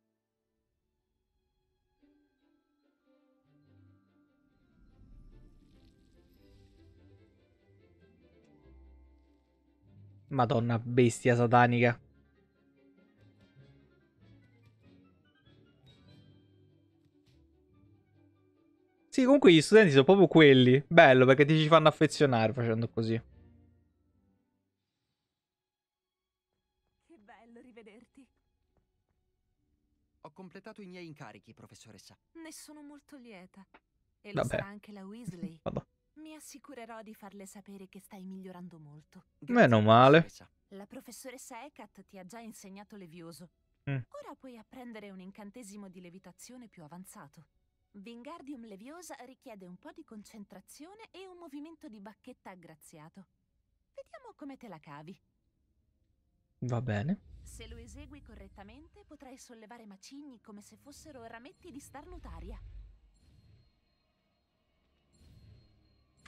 Madonna, bestia satanica. Sì, comunque gli studenti sono proprio quelli. Bello, perché ti ci fanno affezionare facendo così. Che bello rivederti. Ho completato i miei incarichi, professoressa. Ne sono molto lieta. E lo Vabbè. anche la Weasley. Vabbè. Mi assicurerò di farle sapere che stai migliorando molto. Grazie, Meno male. La professoressa Eckhart ti ha già insegnato levioso. Mm. Ora puoi apprendere un incantesimo di levitazione più avanzato. Wingardium Leviosa richiede un po' di concentrazione e un movimento di bacchetta aggraziato. Vediamo come te la cavi. Va bene. Se lo esegui correttamente potrai sollevare macigni come se fossero rametti di starnutaria.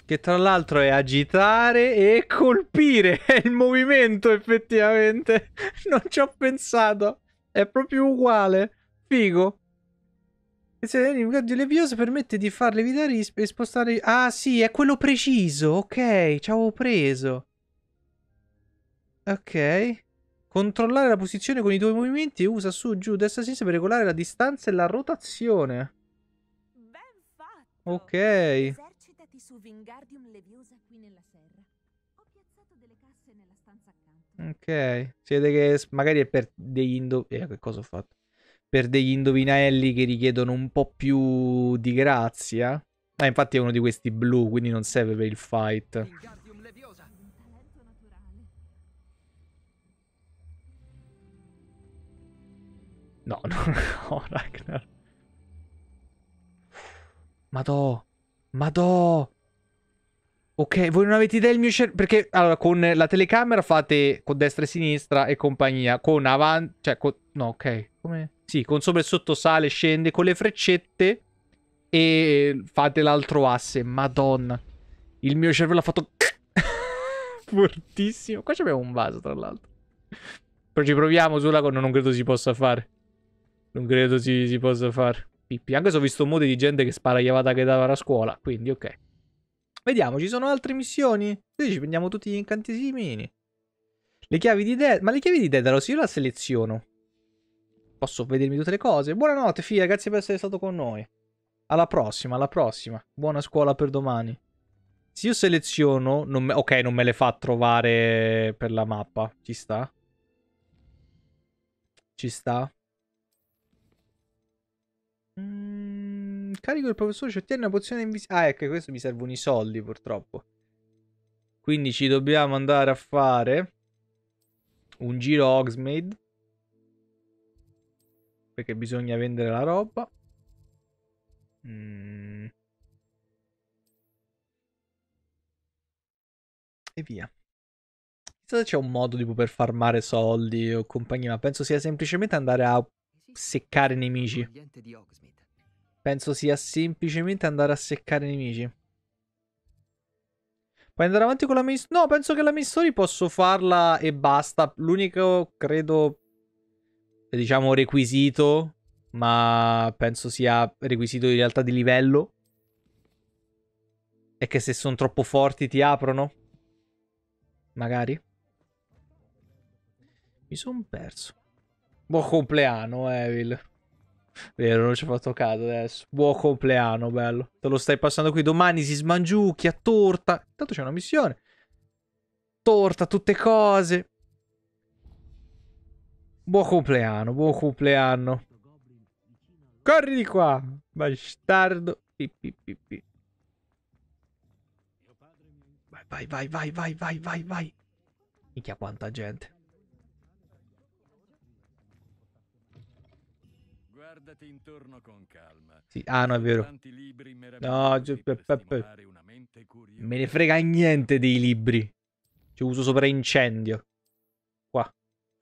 Che tra l'altro è agitare e colpire, è il movimento effettivamente. Non ci ho pensato, è proprio uguale. Figo. Il grado levioso permette di farle evitare e spostare... Ah sì, è quello preciso, ok, ci avevo preso. Ok. Controllare la posizione con i tuoi movimenti e usa su, giù, destra, sinistra per regolare la distanza e la rotazione. Ok. Ok. Si vede che magari è per degli indo... Eh, che cosa ho fatto? per degli indovinelli che richiedono un po' più di grazia. Ah, infatti è uno di questi blu, quindi non serve per il fight. No, no, no, Ragnar. Madò. Madò. Ok, voi non avete idea del mio cervello. Perché allora con la telecamera fate con destra e sinistra e compagnia. Con avanti. Cioè, con... no, ok. Come. Sì, con sopra e sotto sale, scende con le freccette e fate l'altro asse. Madonna. Il mio cervello ha fatto... Fortissimo. Qua c'abbiamo un vaso, tra l'altro. Però ci proviamo sulla con... Non credo si possa fare. Non credo si, si possa fare. Pippi. Anche se ho visto modi di gente che spara chiavata che dava a scuola. Quindi, ok. Vediamo, ci sono altre missioni? Sì, ci prendiamo tutti gli incantesimini. Le chiavi di Dedalo. Ma le chiavi di Dedalo, se io la seleziono, posso vedermi tutte le cose. Buonanotte, figlia, grazie per essere stato con noi. Alla prossima, alla prossima. Buona scuola per domani. Se io seleziono... Non me... Ok, non me le fa trovare per la mappa. Ci sta? Ci sta? Mm, carico il professore, ci ottiene una pozione invisibile. Ah, ecco, questo mi servono i soldi, purtroppo. Quindi ci dobbiamo andare a fare un giro Hogsmeade perché bisogna vendere la roba. Mm. E via. Chissà se c'è un modo tipo per farmare soldi o compagnia, ma penso sia semplicemente andare a seccare nemici. Penso sia semplicemente andare a seccare nemici. Puoi andare avanti con la missione? No, penso che la missione posso farla e basta. L'unico, credo, diciamo requisito, ma penso sia requisito in realtà di livello. È che se sono troppo forti ti aprono. Magari. Mi sono perso. Buon compleanno, Evil. Vero, non ci ho fatto caso adesso. Buon compleanno, bello. Te lo stai passando qui domani, si smangiucchia, torta. Intanto c'è una missione. Torta, tutte cose. Buon compleanno, buon compleanno. Corri di qua, bastardo. Pi, pi, pi, Vai, vai, vai, vai, vai, vai, vai. Minchia quanta gente. Guardati intorno con calma. Sì, ah, no, è vero. No, me ne frega niente dei libri. Ci uso sopra incendio.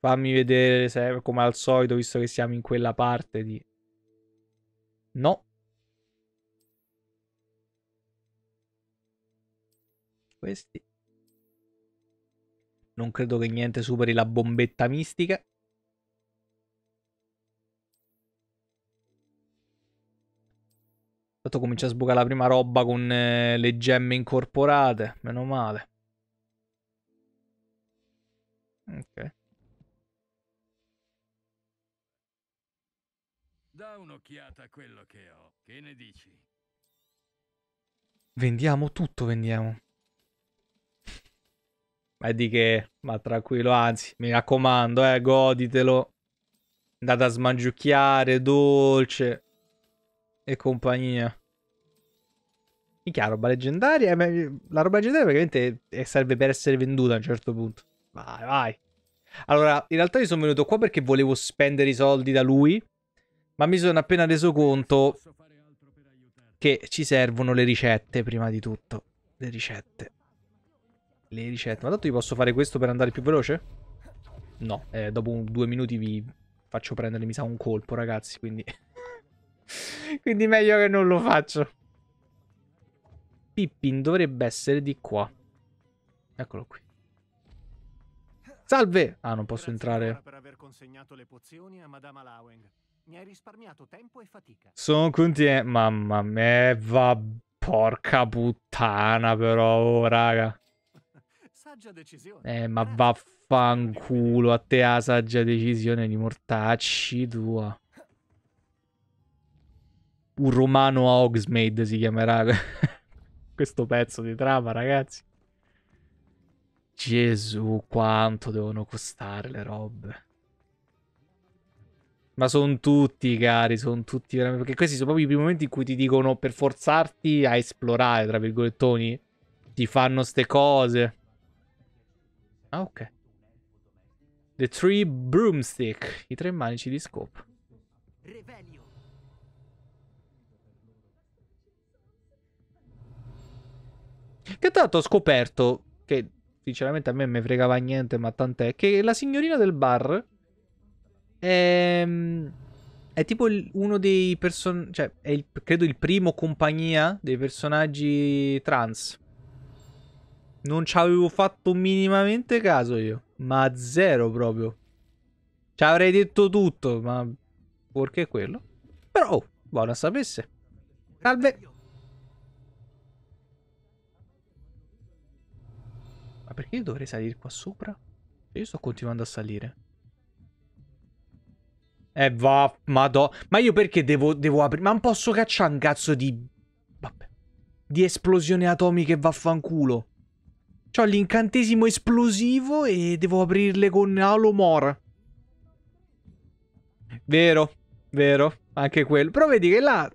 Fammi vedere se, come al solito, visto che siamo in quella parte di... No. Questi. Non credo che niente superi la bombetta mistica. Intanto comincia a sbucare la prima roba con eh, le gemme incorporate. Meno male. Ok. un'occhiata a quello che ho. Che ne dici? Vendiamo tutto, vendiamo. Ma di che? Ma tranquillo, anzi, mi raccomando, eh, goditelo. Andate a smangiucchiare, dolce e compagnia. Mica roba leggendaria. Eh, la roba leggendaria praticamente serve per essere venduta a un certo punto. Vai, vai. Allora, in realtà io sono venuto qua perché volevo spendere i soldi da lui ma mi sono appena reso conto che ci servono le ricette prima di tutto. Le ricette. Le ricette. Ma tanto io posso fare questo per andare più veloce? No, eh, dopo un, due minuti vi faccio prendere, mi sa, un colpo, ragazzi, quindi... quindi meglio che non lo faccio. Pippin dovrebbe essere di qua. Eccolo qui. Salve! Ah, non posso Grazie entrare. per aver consegnato le pozioni a Madame Laweng. Mi hai risparmiato tempo e fatica. Sono contento. Eh, mamma mia, va. Porca puttana, però, oh, raga. Saggia decisione. Eh, ma vaffanculo. A te la saggia decisione di mortacci tua. Un romano a Hogsmeade si chiamerà questo pezzo di trama, ragazzi. Gesù, quanto devono costare le robe. Ma sono tutti cari, sono tutti veramente. Perché questi sono proprio i primi momenti in cui ti dicono per forzarti a esplorare, tra virgolettoni. Ti fanno ste cose. Ah, ok. The Three Broomstick. I tre manici di scope. Che tanto ho scoperto che sinceramente a me non mi fregava niente, ma tant'è che la signorina del bar Ehm... È tipo uno dei personaggi. Cioè, è il, credo il primo compagnia dei personaggi trans. Non ci avevo fatto minimamente caso io. Ma zero proprio. Ci avrei detto tutto, ma. Perché quello? Però, oh, buona sapesse. Salve. Ma perché io dovrei salire qua sopra? Io sto continuando a salire. E eh, va, madò. Ma io perché devo, devo aprire? Ma non posso cacciare un cazzo di... Vabbè. Di esplosione atomica e vaffanculo. C'ho l'incantesimo esplosivo e devo aprirle con Alomor. Vero, vero, anche quello. Però vedi che là,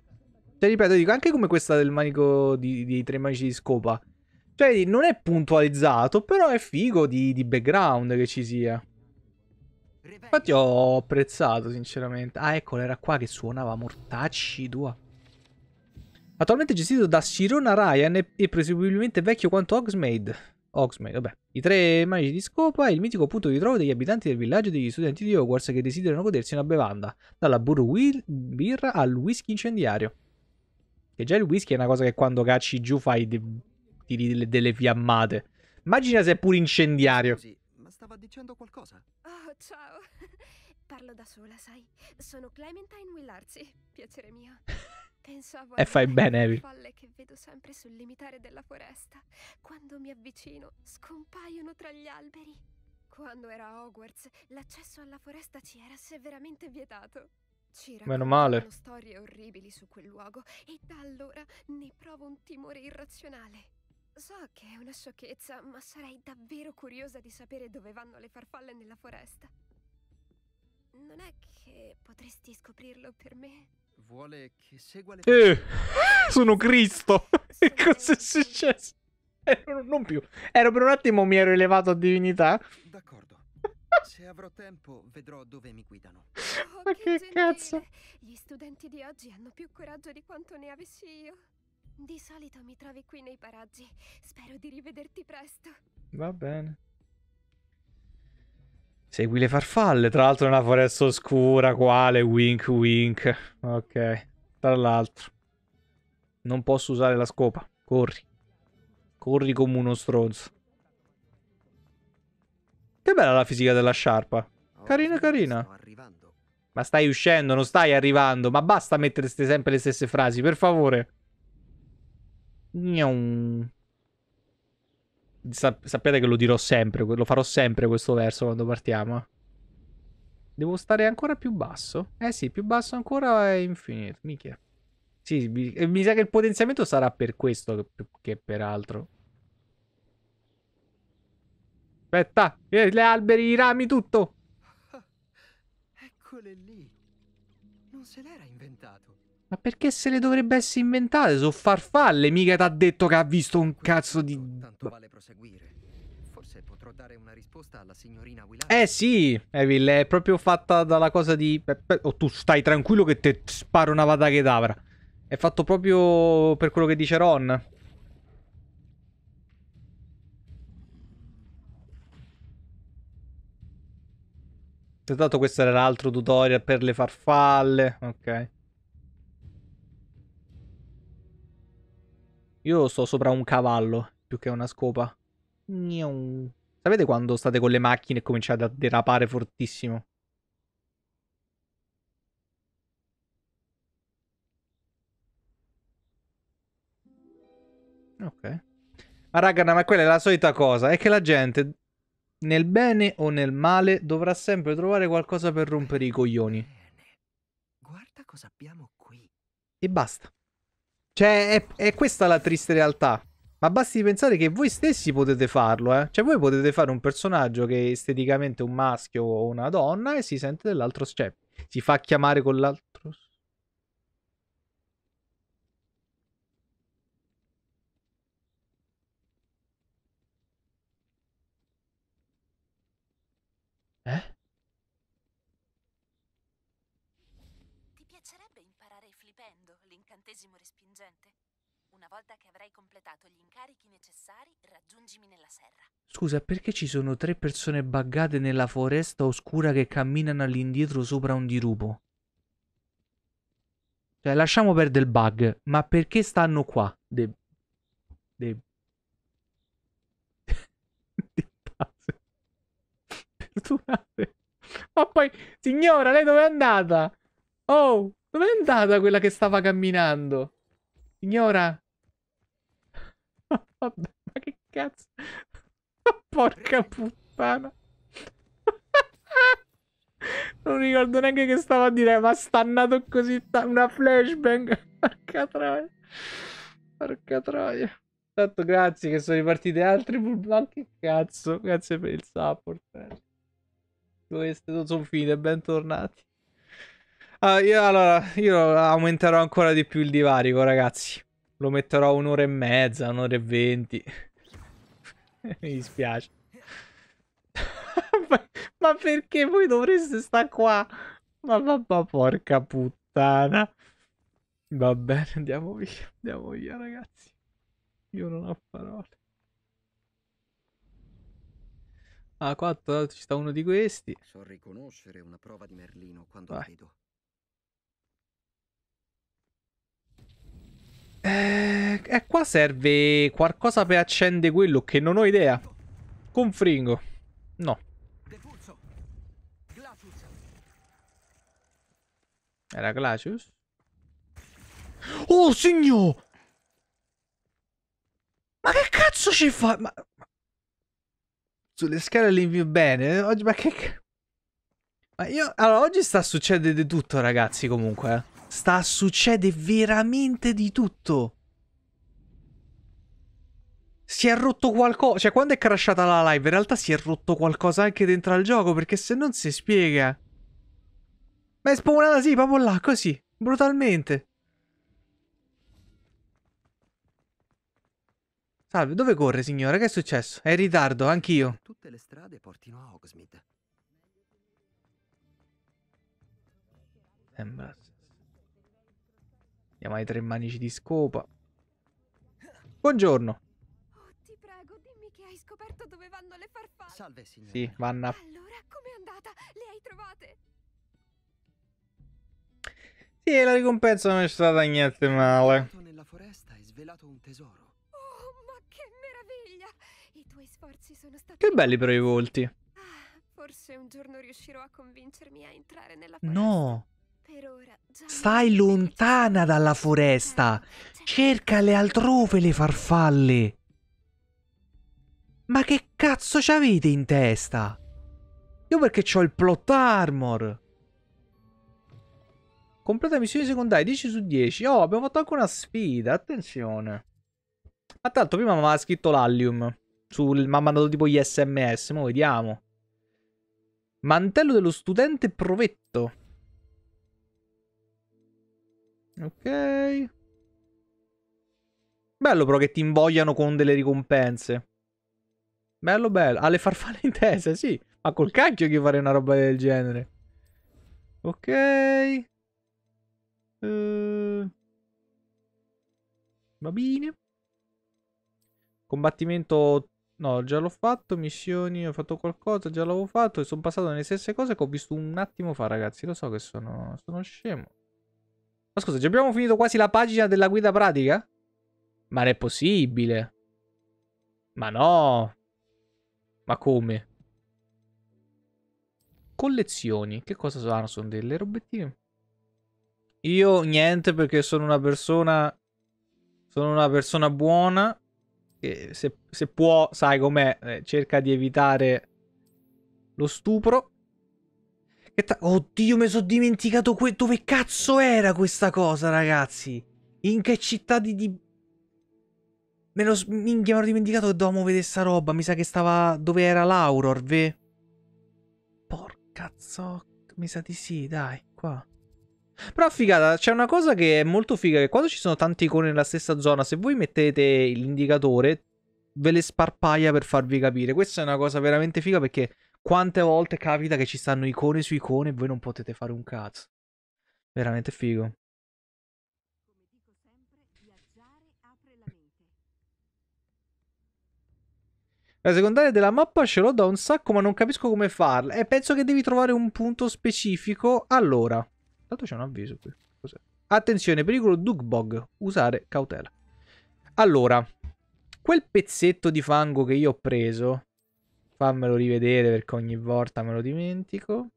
te ripeto, dico, anche come questa del manico di, dei tre manici di scopa. Cioè, non è puntualizzato, però è figo di, di background che ci sia. Infatti ho apprezzato, sinceramente. Ah, eccola, era qua che suonava Mortacci tua Attualmente gestito da Sirona Ryan e presumibilmente vecchio quanto Hogsmeade. Hogsmeade, vabbè. I tre magici di scopa è il mitico punto di trovo degli abitanti del villaggio e degli studenti di Hogwarts che desiderano godersi una bevanda. Dalla birra al whisky incendiario. Che già il whisky è una cosa che quando cacci giù fai de- tiri delle, delle fiammate. Immagina se è pure incendiario. Sì stava dicendo qualcosa. Oh, ciao. Parlo da sola, sai. Sono Clementine Willarzi. Piacere mio. Pensavo e fai bene, Le folle che vedo sempre sul limitare della foresta. Quando mi avvicino, scompaiono tra gli alberi. Quando era a Hogwarts, l'accesso alla foresta ci era severamente vietato. Ci Meno male. storie orribili su quel luogo e da allora ne provo un timore irrazionale. So che è una sciocchezza, ma sarei davvero curiosa di sapere dove vanno le farfalle nella foresta. Non è che potresti scoprirlo per me? Vuole che segua le... Eh, ah! sono Cristo! Che è successo? Ero, eh, non più. Ero per un attimo mi ero elevato a divinità. D'accordo. Se avrò tempo, vedrò dove mi guidano. Oh, Ma che, che cazzo? Gli studenti di oggi hanno più coraggio di quanto ne avessi io. Di solito mi trovi qui nei paraggi. Spero di rivederti presto. Va bene. Segui le farfalle, tra l'altro è una foresta oscura, quale wink wink. Ok, tra l'altro. Non posso usare la scopa, corri. Corri come uno stronzo. Che bella la fisica della sciarpa. Carina, carina. Ma stai uscendo, non stai arrivando. Ma basta mettere sempre le stesse frasi, per favore. Sa sappiate che lo dirò sempre, lo farò sempre questo verso quando partiamo. Devo stare ancora più basso? Eh sì, più basso ancora è infinito, mica. Sì, mi, eh, mi, sa che il potenziamento sarà per questo che, per altro. Aspetta, eh, le alberi, i rami, tutto. Eccole lì. Non se l'era inventato. Ma perché se le dovrebbe essere inventate? Sono farfalle, mica t'ha detto che ha visto un cazzo di... Tanto vale proseguire. Forse potrò dare una risposta alla signorina Willard. Eh sì, Evil, è proprio fatta dalla cosa di... O oh, tu stai tranquillo che te sparo una vada che d'avra. È fatto proprio per quello che dice Ron. Dato questo era l'altro tutorial per le farfalle. Ok. Io sto sopra un cavallo, più che una scopa. Nion. Sapete quando state con le macchine e cominciate a derapare fortissimo? Ok. Ma raga, ma quella è la solita cosa. È che la gente, nel bene o nel male, dovrà sempre trovare qualcosa per rompere i coglioni. Bene. Guarda cosa abbiamo qui. E basta. Cioè, è, è questa la triste realtà. Ma basti pensare che voi stessi potete farlo, eh. Cioè, voi potete fare un personaggio che è esteticamente un maschio o una donna e si sente dell'altro step. Cioè, si fa chiamare con l'altro. volta che avrai completato gli incarichi necessari, raggiungimi nella serra. Scusa, perché ci sono tre persone buggate nella foresta oscura che camminano all'indietro sopra un dirupo? Cioè, lasciamo perdere il bug, ma perché stanno qua? De... De... De... Perdonate. Ma poi, signora, lei dove è andata? Oh, dove è andata quella che stava camminando? Signora, Vabbè, ma che cazzo? Porca puttana. Non ricordo neanche che stavo a dire, ma stannato così una flashbang. Porca troia. Porca troia. Tanto grazie che sono ripartite altri bullblog. Che cazzo. Grazie per il support. Queste eh. sono finite, bentornati. Ah, io, allora, io aumenterò ancora di più il divarico, ragazzi. Lo metterò un'ora e mezza, un'ora e venti. Mi dispiace. ma, perché voi dovreste stare qua? Ma vabbè, porca puttana. Va bene, andiamo via, andiamo via ragazzi. Io non ho parole. Ah, qua ci sta uno di questi. So riconoscere una prova di Merlino quando Vai. vedo. Eh, eh, qua serve qualcosa per accendere quello che non ho idea. Confringo. No. Era Glacius? Oh, signor! Ma che cazzo ci fa? Ma... Sulle scale le invio bene. Eh? Oggi, ma che... Ma io... Allora, oggi sta succedendo di tutto, ragazzi, comunque. Eh sta succede veramente di tutto. Si è rotto qualcosa, cioè quando è crashata la live in realtà si è rotto qualcosa anche dentro al gioco perché se non si spiega. Ma è spawnata sì, proprio là, così, brutalmente. Salve, dove corre signora? Che è successo? È in ritardo, anch'io. Tutte le strade portino a Hogsmeade. Sembra Andiamo ai tre manici di scopa. Buongiorno. Oh, ti prego, dimmi che hai scoperto dove vanno le farfalle. Salve, signora. Sì, vanno. Allora, com'è andata? Le hai trovate? Sì, la ricompensa non è stata niente male. Nella foresta hai svelato un tesoro. Oh, ma che meraviglia! I tuoi sforzi sono stati Che belli però i volti. Ah, forse un giorno riuscirò a convincermi a entrare nella foresta. No. Stai lontana dalla foresta. Ah, Cercale altrove le farfalle. Ma che cazzo avete in testa? Io perché ho il plot armor. Completa missioni secondarie 10 su 10. Oh, abbiamo fatto anche una sfida. Attenzione. Ma tanto prima mi ha scritto l'allium. Sul, mi ha mandato tipo gli sms. Mo vediamo. Mantello dello studente provetto. Ok. Bello però che ti invogliano con delle ricompense. Bello bello. Ha ah, le farfalle in testa, sì. Ma col cacchio che farei una roba del genere. Ok. Uh... Va bene. Combattimento... No, già l'ho fatto. Missioni, ho fatto qualcosa, già l'avevo fatto. E sono passato nelle stesse cose che ho visto un attimo fa, ragazzi. Lo so che sono, sono scemo. Ma scusa, abbiamo finito quasi la pagina della guida pratica? Ma non è possibile. Ma no. Ma come? Collezioni. Che cosa sono? Ah, sono delle robettine. Io niente perché sono una persona... Sono una persona buona. Che se, se può, sai com'è, eh, cerca di evitare lo stupro. Oddio, mi sono dimenticato dove cazzo era questa cosa, ragazzi. In che città di... di... Me lo... Minchia, mi ero dimenticato che dovevamo vedere sta roba. Mi sa che stava... Dove era l'Auror, ve? Porca zocca. Mi sa di sì, dai, qua. Però figata, c'è una cosa che è molto figa, che quando ci sono tanti icone nella stessa zona, se voi mettete l'indicatore, ve le sparpaia per farvi capire. Questa è una cosa veramente figa perché quante volte capita che ci stanno icone su icone e voi non potete fare un cazzo. Veramente figo. La secondaria della mappa ce l'ho da un sacco, ma non capisco come farla. E penso che devi trovare un punto specifico. Allora. Tanto c'è un avviso qui. Cos'è? Attenzione, pericolo Dugbog. Usare cautela. Allora. Quel pezzetto di fango che io ho preso Fammelo rivedere perché ogni volta me lo dimentico.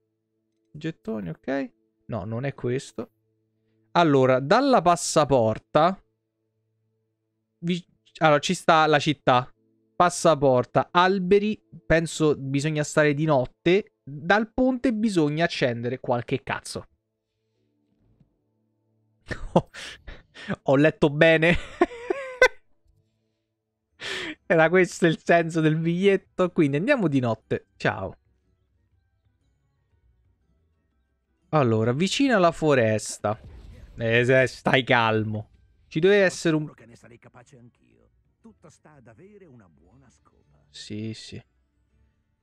Gettoni, ok. No, non è questo. Allora, dalla passaporta... Vi... Allora, ci sta la città. Passaporta, alberi, penso bisogna stare di notte. Dal ponte bisogna accendere qualche cazzo. Ho letto bene. Era questo il senso del biglietto. Quindi andiamo di notte. Ciao. Allora, vicino alla foresta. Eh, stai calmo. Ci deve essere un... Che ne sarei capace anch'io. Tutto sta ad avere una buona scopa. Sì, sì.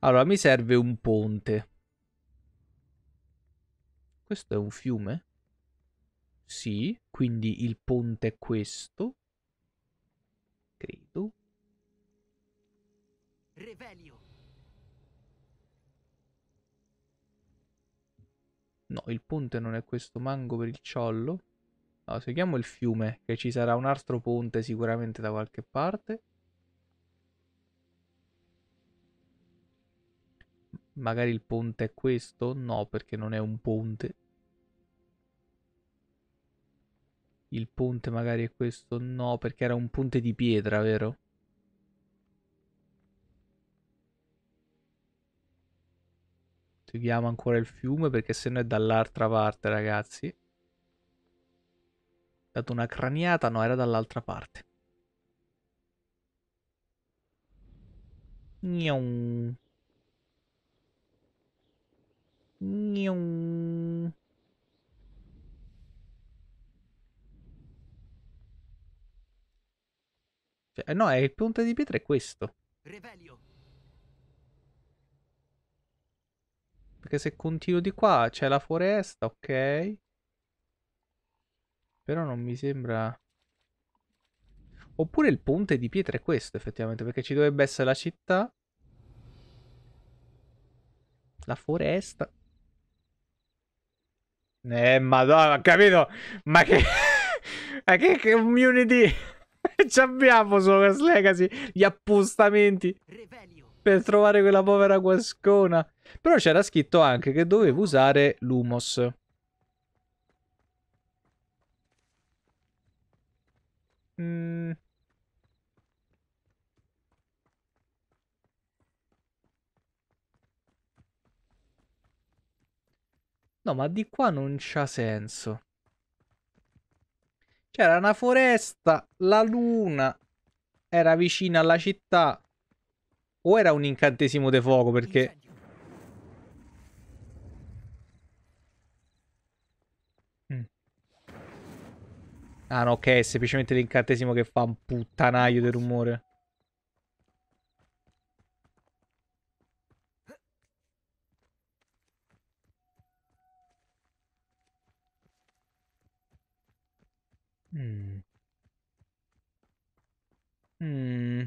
Allora, mi serve un ponte. Questo è un fiume? Sì, quindi il ponte è questo. Credo. Revelio. No, il ponte non è questo mango per il ciollo. No, seguiamo il fiume, che ci sarà un altro ponte sicuramente da qualche parte. Magari il ponte è questo? No, perché non è un ponte. Il ponte magari è questo? No, perché era un ponte di pietra, vero? Seguiamo ancora il fiume perché se no è dall'altra parte, ragazzi. È Dato una craniata, no, era dall'altra parte. Gnon. Gnon. Cioè, no, è il ponte di pietra è questo. Revelio. Perché se continuo di qua c'è la foresta, ok. Però non mi sembra... Oppure il ponte di pietra è questo, effettivamente, perché ci dovrebbe essere la città. La foresta. Eh, madonna, ho capito? Ma che... ma che community ci abbiamo su Legacy? Gli appostamenti per trovare quella povera guascona. Però c'era scritto anche che dovevo usare l'humos. Mm. No, ma di qua non c'ha senso. C'era una foresta, la luna era vicina alla città. O era un incantesimo di fuoco perché Ah no, ok, è semplicemente l'incantesimo che fa un puttanaio di rumore. Mm. Mm.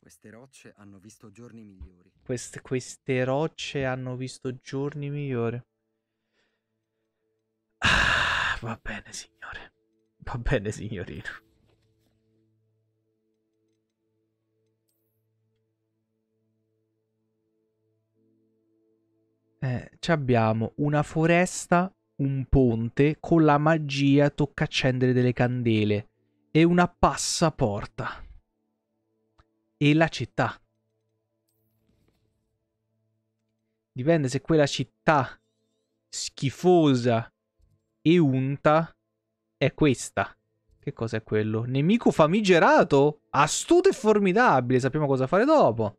Queste rocce hanno visto giorni migliori. Quest queste rocce hanno visto giorni migliori. Va bene, signore. Va bene, signorino. Eh, abbiamo una foresta, un ponte, con la magia tocca accendere delle candele e una passaporta. E la città. Dipende se quella città schifosa e unta è questa. Che cos'è quello? Nemico famigerato? Astuto e formidabile, sappiamo cosa fare dopo.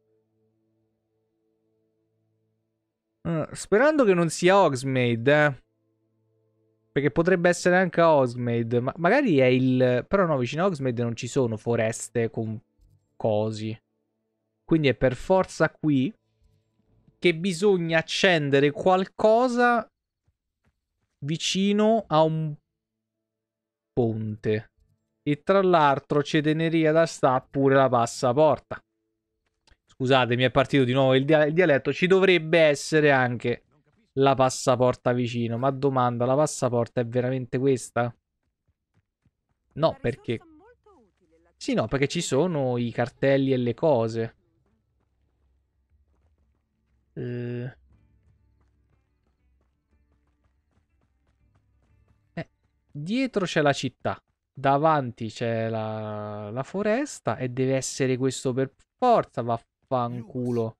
Uh, sperando che non sia Oxmade, eh. Perché potrebbe essere anche Oxmade. Ma magari è il... Però no, vicino a Oxmade non ci sono foreste con cosi. Quindi è per forza qui che bisogna accendere qualcosa vicino a un ponte e tra l'altro Cedeneria da sta pure la passaporta. Scusate, mi è partito di nuovo il, dia il, dialetto. Ci dovrebbe essere anche la passaporta vicino. Ma domanda, la passaporta è veramente questa? No, perché... Sì, no, perché ci sono i cartelli e le cose. Ehm... dietro c'è la città, davanti c'è la, la foresta e deve essere questo per forza, vaffanculo.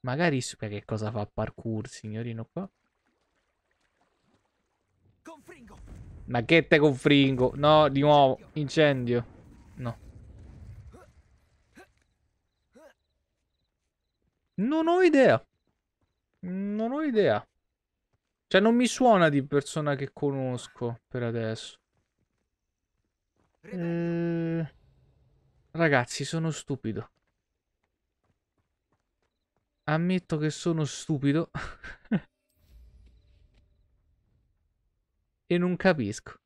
Magari su che cosa fa parkour, signorino qua. Ma che te confringo? No, di nuovo, incendio. No. Non ho idea. Non ho idea. Cioè, non mi suona di persona che conosco per adesso. Eh... Ragazzi, sono stupido. Ammetto che sono stupido. e non capisco.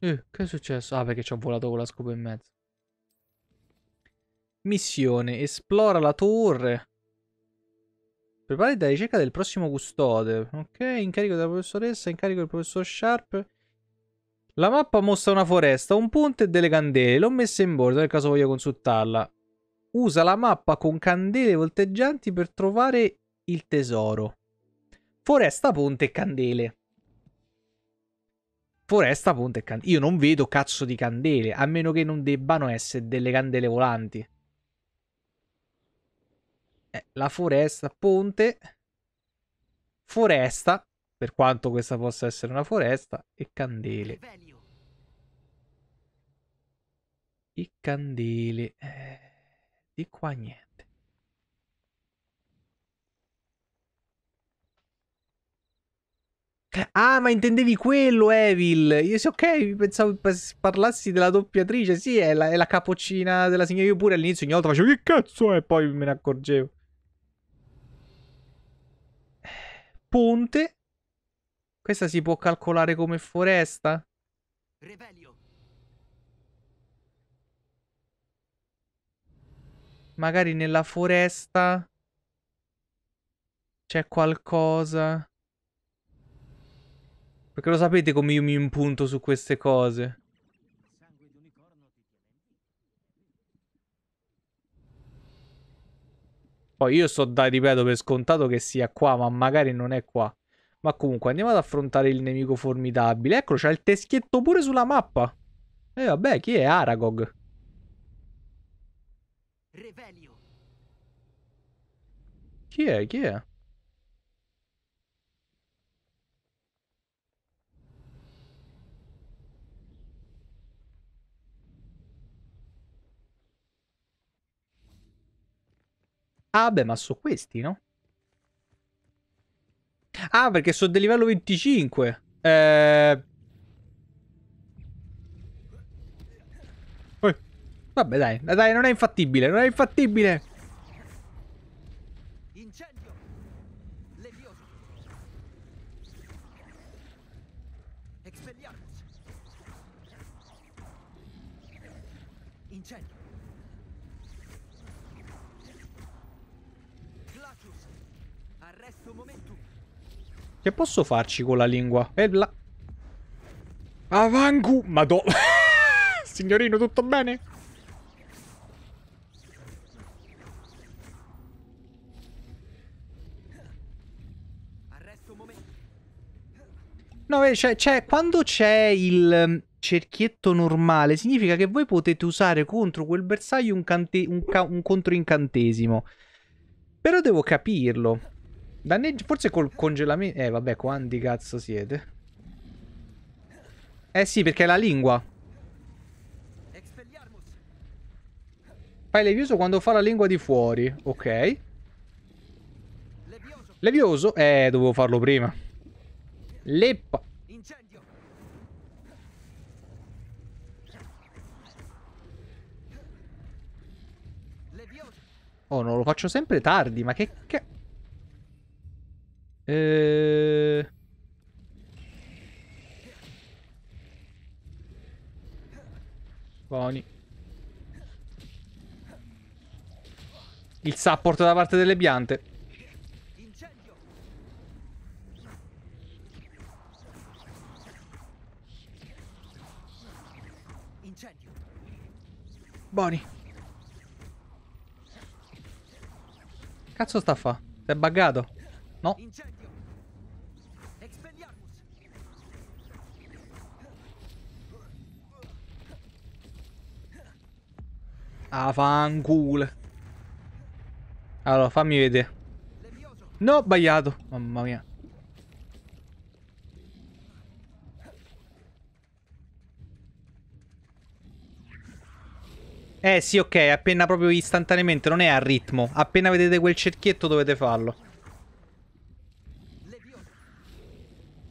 Eh, che è successo? Ah, perché ci ho volato con la scopa in mezzo. Missione. Esplora la torre. Preparati la ricerca del prossimo custode. Ok, incarico della professoressa, incarico del professor Sharp. La mappa mostra una foresta, un ponte e delle candele. L'ho messa in bordo nel caso voglia consultarla. Usa la mappa con candele volteggianti per trovare il tesoro. Foresta, ponte e candele. Foresta, ponte e candele. Io non vedo cazzo di candele, a meno che non debbano essere delle candele volanti eh, la foresta, ponte, foresta, per quanto questa possa essere una foresta, e candele. I candele. Eh, di qua niente. Cioè, ah, ma intendevi quello, Evil. Io sì, ok, pensavo parlassi della doppiatrice. Sì, è la, è la capocina della signora. Io pure all'inizio ogni volta facevo che cazzo è, e poi me ne accorgevo. Ponte. Questa si può calcolare come foresta? Rebelio. Magari nella foresta c'è qualcosa. Perché lo sapete come io mi impunto su queste cose. Poi io sto dai, ripeto, per scontato che sia qua, ma magari non è qua. Ma comunque andiamo ad affrontare il nemico formidabile. Eccolo, c'ha il teschietto pure sulla mappa. E eh, vabbè, chi è Aragog? Revelio. Chi è? Chi è? Ah beh, ma su questi, no? Ah, perché sono del livello 25. Eh... Vabbè, dai, dai, non è infattibile, non è infattibile. Che posso farci con la lingua? Bella. Avangu! Madò. Signorino, tutto bene? No, eh, cioè, cioè Quando c'è il mm, cerchietto normale, significa che voi potete usare contro quel bersaglio un, un, un controincantesimo. Però devo capirlo. Danneggi... Forse col congelamento... Eh, vabbè, quanti cazzo siete? Eh sì, perché è la lingua. Fai levioso quando fa la lingua di fuori. Ok. Levioso? Eh, dovevo farlo prima. Leppa. Oh, non lo faccio sempre tardi, ma che... che... Eh... Buoni. Il support da parte delle piante. Buoni. Cazzo sta a fa? Sei buggato? No. Incendio. Ah, fanculo. Allora, fammi vedere. No, ho sbagliato. Mamma mia. Eh sì, ok, appena proprio istantaneamente, non è al ritmo. Appena vedete quel cerchietto dovete farlo.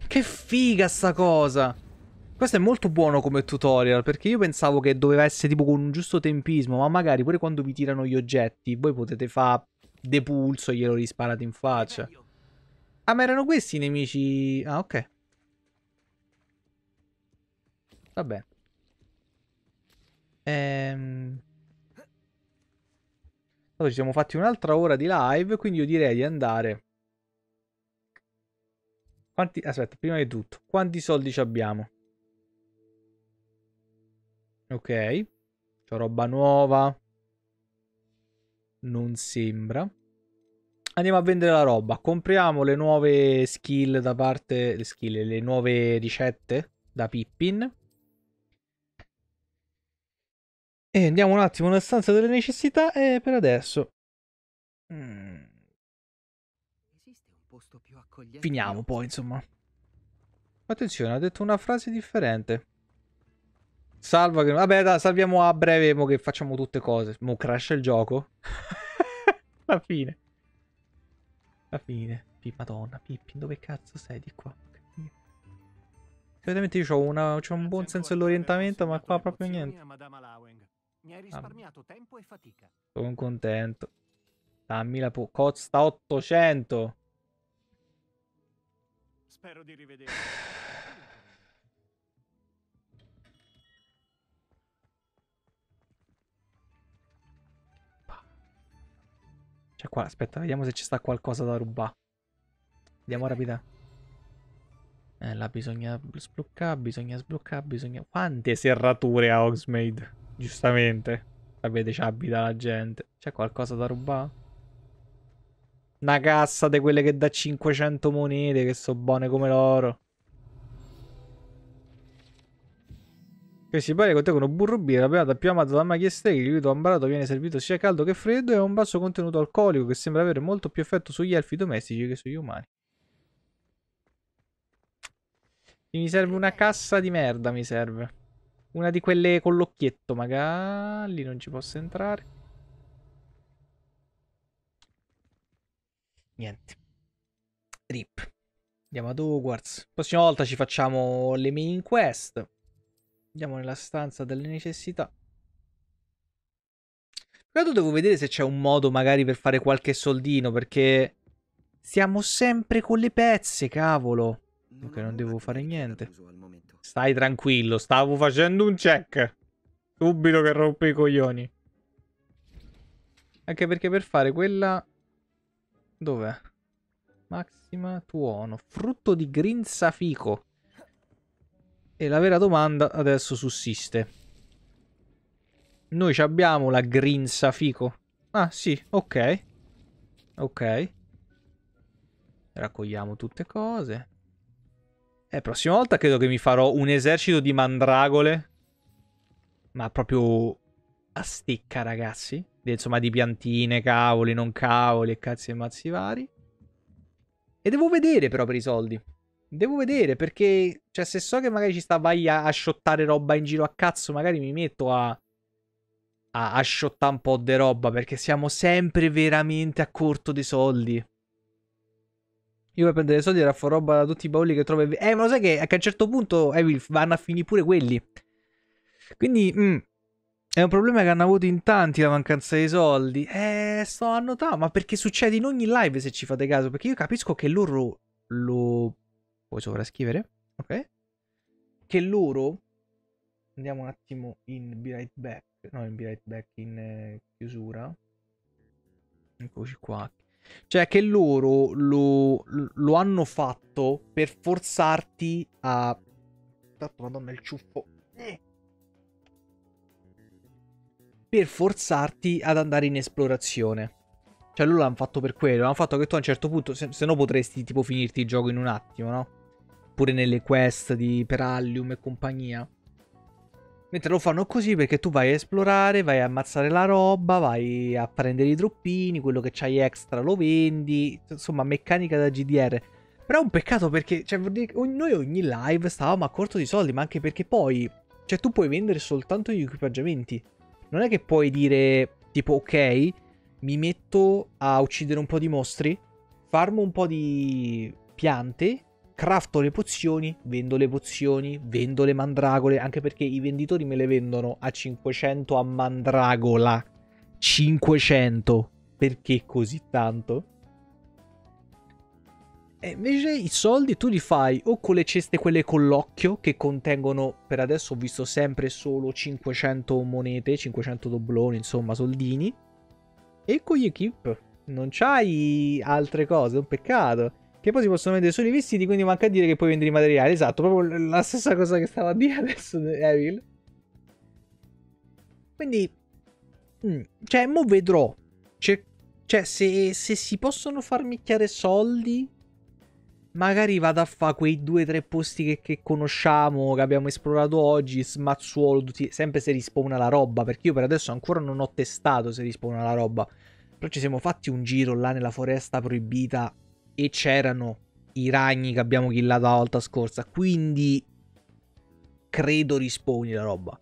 Che figa sta cosa! Questo è molto buono come tutorial, perché io pensavo che doveva essere tipo con un giusto tempismo, ma magari pure quando vi tirano gli oggetti, voi potete fare depulso e glielo risparate in faccia. Ah, ma erano questi i nemici... Ah, ok. Va bene. Ehm... Allora, ci siamo fatti un'altra ora di live, quindi io direi di andare... Quanti... Aspetta, prima di tutto, quanti soldi abbiamo? Ok. C'è roba nuova. Non sembra. Andiamo a vendere la roba. Compriamo le nuove skill da parte... Le skill, le nuove ricette da Pippin. E andiamo un attimo nella stanza delle necessità e per adesso... Mm. Finiamo poi, insomma. Attenzione, ha detto una frase differente. Salva che... Vabbè, da, salviamo a breve, mo che facciamo tutte cose. Mo crash il gioco. La fine. La fine. Madonna, Pippin, dove cazzo sei di qua? Veramente io ho, un buon senso dell'orientamento, ma qua proprio niente. Sono contento. Dammi la po... Costa 800! Spero di rivederti. C'è cioè, qua, aspetta, vediamo se ci sta qualcosa da rubare. Vediamo rapida. Eh, la bisogna sbloccare, bisogna sbloccare, bisogna... Quante serrature ha Oxmade? Giustamente. Sapete, ci abita la gente. C'è qualcosa da rubare? Una cassa di quelle che dà 500 monete, che sono buone come l'oro. Che si pare contengono burro birra, la bevata più amata da maghi e il liquido ambarato viene servito sia caldo che freddo e ha un basso contenuto alcolico che sembra avere molto più effetto sugli elfi domestici che sugli umani. Mi serve una cassa di merda, mi serve. Una di quelle con l'occhietto, magari. Lì non ci posso entrare. Niente. Rip. Andiamo ad Hogwarts. La prossima volta ci facciamo le main quest. Andiamo nella stanza delle necessità. però devo vedere se c'è un modo magari per fare qualche soldino, perché siamo sempre con le pezze, cavolo. ok, non devo fare niente. Stai tranquillo, stavo facendo un check. Subito che rompo i coglioni. Anche perché per fare quella... Dov'è? Maxima tuono. Frutto di grinzafico. E la vera domanda adesso sussiste. Noi abbiamo la grinza fico. Ah, sì, ok. Ok. Raccogliamo tutte cose. Eh, prossima volta credo che mi farò un esercito di mandragole. Ma proprio a stecca, ragazzi. Insomma, di piantine, cavoli, non cavoli e cazzi e mazzi vari. E devo vedere però per i soldi. Devo vedere perché, cioè, se so che magari ci sta vai a, a shottare roba in giro a cazzo, magari mi metto a, a, a shottare un po' di roba perché siamo sempre veramente a corto dei soldi. Io per prendere soldi raffo roba da tutti i bauli che trovo. Eh, ma lo sai che a un certo punto Evil eh, vanno a finire pure quelli. Quindi, mm, è un problema che hanno avuto in tanti la mancanza dei soldi. Eh, sto a notare, ma perché succede in ogni live se ci fate caso? Perché io capisco che loro lo puoi sovrascrivere, ok? Che loro, andiamo un attimo in be right back, no in be right back, in eh, chiusura, eccoci qua, cioè che loro lo, lo hanno fatto per forzarti a... Tanto madonna il ciuffo... Eh. per forzarti ad andare in esplorazione. Cioè loro l'hanno fatto per quello, l'hanno fatto che tu a un certo punto, se, se, no potresti tipo finirti il gioco in un attimo, no? oppure nelle quest di Perallium e compagnia. Mentre lo fanno così perché tu vai a esplorare, vai a ammazzare la roba, vai a prendere i droppini, quello che c'hai extra lo vendi, insomma meccanica da GDR. Però è un peccato perché cioè, noi ogni live stavamo a corto di soldi, ma anche perché poi, cioè tu puoi vendere soltanto gli equipaggiamenti. Non è che puoi dire tipo ok, mi metto a uccidere un po' di mostri, farmo un po' di piante crafto le pozioni, vendo le pozioni, vendo le mandragole, anche perché i venditori me le vendono a 500 a mandragola. 500. Perché così tanto? E eh, invece i soldi tu li fai o con le ceste quelle con l'occhio che contengono, per adesso ho visto sempre solo 500 monete, 500 dobloni, insomma soldini, e con gli equip. Non c'hai altre cose, un peccato che poi si possono vendere solo i vestiti, quindi manca a dire che puoi vendere i materiali. Esatto, proprio la stessa cosa che stava a dire adesso Evil. Quindi, mm, cioè, mo vedrò. Cer- cioè, se, se, si possono far micchiare soldi, magari vado a fare quei due o tre posti che, che, conosciamo, che abbiamo esplorato oggi, Smazzuolo, tutti, sempre se rispawna la roba, perché io per adesso ancora non ho testato se rispawna la roba. Però ci siamo fatti un giro là nella foresta proibita e c'erano i ragni che abbiamo killato la volta scorsa, quindi credo rispawni la roba.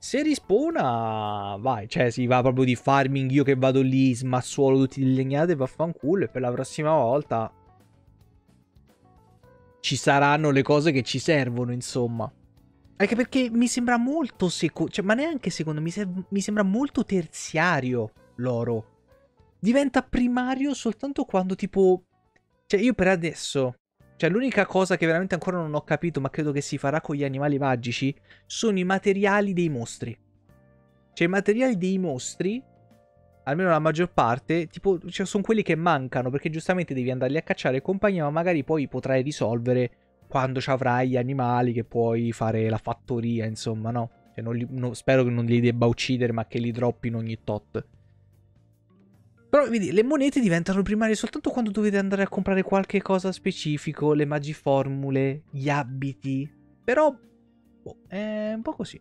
Se rispona, vai, cioè si va proprio di farming, io che vado lì, smassuolo tutti i legnate, vaffanculo, e per la prossima volta ci saranno le cose che ci servono, insomma. Anche perché mi sembra molto secondo, cioè ma neanche secondo, mi, se mi sembra molto terziario l'oro. Diventa primario soltanto quando tipo cioè, io per adesso... Cioè, l'unica cosa che veramente ancora non ho capito, ma credo che si farà con gli animali magici, sono i materiali dei mostri. Cioè, i materiali dei mostri, almeno la maggior parte, tipo, cioè, sono quelli che mancano, perché giustamente devi andarli a cacciare e compagnia, ma magari poi potrai risolvere quando ci avrai gli animali che puoi fare la fattoria, insomma, no? Cioè, non li, no, spero che non li debba uccidere, ma che li droppino ogni tot. Però vedi, le monete diventano primarie soltanto quando dovete andare a comprare qualche cosa specifico, le magiformule, gli abiti. Però boh, è un po' così.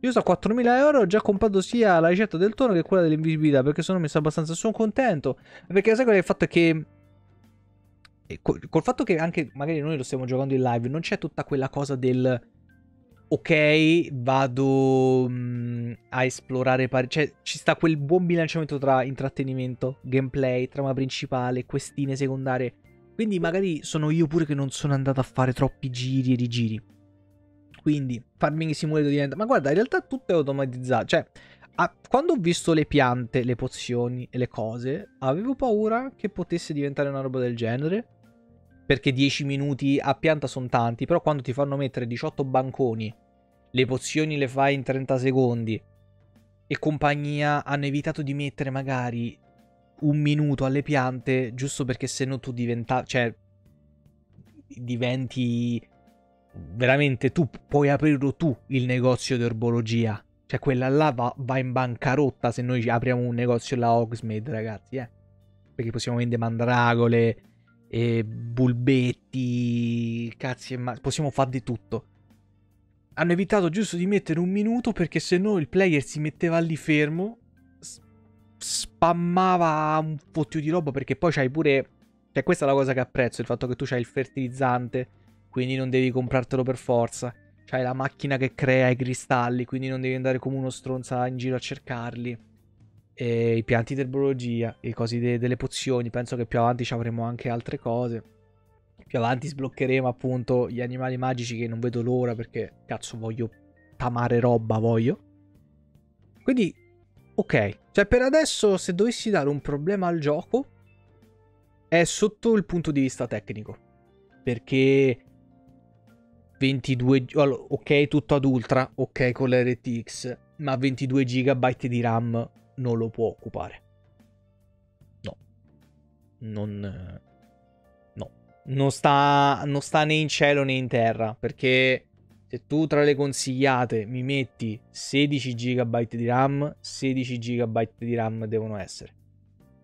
Io sto a 4.000 euro, ho già comprato sia la ricetta del tono che quella dell'invisibilità, perché sono messo abbastanza, sono contento. Perché sai qual è il fatto che... Col, col fatto che anche magari noi lo stiamo giocando in live, non c'è tutta quella cosa del ok, vado mh, a esplorare, pari- cioè ci sta quel buon bilanciamento tra intrattenimento, gameplay, trama principale, questine secondarie. Quindi magari sono io pure che non sono andato a fare troppi giri e rigiri. Quindi Farming Simulator diventa... Ma guarda, in realtà tutto è automatizzato. Cioè, a... quando ho visto le piante, le pozioni e le cose, avevo paura che potesse diventare una roba del genere perché 10 minuti a pianta sono tanti, però quando ti fanno mettere 18 banconi, le pozioni le fai in 30 secondi e compagnia hanno evitato di mettere magari un minuto alle piante giusto perché se no tu diventa, cioè, diventi veramente tu puoi aprirlo tu il negozio di erbologia. Cioè quella là va, va in bancarotta se noi apriamo un negozio là Oxmed, ragazzi, eh. Perché possiamo vendere mandragole, e bulbetti, cazzi e ma... possiamo fare di tutto. Hanno evitato giusto di mettere un minuto perché se no il player si metteva lì fermo, spammava un fottio di roba perché poi c'hai pure... Cioè questa è la cosa che apprezzo, il fatto che tu c'hai il fertilizzante, quindi non devi comprartelo per forza. C'hai la macchina che crea i cristalli, quindi non devi andare come uno stronza in giro a cercarli i pianti di erbologia, i cosi de- delle pozioni. Penso che più avanti ci avremo anche altre cose. Più avanti sbloccheremo appunto gli animali magici che non vedo l'ora perché cazzo voglio tamare roba, voglio. Quindi, ok. Cioè per adesso se dovessi dare un problema al gioco è sotto il punto di vista tecnico. Perché 22... Allora, ok tutto ad ultra, ok con l'RTX, ma 22 GB di RAM non lo può occupare. No. Non... Eh, no. Non sta, non sta né in cielo né in terra, perché se tu tra le consigliate mi metti 16 GB di RAM, 16 GB di RAM devono essere.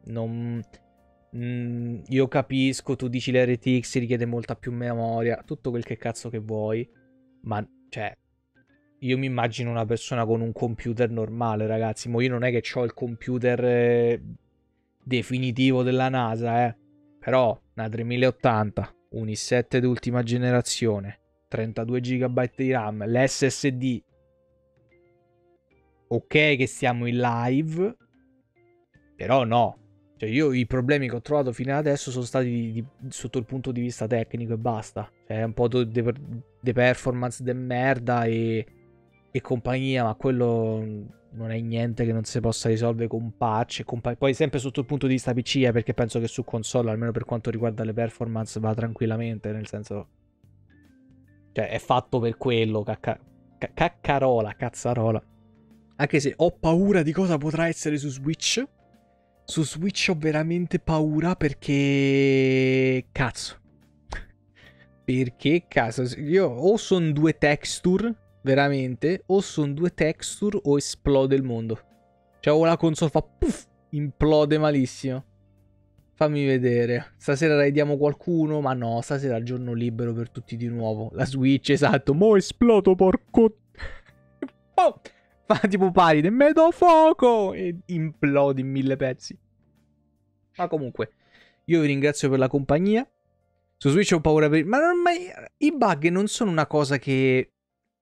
Non... Mm, io capisco, tu dici l'RTX richiede molta più memoria, tutto quel che cazzo che vuoi, ma cioè io mi immagino una persona con un computer normale, ragazzi. Mo io non è che ho il computer eh, definitivo della NASA, eh. Però una 3080, un i7 d'ultima generazione, 32 GB di RAM, l'SSD. Ok che siamo in live, però no. Cioè io i problemi che ho trovato fino ad adesso sono stati di, di, sotto il punto di vista tecnico e basta. Cioè, è un po' di de, de performance de merda e e compagnia, ma quello non è niente che non si possa risolvere con patch. Con pa- poi sempre sotto il punto di vista PC, eh, perché penso che su console, almeno per quanto riguarda le performance, va tranquillamente, nel senso... Cioè, è fatto per quello, cacca- caccarola, cazzarola. Anche se ho paura di cosa potrà essere su Switch. Su Switch ho veramente paura perché... Cazzo. Perché cazzo? Io o sono due texture veramente, o sono due texture o esplode il mondo. Cioè, o la console fa puff, implode malissimo. Fammi vedere. Stasera raidiamo qualcuno, ma no, stasera è giorno libero per tutti di nuovo. La Switch, esatto. Mo esplodo, porco... oh! Fa tipo paride, me do fuoco! E implode in mille pezzi. Ma comunque, io vi ringrazio per la compagnia. Su Switch ho paura per... Ma ormai i bug non sono una cosa che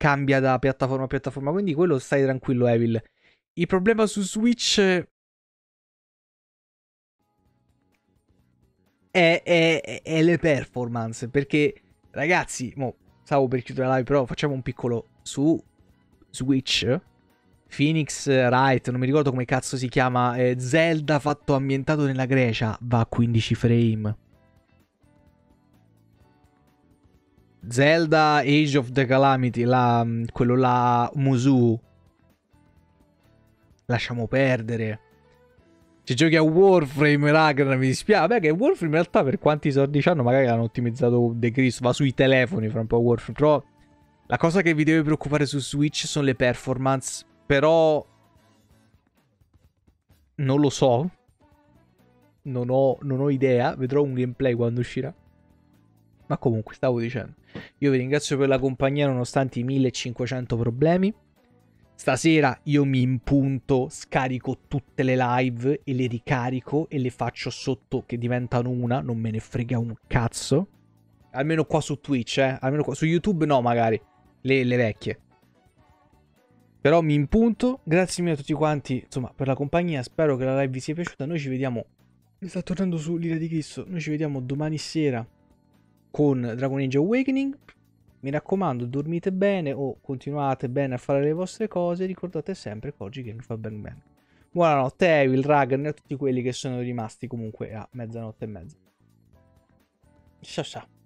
cambia da piattaforma a piattaforma, quindi quello stai tranquillo Evil. Il problema su Switch È, è, è, le performance. Perché, ragazzi, mo, stavo per chiudere la live, però facciamo un piccolo su Switch. Phoenix Wright, non mi ricordo come cazzo si chiama, eh, Zelda fatto ambientato nella Grecia, va a 15 frame. Zelda Age of the Calamity, la, mm, quello là, Musu. Lasciamo perdere. Se giochi a Warframe, raga, mi dispiace. Beh, che Warframe in realtà per quanti soldi hanno, magari l'hanno ottimizzato De Cristo, va sui telefoni fra un po' Warframe. Però la cosa che vi deve preoccupare su Switch sono le performance, però... Non lo so. Non ho, non ho idea, vedrò un gameplay quando uscirà. Ma comunque, stavo dicendo. Io vi ringrazio per la compagnia nonostante i 1500 problemi. Stasera io mi impunto, scarico tutte le live e le ricarico e le faccio sotto che diventano una, non me ne frega un cazzo. Almeno qua su Twitch, eh. Almeno qua su YouTube no, magari. Le, le vecchie. Però mi impunto. Grazie mille a tutti quanti, insomma, per la compagnia. Spero che la live vi sia piaciuta. Noi ci vediamo. Mi sta tornando su l'ira di Cristo. Noi ci vediamo domani sera con Dragon Age Awakening. Mi raccomando, dormite bene o continuate bene a fare le vostre cose. Ricordate sempre che oggi Game fa ben bene. Buonanotte, Evil, Ragnar e a tutti quelli che sono rimasti comunque a mezzanotte e mezza. Ciao ciao.